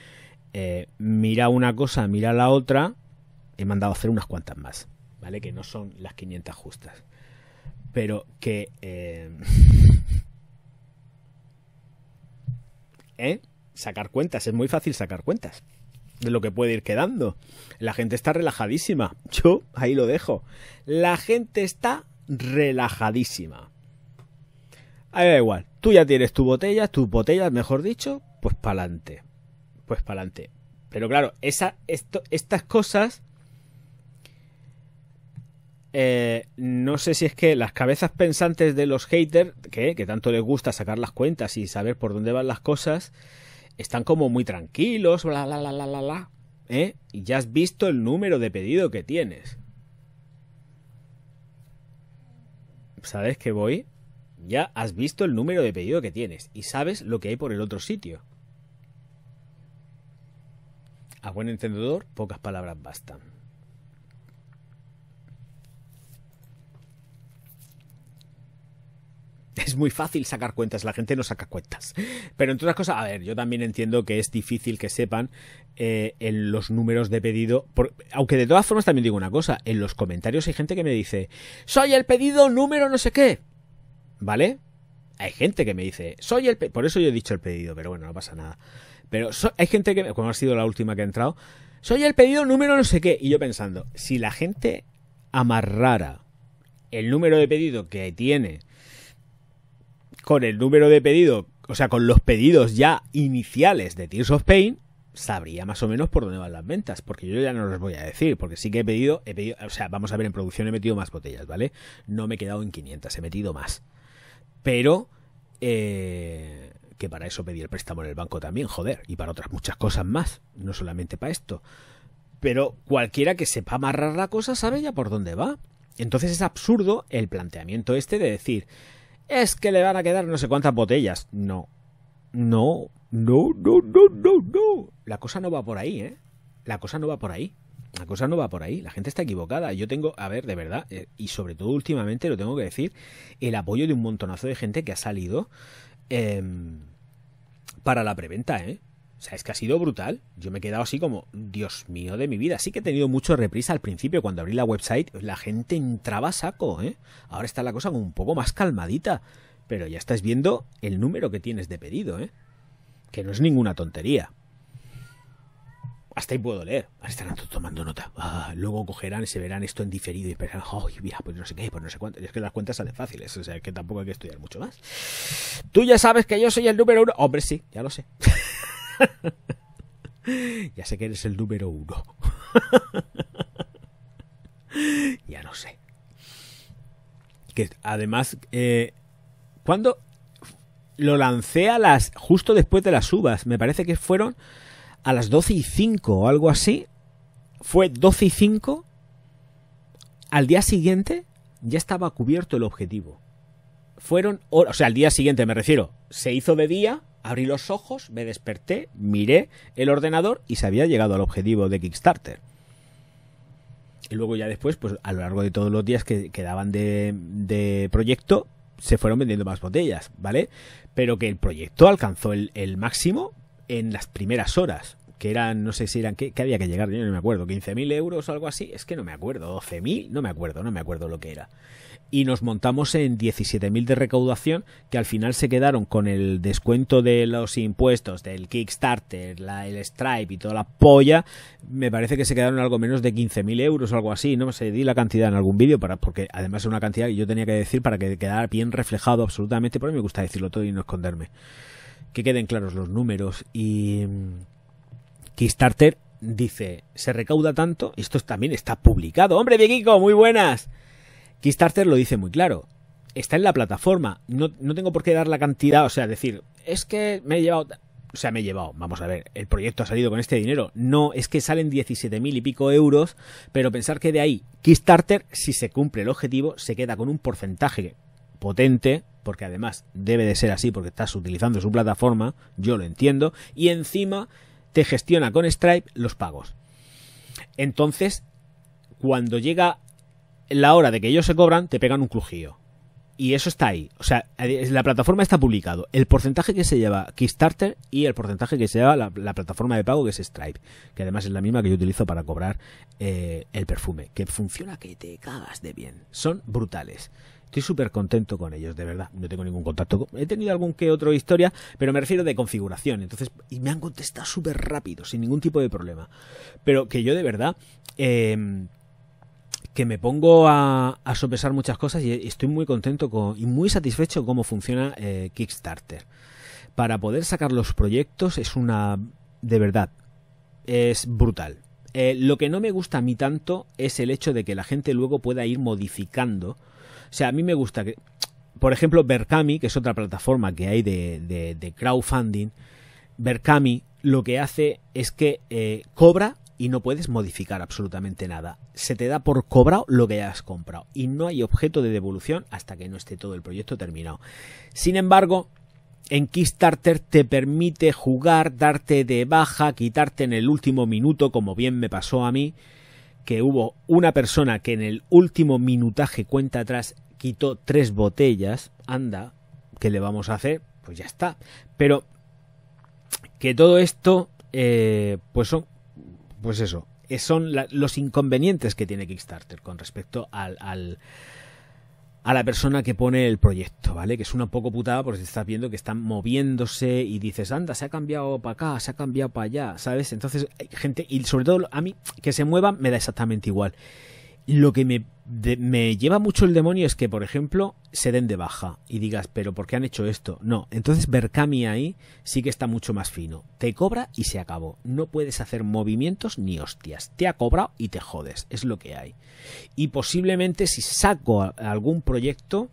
eh, mira una cosa, mira la otra, he mandado a hacer unas cuantas más, ¿vale? Que no son las 500 justas. Pero que... Eh, *laughs* eh, Sacar cuentas, es muy fácil sacar cuentas de lo que puede ir quedando. La gente está relajadísima. *laughs* Yo ahí lo dejo. La gente está relajadísima. Ahí da igual. Tú ya tienes tu botella, tus botellas, mejor dicho, pues para adelante pues para adelante. Pero claro, esa, esto, estas cosas... Eh, no sé si es que las cabezas pensantes de los haters, que, tanto les gusta sacar las cuentas y saber por dónde van las cosas, están como muy tranquilos, bla, bla, bla, bla, bla, ¿eh? Y ya has visto el número de pedido que tienes. ¿Sabes que voy? Ya has visto el número de pedido que tienes y sabes lo que hay por el otro sitio. A buen entendedor, pocas palabras bastan. Es muy fácil sacar cuentas, la gente no saca cuentas. Pero entre otras cosas, a ver, yo también entiendo que es difícil que sepan eh, en los números de pedido. aunque de todas formas también digo una cosa, en los comentarios hay gente que me dice, soy el pedido número no sé qué. ¿Vale? Hay gente que me dice, soy el... por eso yo he dicho el pedido, pero bueno, no pasa nada. Pero hay gente que, como ha sido la última que ha entrado, soy el pedido número no sé qué. Y yo pensando, si la gente amarrara el número de pedido que tiene con el número de pedido, o sea, con los pedidos ya iniciales de Tears of Pain, sabría más o menos por dónde van las ventas, porque yo ya no los voy a decir, porque sí que he pedido, he pedido, o sea, vamos a ver, en producción he metido más botellas, ¿vale? No me he quedado en 500, he metido más. Pero, eh, que para eso pedí el préstamo en el banco también, joder, y para otras muchas cosas más, no solamente para esto. Pero cualquiera que sepa amarrar la cosa sabe ya por dónde va. Entonces es absurdo el planteamiento este de decir, es que le van a quedar no sé cuántas botellas. No, no, no, no, no, no, no. La cosa no va por ahí, ¿eh? La cosa no va por ahí. La cosa no va por ahí, la gente está equivocada. Yo tengo, a ver, de verdad, eh, y sobre todo últimamente lo tengo que decir, el apoyo de un montonazo de gente que ha salido Em, para la preventa, ¿eh? O sea, es que ha sido brutal. Yo me he quedado así como, Dios mío de mi vida. Sí que he tenido mucho reprisa al principio. Cuando abrí la website, la gente entraba a saco, ¿eh? Ahora está la cosa como un poco más calmadita. Pero ya estás viendo el número que tienes de pedido, ¿eh? Que no es ninguna tontería hasta ahí puedo leer. Ahora están todos tomando nota. Ah, luego cogerán, se verán esto en diferido y pensarán, ¡ay, mira, pues no sé qué, pues no sé cuánto! Y es que las cuentas salen fáciles, o sea, que tampoco hay que estudiar mucho más. Tú ya sabes que yo soy el número uno. Hombre, sí, ya lo sé. *laughs* ya sé que eres el número uno. *laughs* ya lo sé. Que además, eh, cuando lo lancé a las. justo después de las uvas, me parece que fueron a las 12 y 5 o algo así, fue 12 y 5, al día siguiente ya estaba cubierto el objetivo. Fueron, o sea, al día siguiente me refiero, se hizo de día, abrí los ojos, me desperté, miré el ordenador y se había llegado al objetivo de Kickstarter. Y luego ya después, pues a lo largo de todos los días que quedaban de, proyecto, se fueron vendiendo más botellas, ¿vale? Pero que el proyecto alcanzó el máximo en las primeras horas, que eran, no sé si eran, ¿qué, había que llegar? Yo no me acuerdo, 15.000 euros o algo así, es que no me acuerdo, 12.000, no me acuerdo, no me acuerdo lo que era. Y nos montamos en 17.000 de recaudación, que al final se quedaron con el descuento de los impuestos, del Kickstarter, la, el Stripe y toda la polla, me parece que se quedaron algo menos de 15.000 euros o algo así, no sé, di la cantidad en algún vídeo, para, porque además es una cantidad que yo tenía que decir para que quedara bien reflejado absolutamente, porque me gusta decirlo todo y no esconderme que queden claros los números y mm, Kickstarter dice, se recauda tanto, esto también está publicado. Hombre, viejico, muy buenas. Kickstarter lo dice muy claro. Está en la plataforma. No, no, tengo por qué dar la cantidad, o sea, decir, es que me he llevado... O sea, me he llevado, vamos a ver, el proyecto ha salido con este dinero. No, es que salen 17 mil y pico euros, pero pensar que de ahí, Kickstarter, si se cumple el objetivo, se queda con un porcentaje potente porque además debe de ser así porque estás utilizando su plataforma, yo lo entiendo, y encima te gestiona con Stripe los pagos. Entonces, cuando llega la hora de que ellos se cobran, te pegan un crujillo. Y eso está ahí. O sea, la plataforma está publicado. El porcentaje que se lleva Kickstarter y el porcentaje que se lleva la, plataforma de pago que es Stripe. Que además es la misma que yo utilizo para cobrar eh, el perfume. Que funciona que te cagas de bien. Son brutales. Estoy súper contento con ellos, de verdad. No tengo ningún contacto. He tenido algún que otro historia, pero me refiero de configuración. Entonces, y me han contestado súper rápido, sin ningún tipo de problema. Pero que yo de verdad... Em, que me pongo a, sopesar muchas cosas y estoy muy contento y muy satisfecho con cómo funciona eh, Kickstarter. Para poder sacar los proyectos es una... de verdad, es brutal. Eh, lo que no me gusta a mí tanto es el hecho de que la gente luego pueda ir modificando o sea, a mí me gusta que, por ejemplo, Berkami, que es otra plataforma que hay de, crowdfunding, Berkami lo que hace es que eh, cobra y no puedes modificar absolutamente nada. Se te da por cobrado lo que hayas comprado y no hay objeto de devolución hasta que no esté todo el proyecto terminado. Sin embargo, en Kickstarter te permite jugar, darte de baja, quitarte en el último minuto, como bien me pasó a mí, que hubo una persona que en el último minutaje cuenta atrás quitó tres botellas, anda, ¿qué le vamos a hacer? Pues ya está. Pero que todo esto, eh, pues son, pues eso, eh, son los inconvenientes que tiene Kickstarter con respecto al a la persona que pone el proyecto, ¿vale? Que es una poco putada porque estás viendo que están moviéndose y dices, anda, se ha cambiado para acá, se ha cambiado para allá, ¿sabes? Entonces hay gente, y sobre todo a mí, que se muevan me da exactamente igual. Lo que me, me lleva mucho el demonio es que, por ejemplo, se den de baja y digas, pero ¿por qué han hecho esto? No, entonces Berkami ahí sí que está mucho más fino. Te cobra y se acabó. No puedes hacer movimientos ni hostias. Te ha cobrado y te jodes. Es lo que hay. Y posiblemente si saco algún proyecto...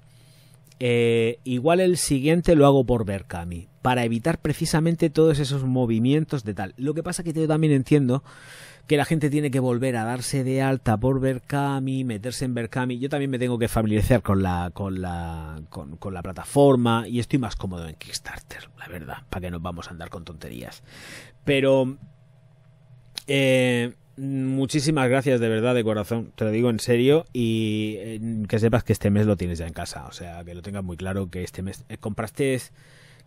Eh, igual el siguiente lo hago por Berkami, para evitar precisamente todos esos movimientos de tal. Lo que pasa que yo también entiendo que la gente tiene que volver a darse de alta por Berkami, meterse en Berkami. Yo también me tengo que familiarizar con la, con la, con, la plataforma y estoy más cómodo en Kickstarter, la verdad, para que nos vamos a andar con tonterías. Pero, eh, muchísimas gracias de verdad, de corazón, te lo digo en serio y eh, que sepas que este mes lo tienes ya en casa, o sea, que lo tengas muy claro que este mes eh, compraste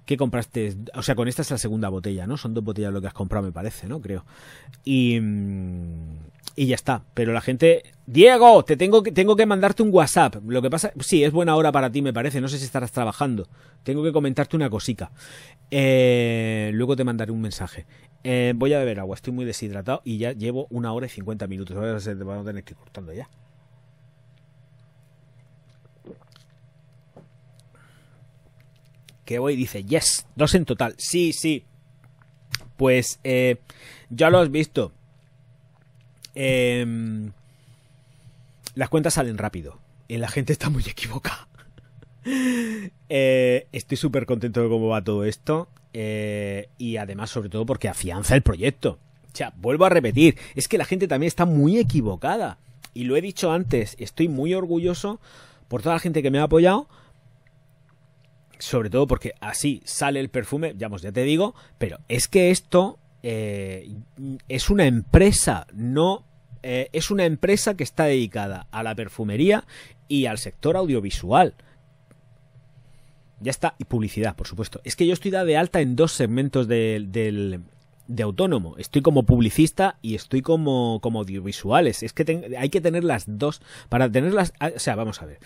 que compraste, o sea, con esta es la segunda botella, ¿no? Son dos botellas lo que has comprado, me parece, ¿no? Creo. Y, mm, y ya está. Pero la gente, Diego, te tengo que, tengo que mandarte un WhatsApp. Lo que pasa, sí, es buena hora para ti, me parece. No sé si estarás trabajando. Tengo que comentarte una cosica. Eh, luego te mandaré un mensaje. Eh, voy a beber agua, estoy muy deshidratado y ya llevo una hora y cincuenta minutos. Ahora se te van a tener que ir cortando ya. que voy dice, yes, dos en total. Sí, sí. Pues eh, ya lo has visto. Em, las cuentas salen rápido. Y eh, la gente está muy equivocada. *laughs* Eh, estoy súper contento de cómo va todo esto. y además, sobre todo, porque afianza el proyecto. O sea, vuelvo a repetir, es que la gente también está muy equivocada. Y lo he dicho antes, estoy muy orgulloso por toda la gente que me ha apoyado sobre todo porque así sale el perfume, ya, pues ya te digo, pero es que esto eh, es una empresa, no eh, es una empresa que está dedicada a la perfumería y al sector audiovisual. Ya está, y publicidad, por supuesto. Es que yo estoy de alta en dos segmentos del, de autónomo, estoy como publicista y estoy como, como audiovisuales. Es que hay que tener las dos. Para tenerlas. Ah, o sea, vamos a ver.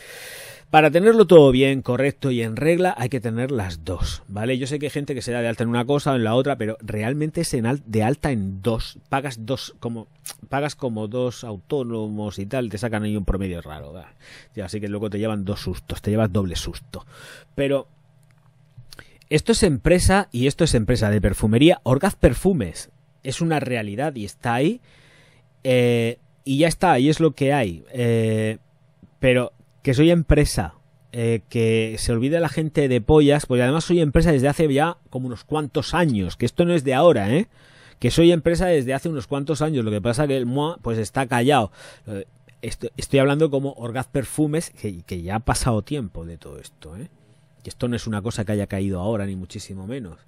Para tenerlo todo bien, correcto y en regla, hay que tener las dos, ¿vale? Yo sé que hay gente que se da de alta en una cosa o en la otra, pero realmente es de alta en dos. Pagas dos, como. Pagas como dos autónomos y tal, te sacan ahí un promedio raro. ya Así que luego te llevan dos sustos, te llevas doble susto. Pero esto es empresa y esto es empresa de perfumería. Orgaz Perfumes es una realidad y está ahí. Eh, y ya está, y es lo que hay. Eh, pero que soy empresa, eh, que se olvide la gente de pollas, porque además soy empresa desde hace ya como unos cuantos años, que esto no es de ahora, ¿eh? Que soy empresa desde hace unos cuantos años, lo que pasa que el MOA pues está callado. Estoy, hablando como Orgaz Perfumes, que ya ha pasado tiempo de todo esto, ¿eh? Y esto no es una cosa que haya caído ahora, ni muchísimo menos.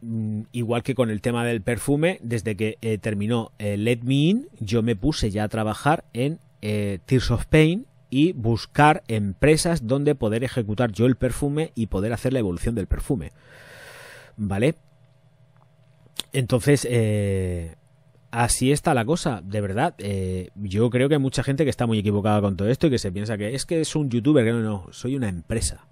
Mm, igual que con el tema del perfume, desde que eh, terminó eh, Let Me In, yo me puse ya a trabajar en eh, Tears of Pain y buscar empresas donde poder ejecutar yo el perfume y poder hacer la evolución del perfume. ¿Vale? Entonces, así está la cosa, de verdad. Eh, yo creo que hay mucha gente que está muy equivocada con todo esto y que se piensa que es que es un youtuber, que no, no, soy una empresa.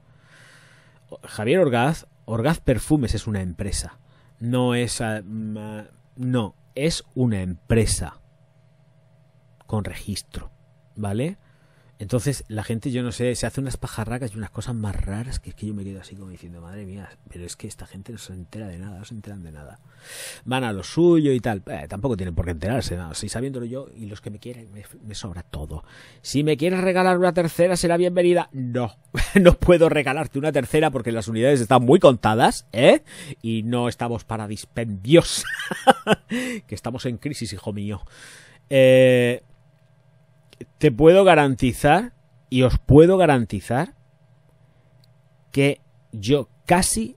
Javier Orgaz, Orgaz Perfumes es una empresa. No es... Ah, no, es una empresa. Con registro, ¿vale? Entonces la gente, yo no sé, se hace unas pajarracas y unas cosas más raras que es que yo me quedo así como diciendo, madre mía, pero es que esta gente no se entera de nada, no se enteran de nada. Van a lo suyo y tal. Eh, tampoco tienen por qué enterarse, nada. si sabiéndolo yo y los que me quieren, me, me, sobra todo. Si me quieres regalar una tercera, será bienvenida. No, *laughs* no puedo regalarte una tercera porque las unidades están muy contadas, ¿eh? Y no estamos para dispendios. *laughs* que estamos en crisis, hijo mío. Eh, te puedo garantizar y os puedo garantizar que yo casi,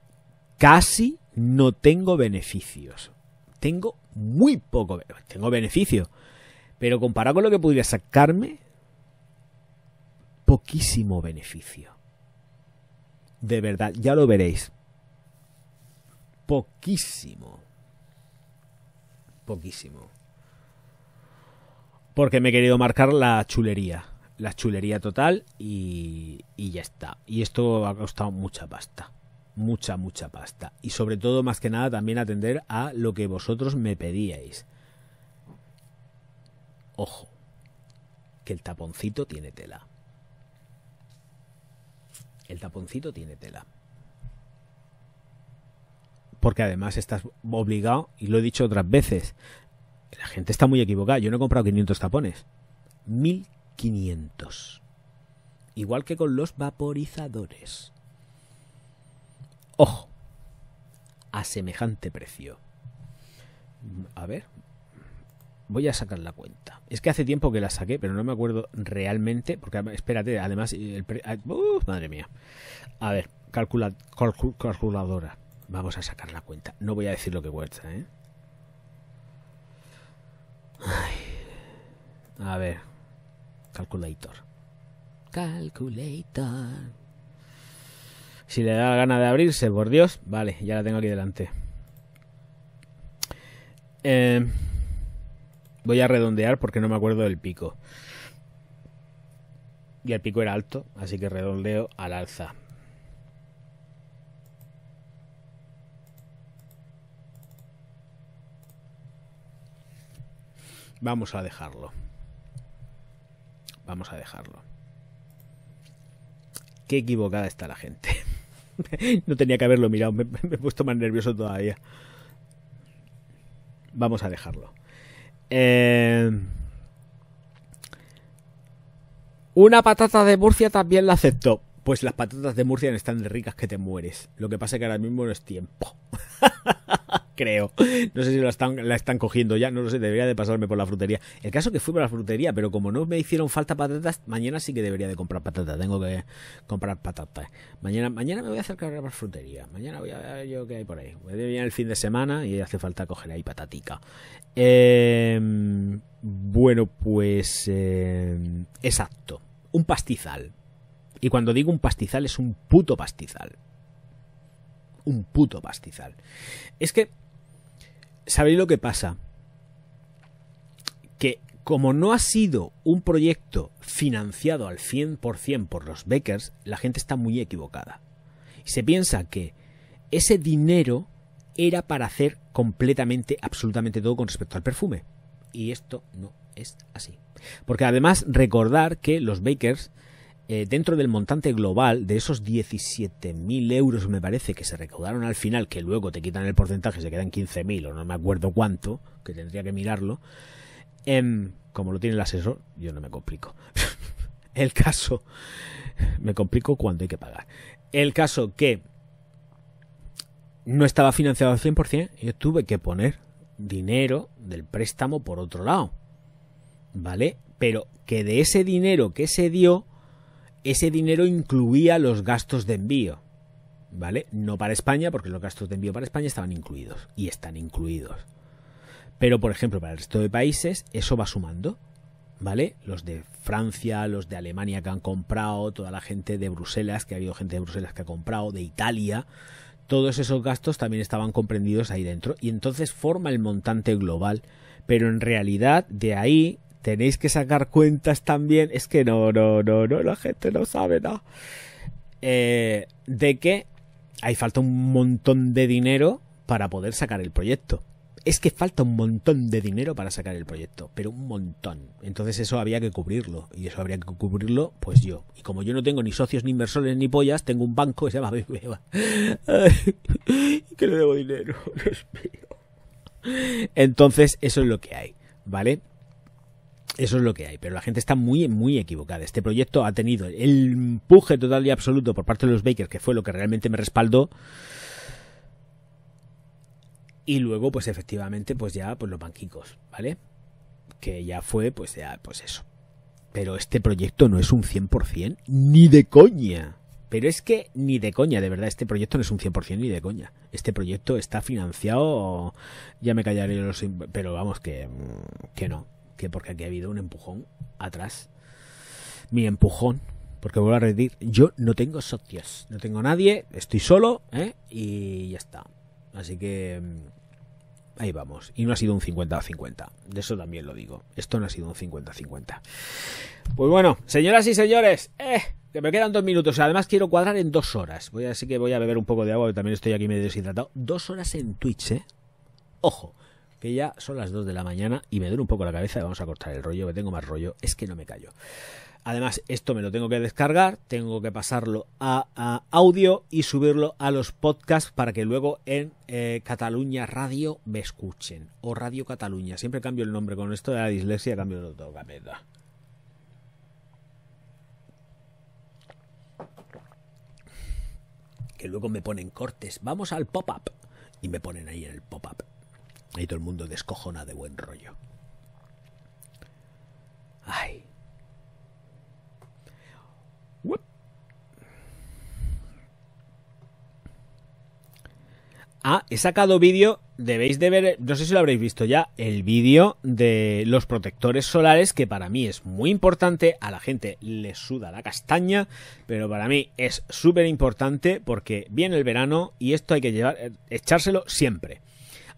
casi no tengo beneficios. Tengo muy poco, tengo beneficio. Pero comparado con lo que pudiera sacarme, poquísimo beneficio. De verdad, ya lo veréis. Poquísimo. Poquísimo porque me he querido marcar la chulería. La chulería total y, ya está. Y esto ha costado mucha pasta. Mucha, mucha pasta. Y sobre todo, más que nada, también atender a lo que vosotros me pedíais. Ojo, que el taponcito tiene tela. El taponcito tiene tela porque además estás obligado, y lo he dicho otras veces, la gente está muy equivocada. Yo no he comprado 500 tapones. 1500. Igual que con los vaporizadores. Ojo. A semejante precio. A ver. Voy a sacar la cuenta. Es que hace tiempo que la saqué, pero no me acuerdo realmente. Porque espérate, además... El ah, madre mía. A ver, calculadora. Vamos a sacar la cuenta. No voy a decir lo que cuesta, ¿eh? A ver. Calculator. Calculator. Si le da la gana de abrirse, por Dios. Vale, ya la tengo aquí delante. Eh, voy a redondear porque no me acuerdo del pico. Y el pico era alto, así que redondeo al alza. Vamos a dejarlo. Vamos a dejarlo. Qué equivocada está la gente. *laughs* no tenía que haberlo mirado, me, he puesto más nervioso todavía. Vamos a dejarlo. Eh, una patata de Murcia también la acepto. Pues las patatas de Murcia están de ricas que te mueres. Lo que pasa es que ahora mismo no es tiempo. *laughs* creo. No sé si la están, la están cogiendo ya, no lo sé, debería de pasarme por la frutería. El caso es que fui por la frutería, pero como no me hicieron falta patatas, mañana sí que debería de comprar patatas, tengo que comprar patatas. Mañana, mañana me voy a acercar a la frutería, mañana voy a ver yo qué hay por ahí. Voy a venir el fin de semana y hace falta coger ahí patatica. Em, bueno, pues... Em, exacto, un pastizal. Y cuando digo un pastizal es un puto pastizal. Un puto pastizal. Es que ¿sabéis lo que pasa? Que como no ha sido un proyecto financiado al 100% por los bakers la gente está muy equivocada. Se piensa que ese dinero era para hacer completamente, absolutamente todo con respecto al perfume. Y esto no es así. Porque además recordar que los Bakers eh, dentro del montante global de esos 17.000 euros, me parece, que se recaudaron al final, que luego te quitan el porcentaje, se quedan 15.000 o no me acuerdo cuánto, que tendría que mirarlo, em, como lo tiene el asesor, yo no me complico. *laughs* el caso, me complico cuando hay que pagar. El caso que no estaba financiado al 100%, yo tuve que poner dinero del préstamo por otro lado. ¿Vale? Pero que de ese dinero que se dio, ese dinero incluía los gastos de envío. ¿Vale? No para España, porque los gastos de envío para España estaban incluidos y están incluidos. Pero, por ejemplo, para el resto de países, eso va sumando. ¿Vale? Los de Francia, los de Alemania que han comprado, toda la gente de Bruselas, que ha habido gente de Bruselas que ha comprado, de Italia, todos esos gastos también estaban comprendidos ahí dentro. Y entonces forma el montante global. Pero en realidad, de ahí tenéis que sacar cuentas también. Es que no, no, no, no, la gente no sabe No. Eh, de que hay falta un montón de dinero para poder sacar el proyecto. Es que falta un montón de dinero para sacar el proyecto, pero un montón. Entonces eso había que cubrirlo, y eso habría que cubrirlo pues yo. Y como yo no tengo ni socios, ni inversores, ni pollas, tengo un banco que se llama *laughs* Y *laughs* que le debo dinero, *laughs* Entonces eso es lo que hay, ¿vale? eso es lo que hay, pero la gente está muy, muy equivocada. Este proyecto ha tenido el empuje total y absoluto por parte de los Bakers, que fue lo que realmente me respaldó. Y luego, pues efectivamente, pues ya, pues los banquicos, ¿vale? Que ya fue, pues ya, pues eso. Pero este proyecto no es un 100%, ni de coña. Pero es que ni de coña, de verdad, este proyecto no es un 100% ni de coña. Este proyecto está financiado, ya me callaré, pero vamos, que, que no porque aquí ha habido un empujón atrás. Mi empujón, porque vuelvo a repetir, yo no tengo socios, no tengo nadie, estoy solo ¿eh? y ya está. Así que mm, ahí vamos. Y no ha sido un 50-50. a De eso también lo digo. Esto no ha sido un 50-50. Pues bueno, señoras y señores, eh, que me quedan dos minutos. Además quiero cuadrar en dos horas. Voy así que voy a beber un poco de agua, que también estoy aquí medio deshidratado. Dos horas en Twitch, ¿eh? Ojo que ya son las 2 de la mañana y me duele un poco la cabeza. Vamos a cortar el rollo, que tengo más rollo. Es que no me callo. Además, esto me lo tengo que descargar, tengo que pasarlo a, audio y subirlo a los podcasts para que luego en eh, Cataluña Radio me escuchen. O Radio Cataluña. Siempre cambio el nombre con esto de la dislexia, cambio de todo. Que luego me ponen cortes. Vamos al pop-up. Y me ponen ahí en el pop-up. Ahí todo el mundo descojona de buen rollo. Ay. Ah, he sacado vídeo, debéis de ver, no sé si lo habréis visto ya, el vídeo de los protectores solares, que para mí es muy importante, a la gente le suda la castaña, pero para mí es súper importante porque viene el verano y esto hay que llevar, eh, echárselo siempre.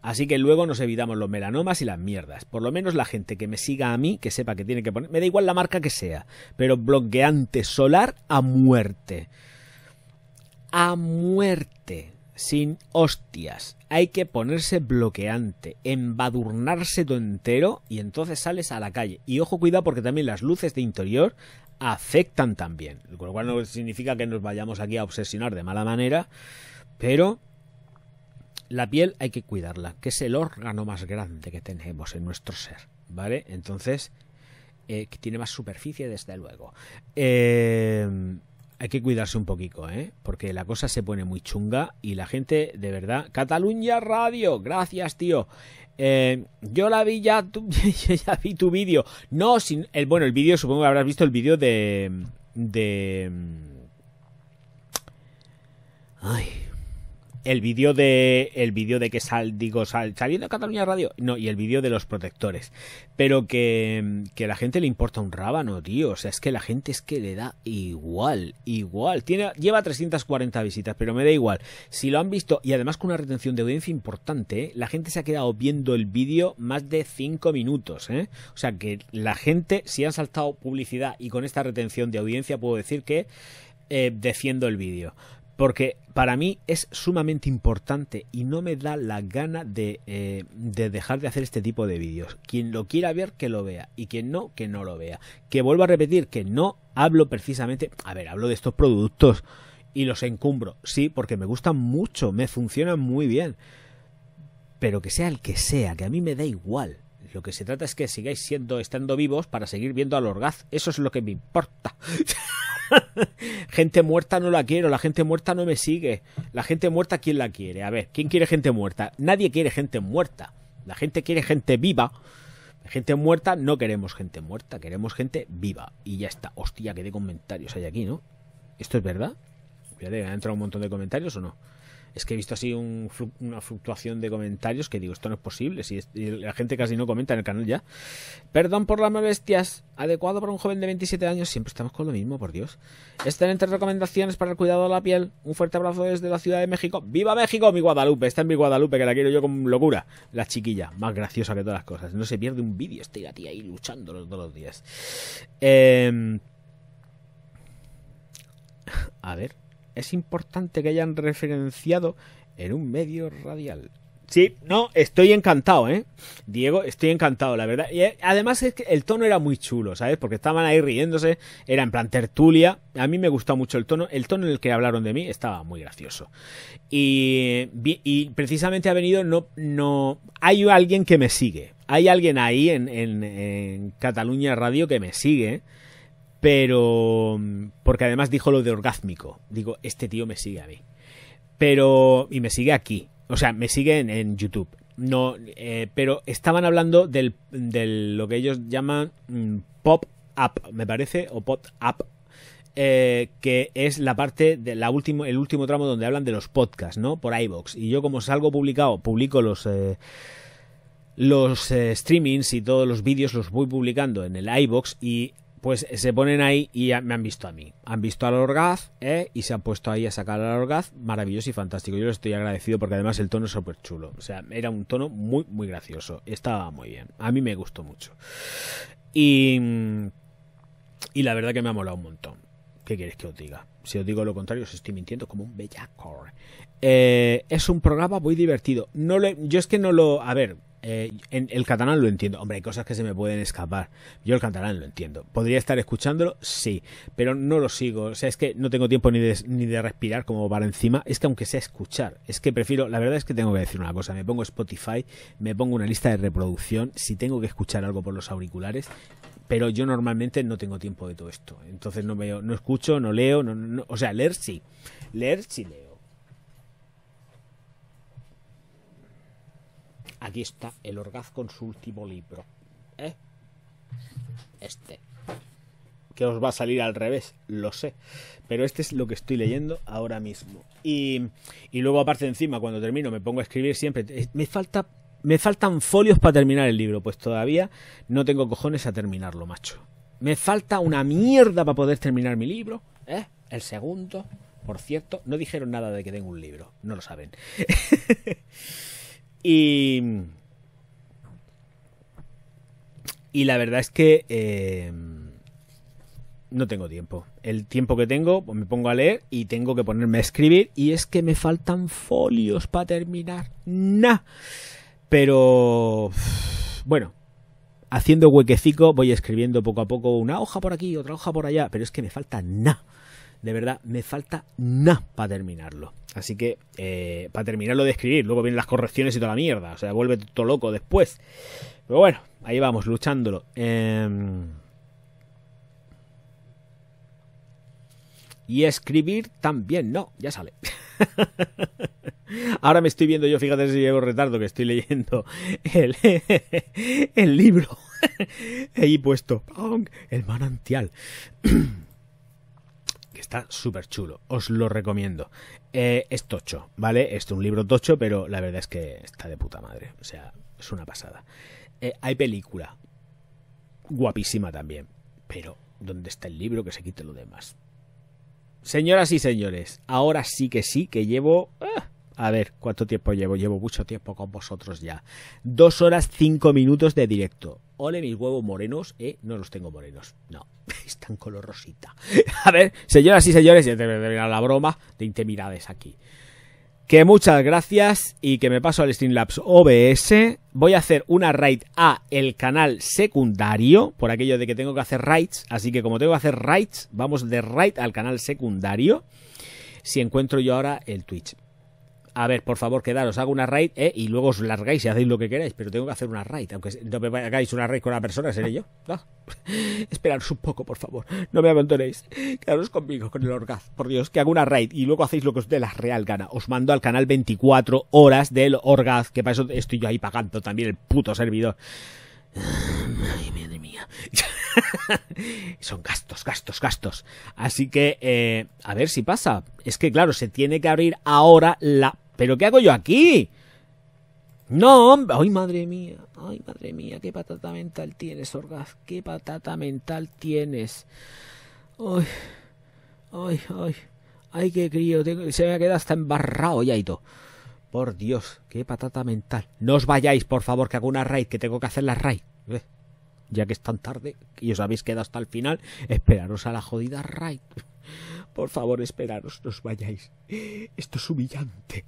Así que luego nos evitamos los melanomas y las mierdas. Por lo menos la gente que me siga a mí, que sepa que tiene que poner, me da igual la marca que sea, pero bloqueante solar a muerte. A muerte. Sin hostias. Hay que ponerse bloqueante, embadurnarse todo entero y entonces sales a la calle. Y ojo, cuidado porque también las luces de interior afectan también. Con lo cual no significa que nos vayamos aquí a obsesionar de mala manera, pero la piel hay que cuidarla, que es el órgano más grande que tenemos en nuestro ser, ¿vale? Entonces, eh, que tiene más superficie, desde luego. Eh, hay que cuidarse un poquito, ¿eh? Porque la cosa se pone muy chunga y la gente, de verdad. Cataluña Radio, gracias, tío. Eh, yo la vi ya, *laughs* ya vi tu vídeo. No, sin, el, bueno, el vídeo, supongo que habrás visto el vídeo de. de. Ay, el vídeo de el vídeo de que sal, digo sal, saliendo Cataluña Radio no y el vídeo de los protectores pero que, que a la gente le importa un rábano tío o sea es que la gente es que le da igual igual tiene lleva 340 visitas pero me da igual si lo han visto y además con una retención de audiencia importante ¿eh? la gente se ha quedado viendo el vídeo más de 5 minutos ¿eh? o sea que la gente si han saltado publicidad y con esta retención de audiencia puedo decir que eh, defiendo el vídeo porque para mí es sumamente importante y no me da la gana eh, de, dejar de hacer este tipo de vídeos. Quien lo quiera ver, que lo vea. Y quien no, que no lo vea. Que vuelvo a repetir, que no hablo precisamente... A ver, hablo de estos productos y los encumbro. Sí, porque me gustan mucho, me funcionan muy bien. Pero que sea el que sea, que a mí me da igual. Lo que se trata es que sigáis siendo, estando vivos para seguir viendo al orgaz. Eso es lo que me importa. *laughs* gente muerta no la quiero, la gente muerta no me sigue. La gente muerta, ¿quién la quiere? A ver, ¿quién quiere gente muerta? Nadie quiere gente muerta. La gente quiere gente viva. gente muerta, no queremos gente muerta, queremos gente viva. Y ya está. Hostia, que de comentarios hay aquí, ¿no? ¿Esto es verdad? Fíjate, ha entrado un montón de comentarios o no es que he visto así una fluctuación de comentarios que digo, esto no es posible, si la gente casi no comenta en el canal ya. Perdón por las molestias, adecuado para un joven de 27 años, siempre estamos con lo mismo, por Dios. Excelentes recomendaciones para el cuidado de la piel, un fuerte abrazo desde la Ciudad de México. ¡Viva México, mi Guadalupe! Está en mi Guadalupe, que la quiero yo con locura. La chiquilla, más graciosa que todas las cosas. No se pierde un vídeo, estoy a ti ahí luchando los, todos los días. Em, a ver es importante que hayan referenciado en un medio radial. Sí, no, estoy encantado, ¿eh? Diego, estoy encantado, la verdad. Y eh, además el tono era muy chulo, ¿sabes? Porque estaban ahí riéndose, era en plan tertulia. A mí me gustó mucho el tono. El tono en el que hablaron de mí estaba muy gracioso. Y, y precisamente ha venido, no, no, hay alguien que me sigue. Hay alguien ahí en, en, en Cataluña Radio que me sigue. ¿eh? Pero. Porque además dijo lo de orgásmico. Digo, este tío me sigue a mí. Pero. Y me sigue aquí. O sea, me sigue en, YouTube. No. Eh, pero estaban hablando del, lo que ellos llaman mm, pop up, me parece, o pop up. Eh, que es la parte de la último, el último tramo donde hablan de los podcasts, ¿no? Por iBox. Y yo, como salgo publicado, publico los. Eh, los streamings y todos los vídeos los voy publicando en el iBox y pues eh, se ponen ahí y me han visto a mí. Han visto al Orgaz ¿eh? y se han puesto ahí a sacar al Orgaz. Maravilloso y fantástico. Yo les estoy agradecido porque además el tono es súper chulo. O sea, era un tono muy, muy gracioso. Estaba muy bien. A mí me gustó mucho. Y, y la verdad que me ha molado un montón. ¿Qué quieres que os diga? Si os digo lo contrario, os estoy mintiendo como un bella Eh, es un programa muy divertido. No yo es que no lo... A ver, eh, en el catalán lo entiendo. Hombre, hay cosas que se me pueden escapar. Yo el catalán lo entiendo. ¿Podría estar escuchándolo? Sí. Pero no lo sigo. O sea, es que no tengo tiempo ni de, respirar como para encima. Es que aunque sea escuchar, es que prefiero. La verdad es que tengo que decir una cosa. Me pongo Spotify, me pongo una lista de reproducción. Si tengo que escuchar algo por los auriculares. Pero yo normalmente no tengo tiempo de todo esto. Entonces no, veo... no escucho, no leo. No, o sea, leer sí. Leer sí leo Aquí está el Orgaz con su último libro. ¿Eh? Este. Que os va a salir al revés, lo sé. Pero este es lo que estoy leyendo ahora mismo. Y, y luego, aparte, encima, cuando termino, me pongo a escribir siempre. Eh, me falta me faltan folios para terminar el libro, pues todavía no tengo cojones a terminarlo, macho. Me falta una mierda para poder terminar mi libro, ¿eh? El segundo, por cierto, no dijeron nada de que tengo un libro, no lo saben. *laughs* Y. Y la verdad es que. Em, no tengo tiempo. El tiempo que tengo, pues me pongo a leer y tengo que ponerme a escribir. Y es que me faltan folios para terminar. na. Pero. Bueno, haciendo huequecico, voy escribiendo poco a poco una hoja por aquí, otra hoja por allá, pero es que me falta nada de verdad me falta nada para terminarlo. Así que, eh, para terminarlo de escribir, luego vienen las correcciones y toda la mierda. O sea, vuelve todo loco después. Pero bueno, ahí vamos, luchándolo. Em, y escribir también, no, ya sale. *laughs* Ahora me estoy viendo yo, fíjate si llevo retardo que estoy leyendo el, *laughs* el libro. *laughs* he puesto, el manantial. *clears throat* Está súper chulo, os lo recomiendo. Eh, es tocho, ¿vale? es un libro tocho, pero la verdad es que está de puta madre. O sea, es una pasada. Eh, hay película, guapísima también, pero ¿dónde está el libro que se quite lo demás? Señoras y señores, ahora sí que sí, que llevo... Ah, a ver, ¿cuánto tiempo llevo? Llevo mucho tiempo con vosotros ya. Dos horas, cinco minutos de directo. Ole mis huevos morenos, eh, no los tengo morenos, no, *laughs* están color rosita. *laughs* A ver, señoras y señores, ya a la broma de intimidades aquí. Que muchas gracias y que me paso al Streamlabs OBS. Voy a hacer una raid a el canal secundario, por aquello de que tengo que hacer raids, así que como tengo que hacer raids, vamos de raid al canal secundario. Si encuentro yo ahora el Twitch a ver, por favor, quedaros, hago una raid ¿eh? y luego os largáis y hacéis lo que queráis, pero tengo que hacer una raid, aunque no me hagáis una raid con la persona, seré yo. ¿no? Ah, *laughs* esperaros un poco, por favor, no me abandonéis. Quedaros conmigo, con el orgaz, por Dios, que hago una raid y luego hacéis lo que os dé la real gana. Os mando al canal 24 horas del orgaz, que para eso estoy yo ahí pagando también el puto servidor. Ay, madre mía. *laughs* Son gastos, gastos, gastos. Así que, eh, a ver si pasa. Es que, claro, se tiene que abrir ahora la ¿Pero qué hago yo aquí? No, hombre. Ay, madre mía. Ay, madre mía. Qué patata mental tienes, Orgaz. Qué patata mental tienes. Ay. Ay, ay. Ay, qué crío. Se me ha quedado hasta embarrado ya y todo. Por Dios, qué patata mental. No os vayáis, por favor, que hago una raid, que tengo que hacer la raid. Eh, ya que es tan tarde y os habéis quedado hasta el final, esperaros a la jodida raid. Por favor, esperaros, no os vayáis. Esto es humillante.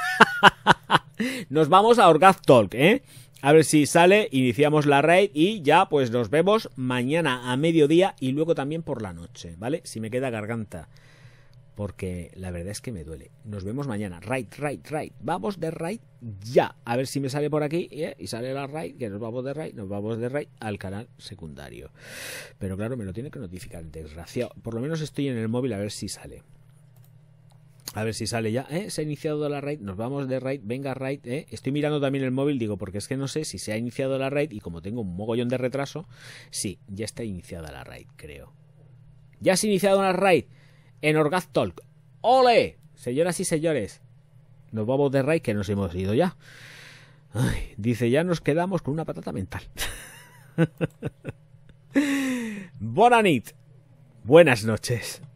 *laughs* nos vamos a Orgaz Talk, ¿eh? A ver si sale, iniciamos la raid y ya pues nos vemos mañana a mediodía y luego también por la noche, ¿vale? Si me queda garganta porque la verdad es que me duele. Nos vemos mañana. Right, right, right. Vamos de right ya. A ver si me sale por aquí ¿eh? y sale la right, que nos vamos de right, nos vamos de right al canal secundario. Pero claro, me lo tiene que notificar, desgraciado. Por lo menos estoy en el móvil a ver si sale. A ver si sale ya. ¿Eh? Se ha iniciado la raid. Nos vamos de raid. Venga, raid. ¿eh? Estoy mirando también el móvil, digo, porque es que no sé si se ha iniciado la raid. Y como tengo un mogollón de retraso, sí, ya está iniciada la raid, creo. Ya se ha iniciado la raid en Orgaz Talk. ¡Ole! Señoras y señores, nos vamos de Ray, que nos hemos ido ya. dice, ya nos quedamos con una patata mental. *laughs* Bonanit. Buenas noches.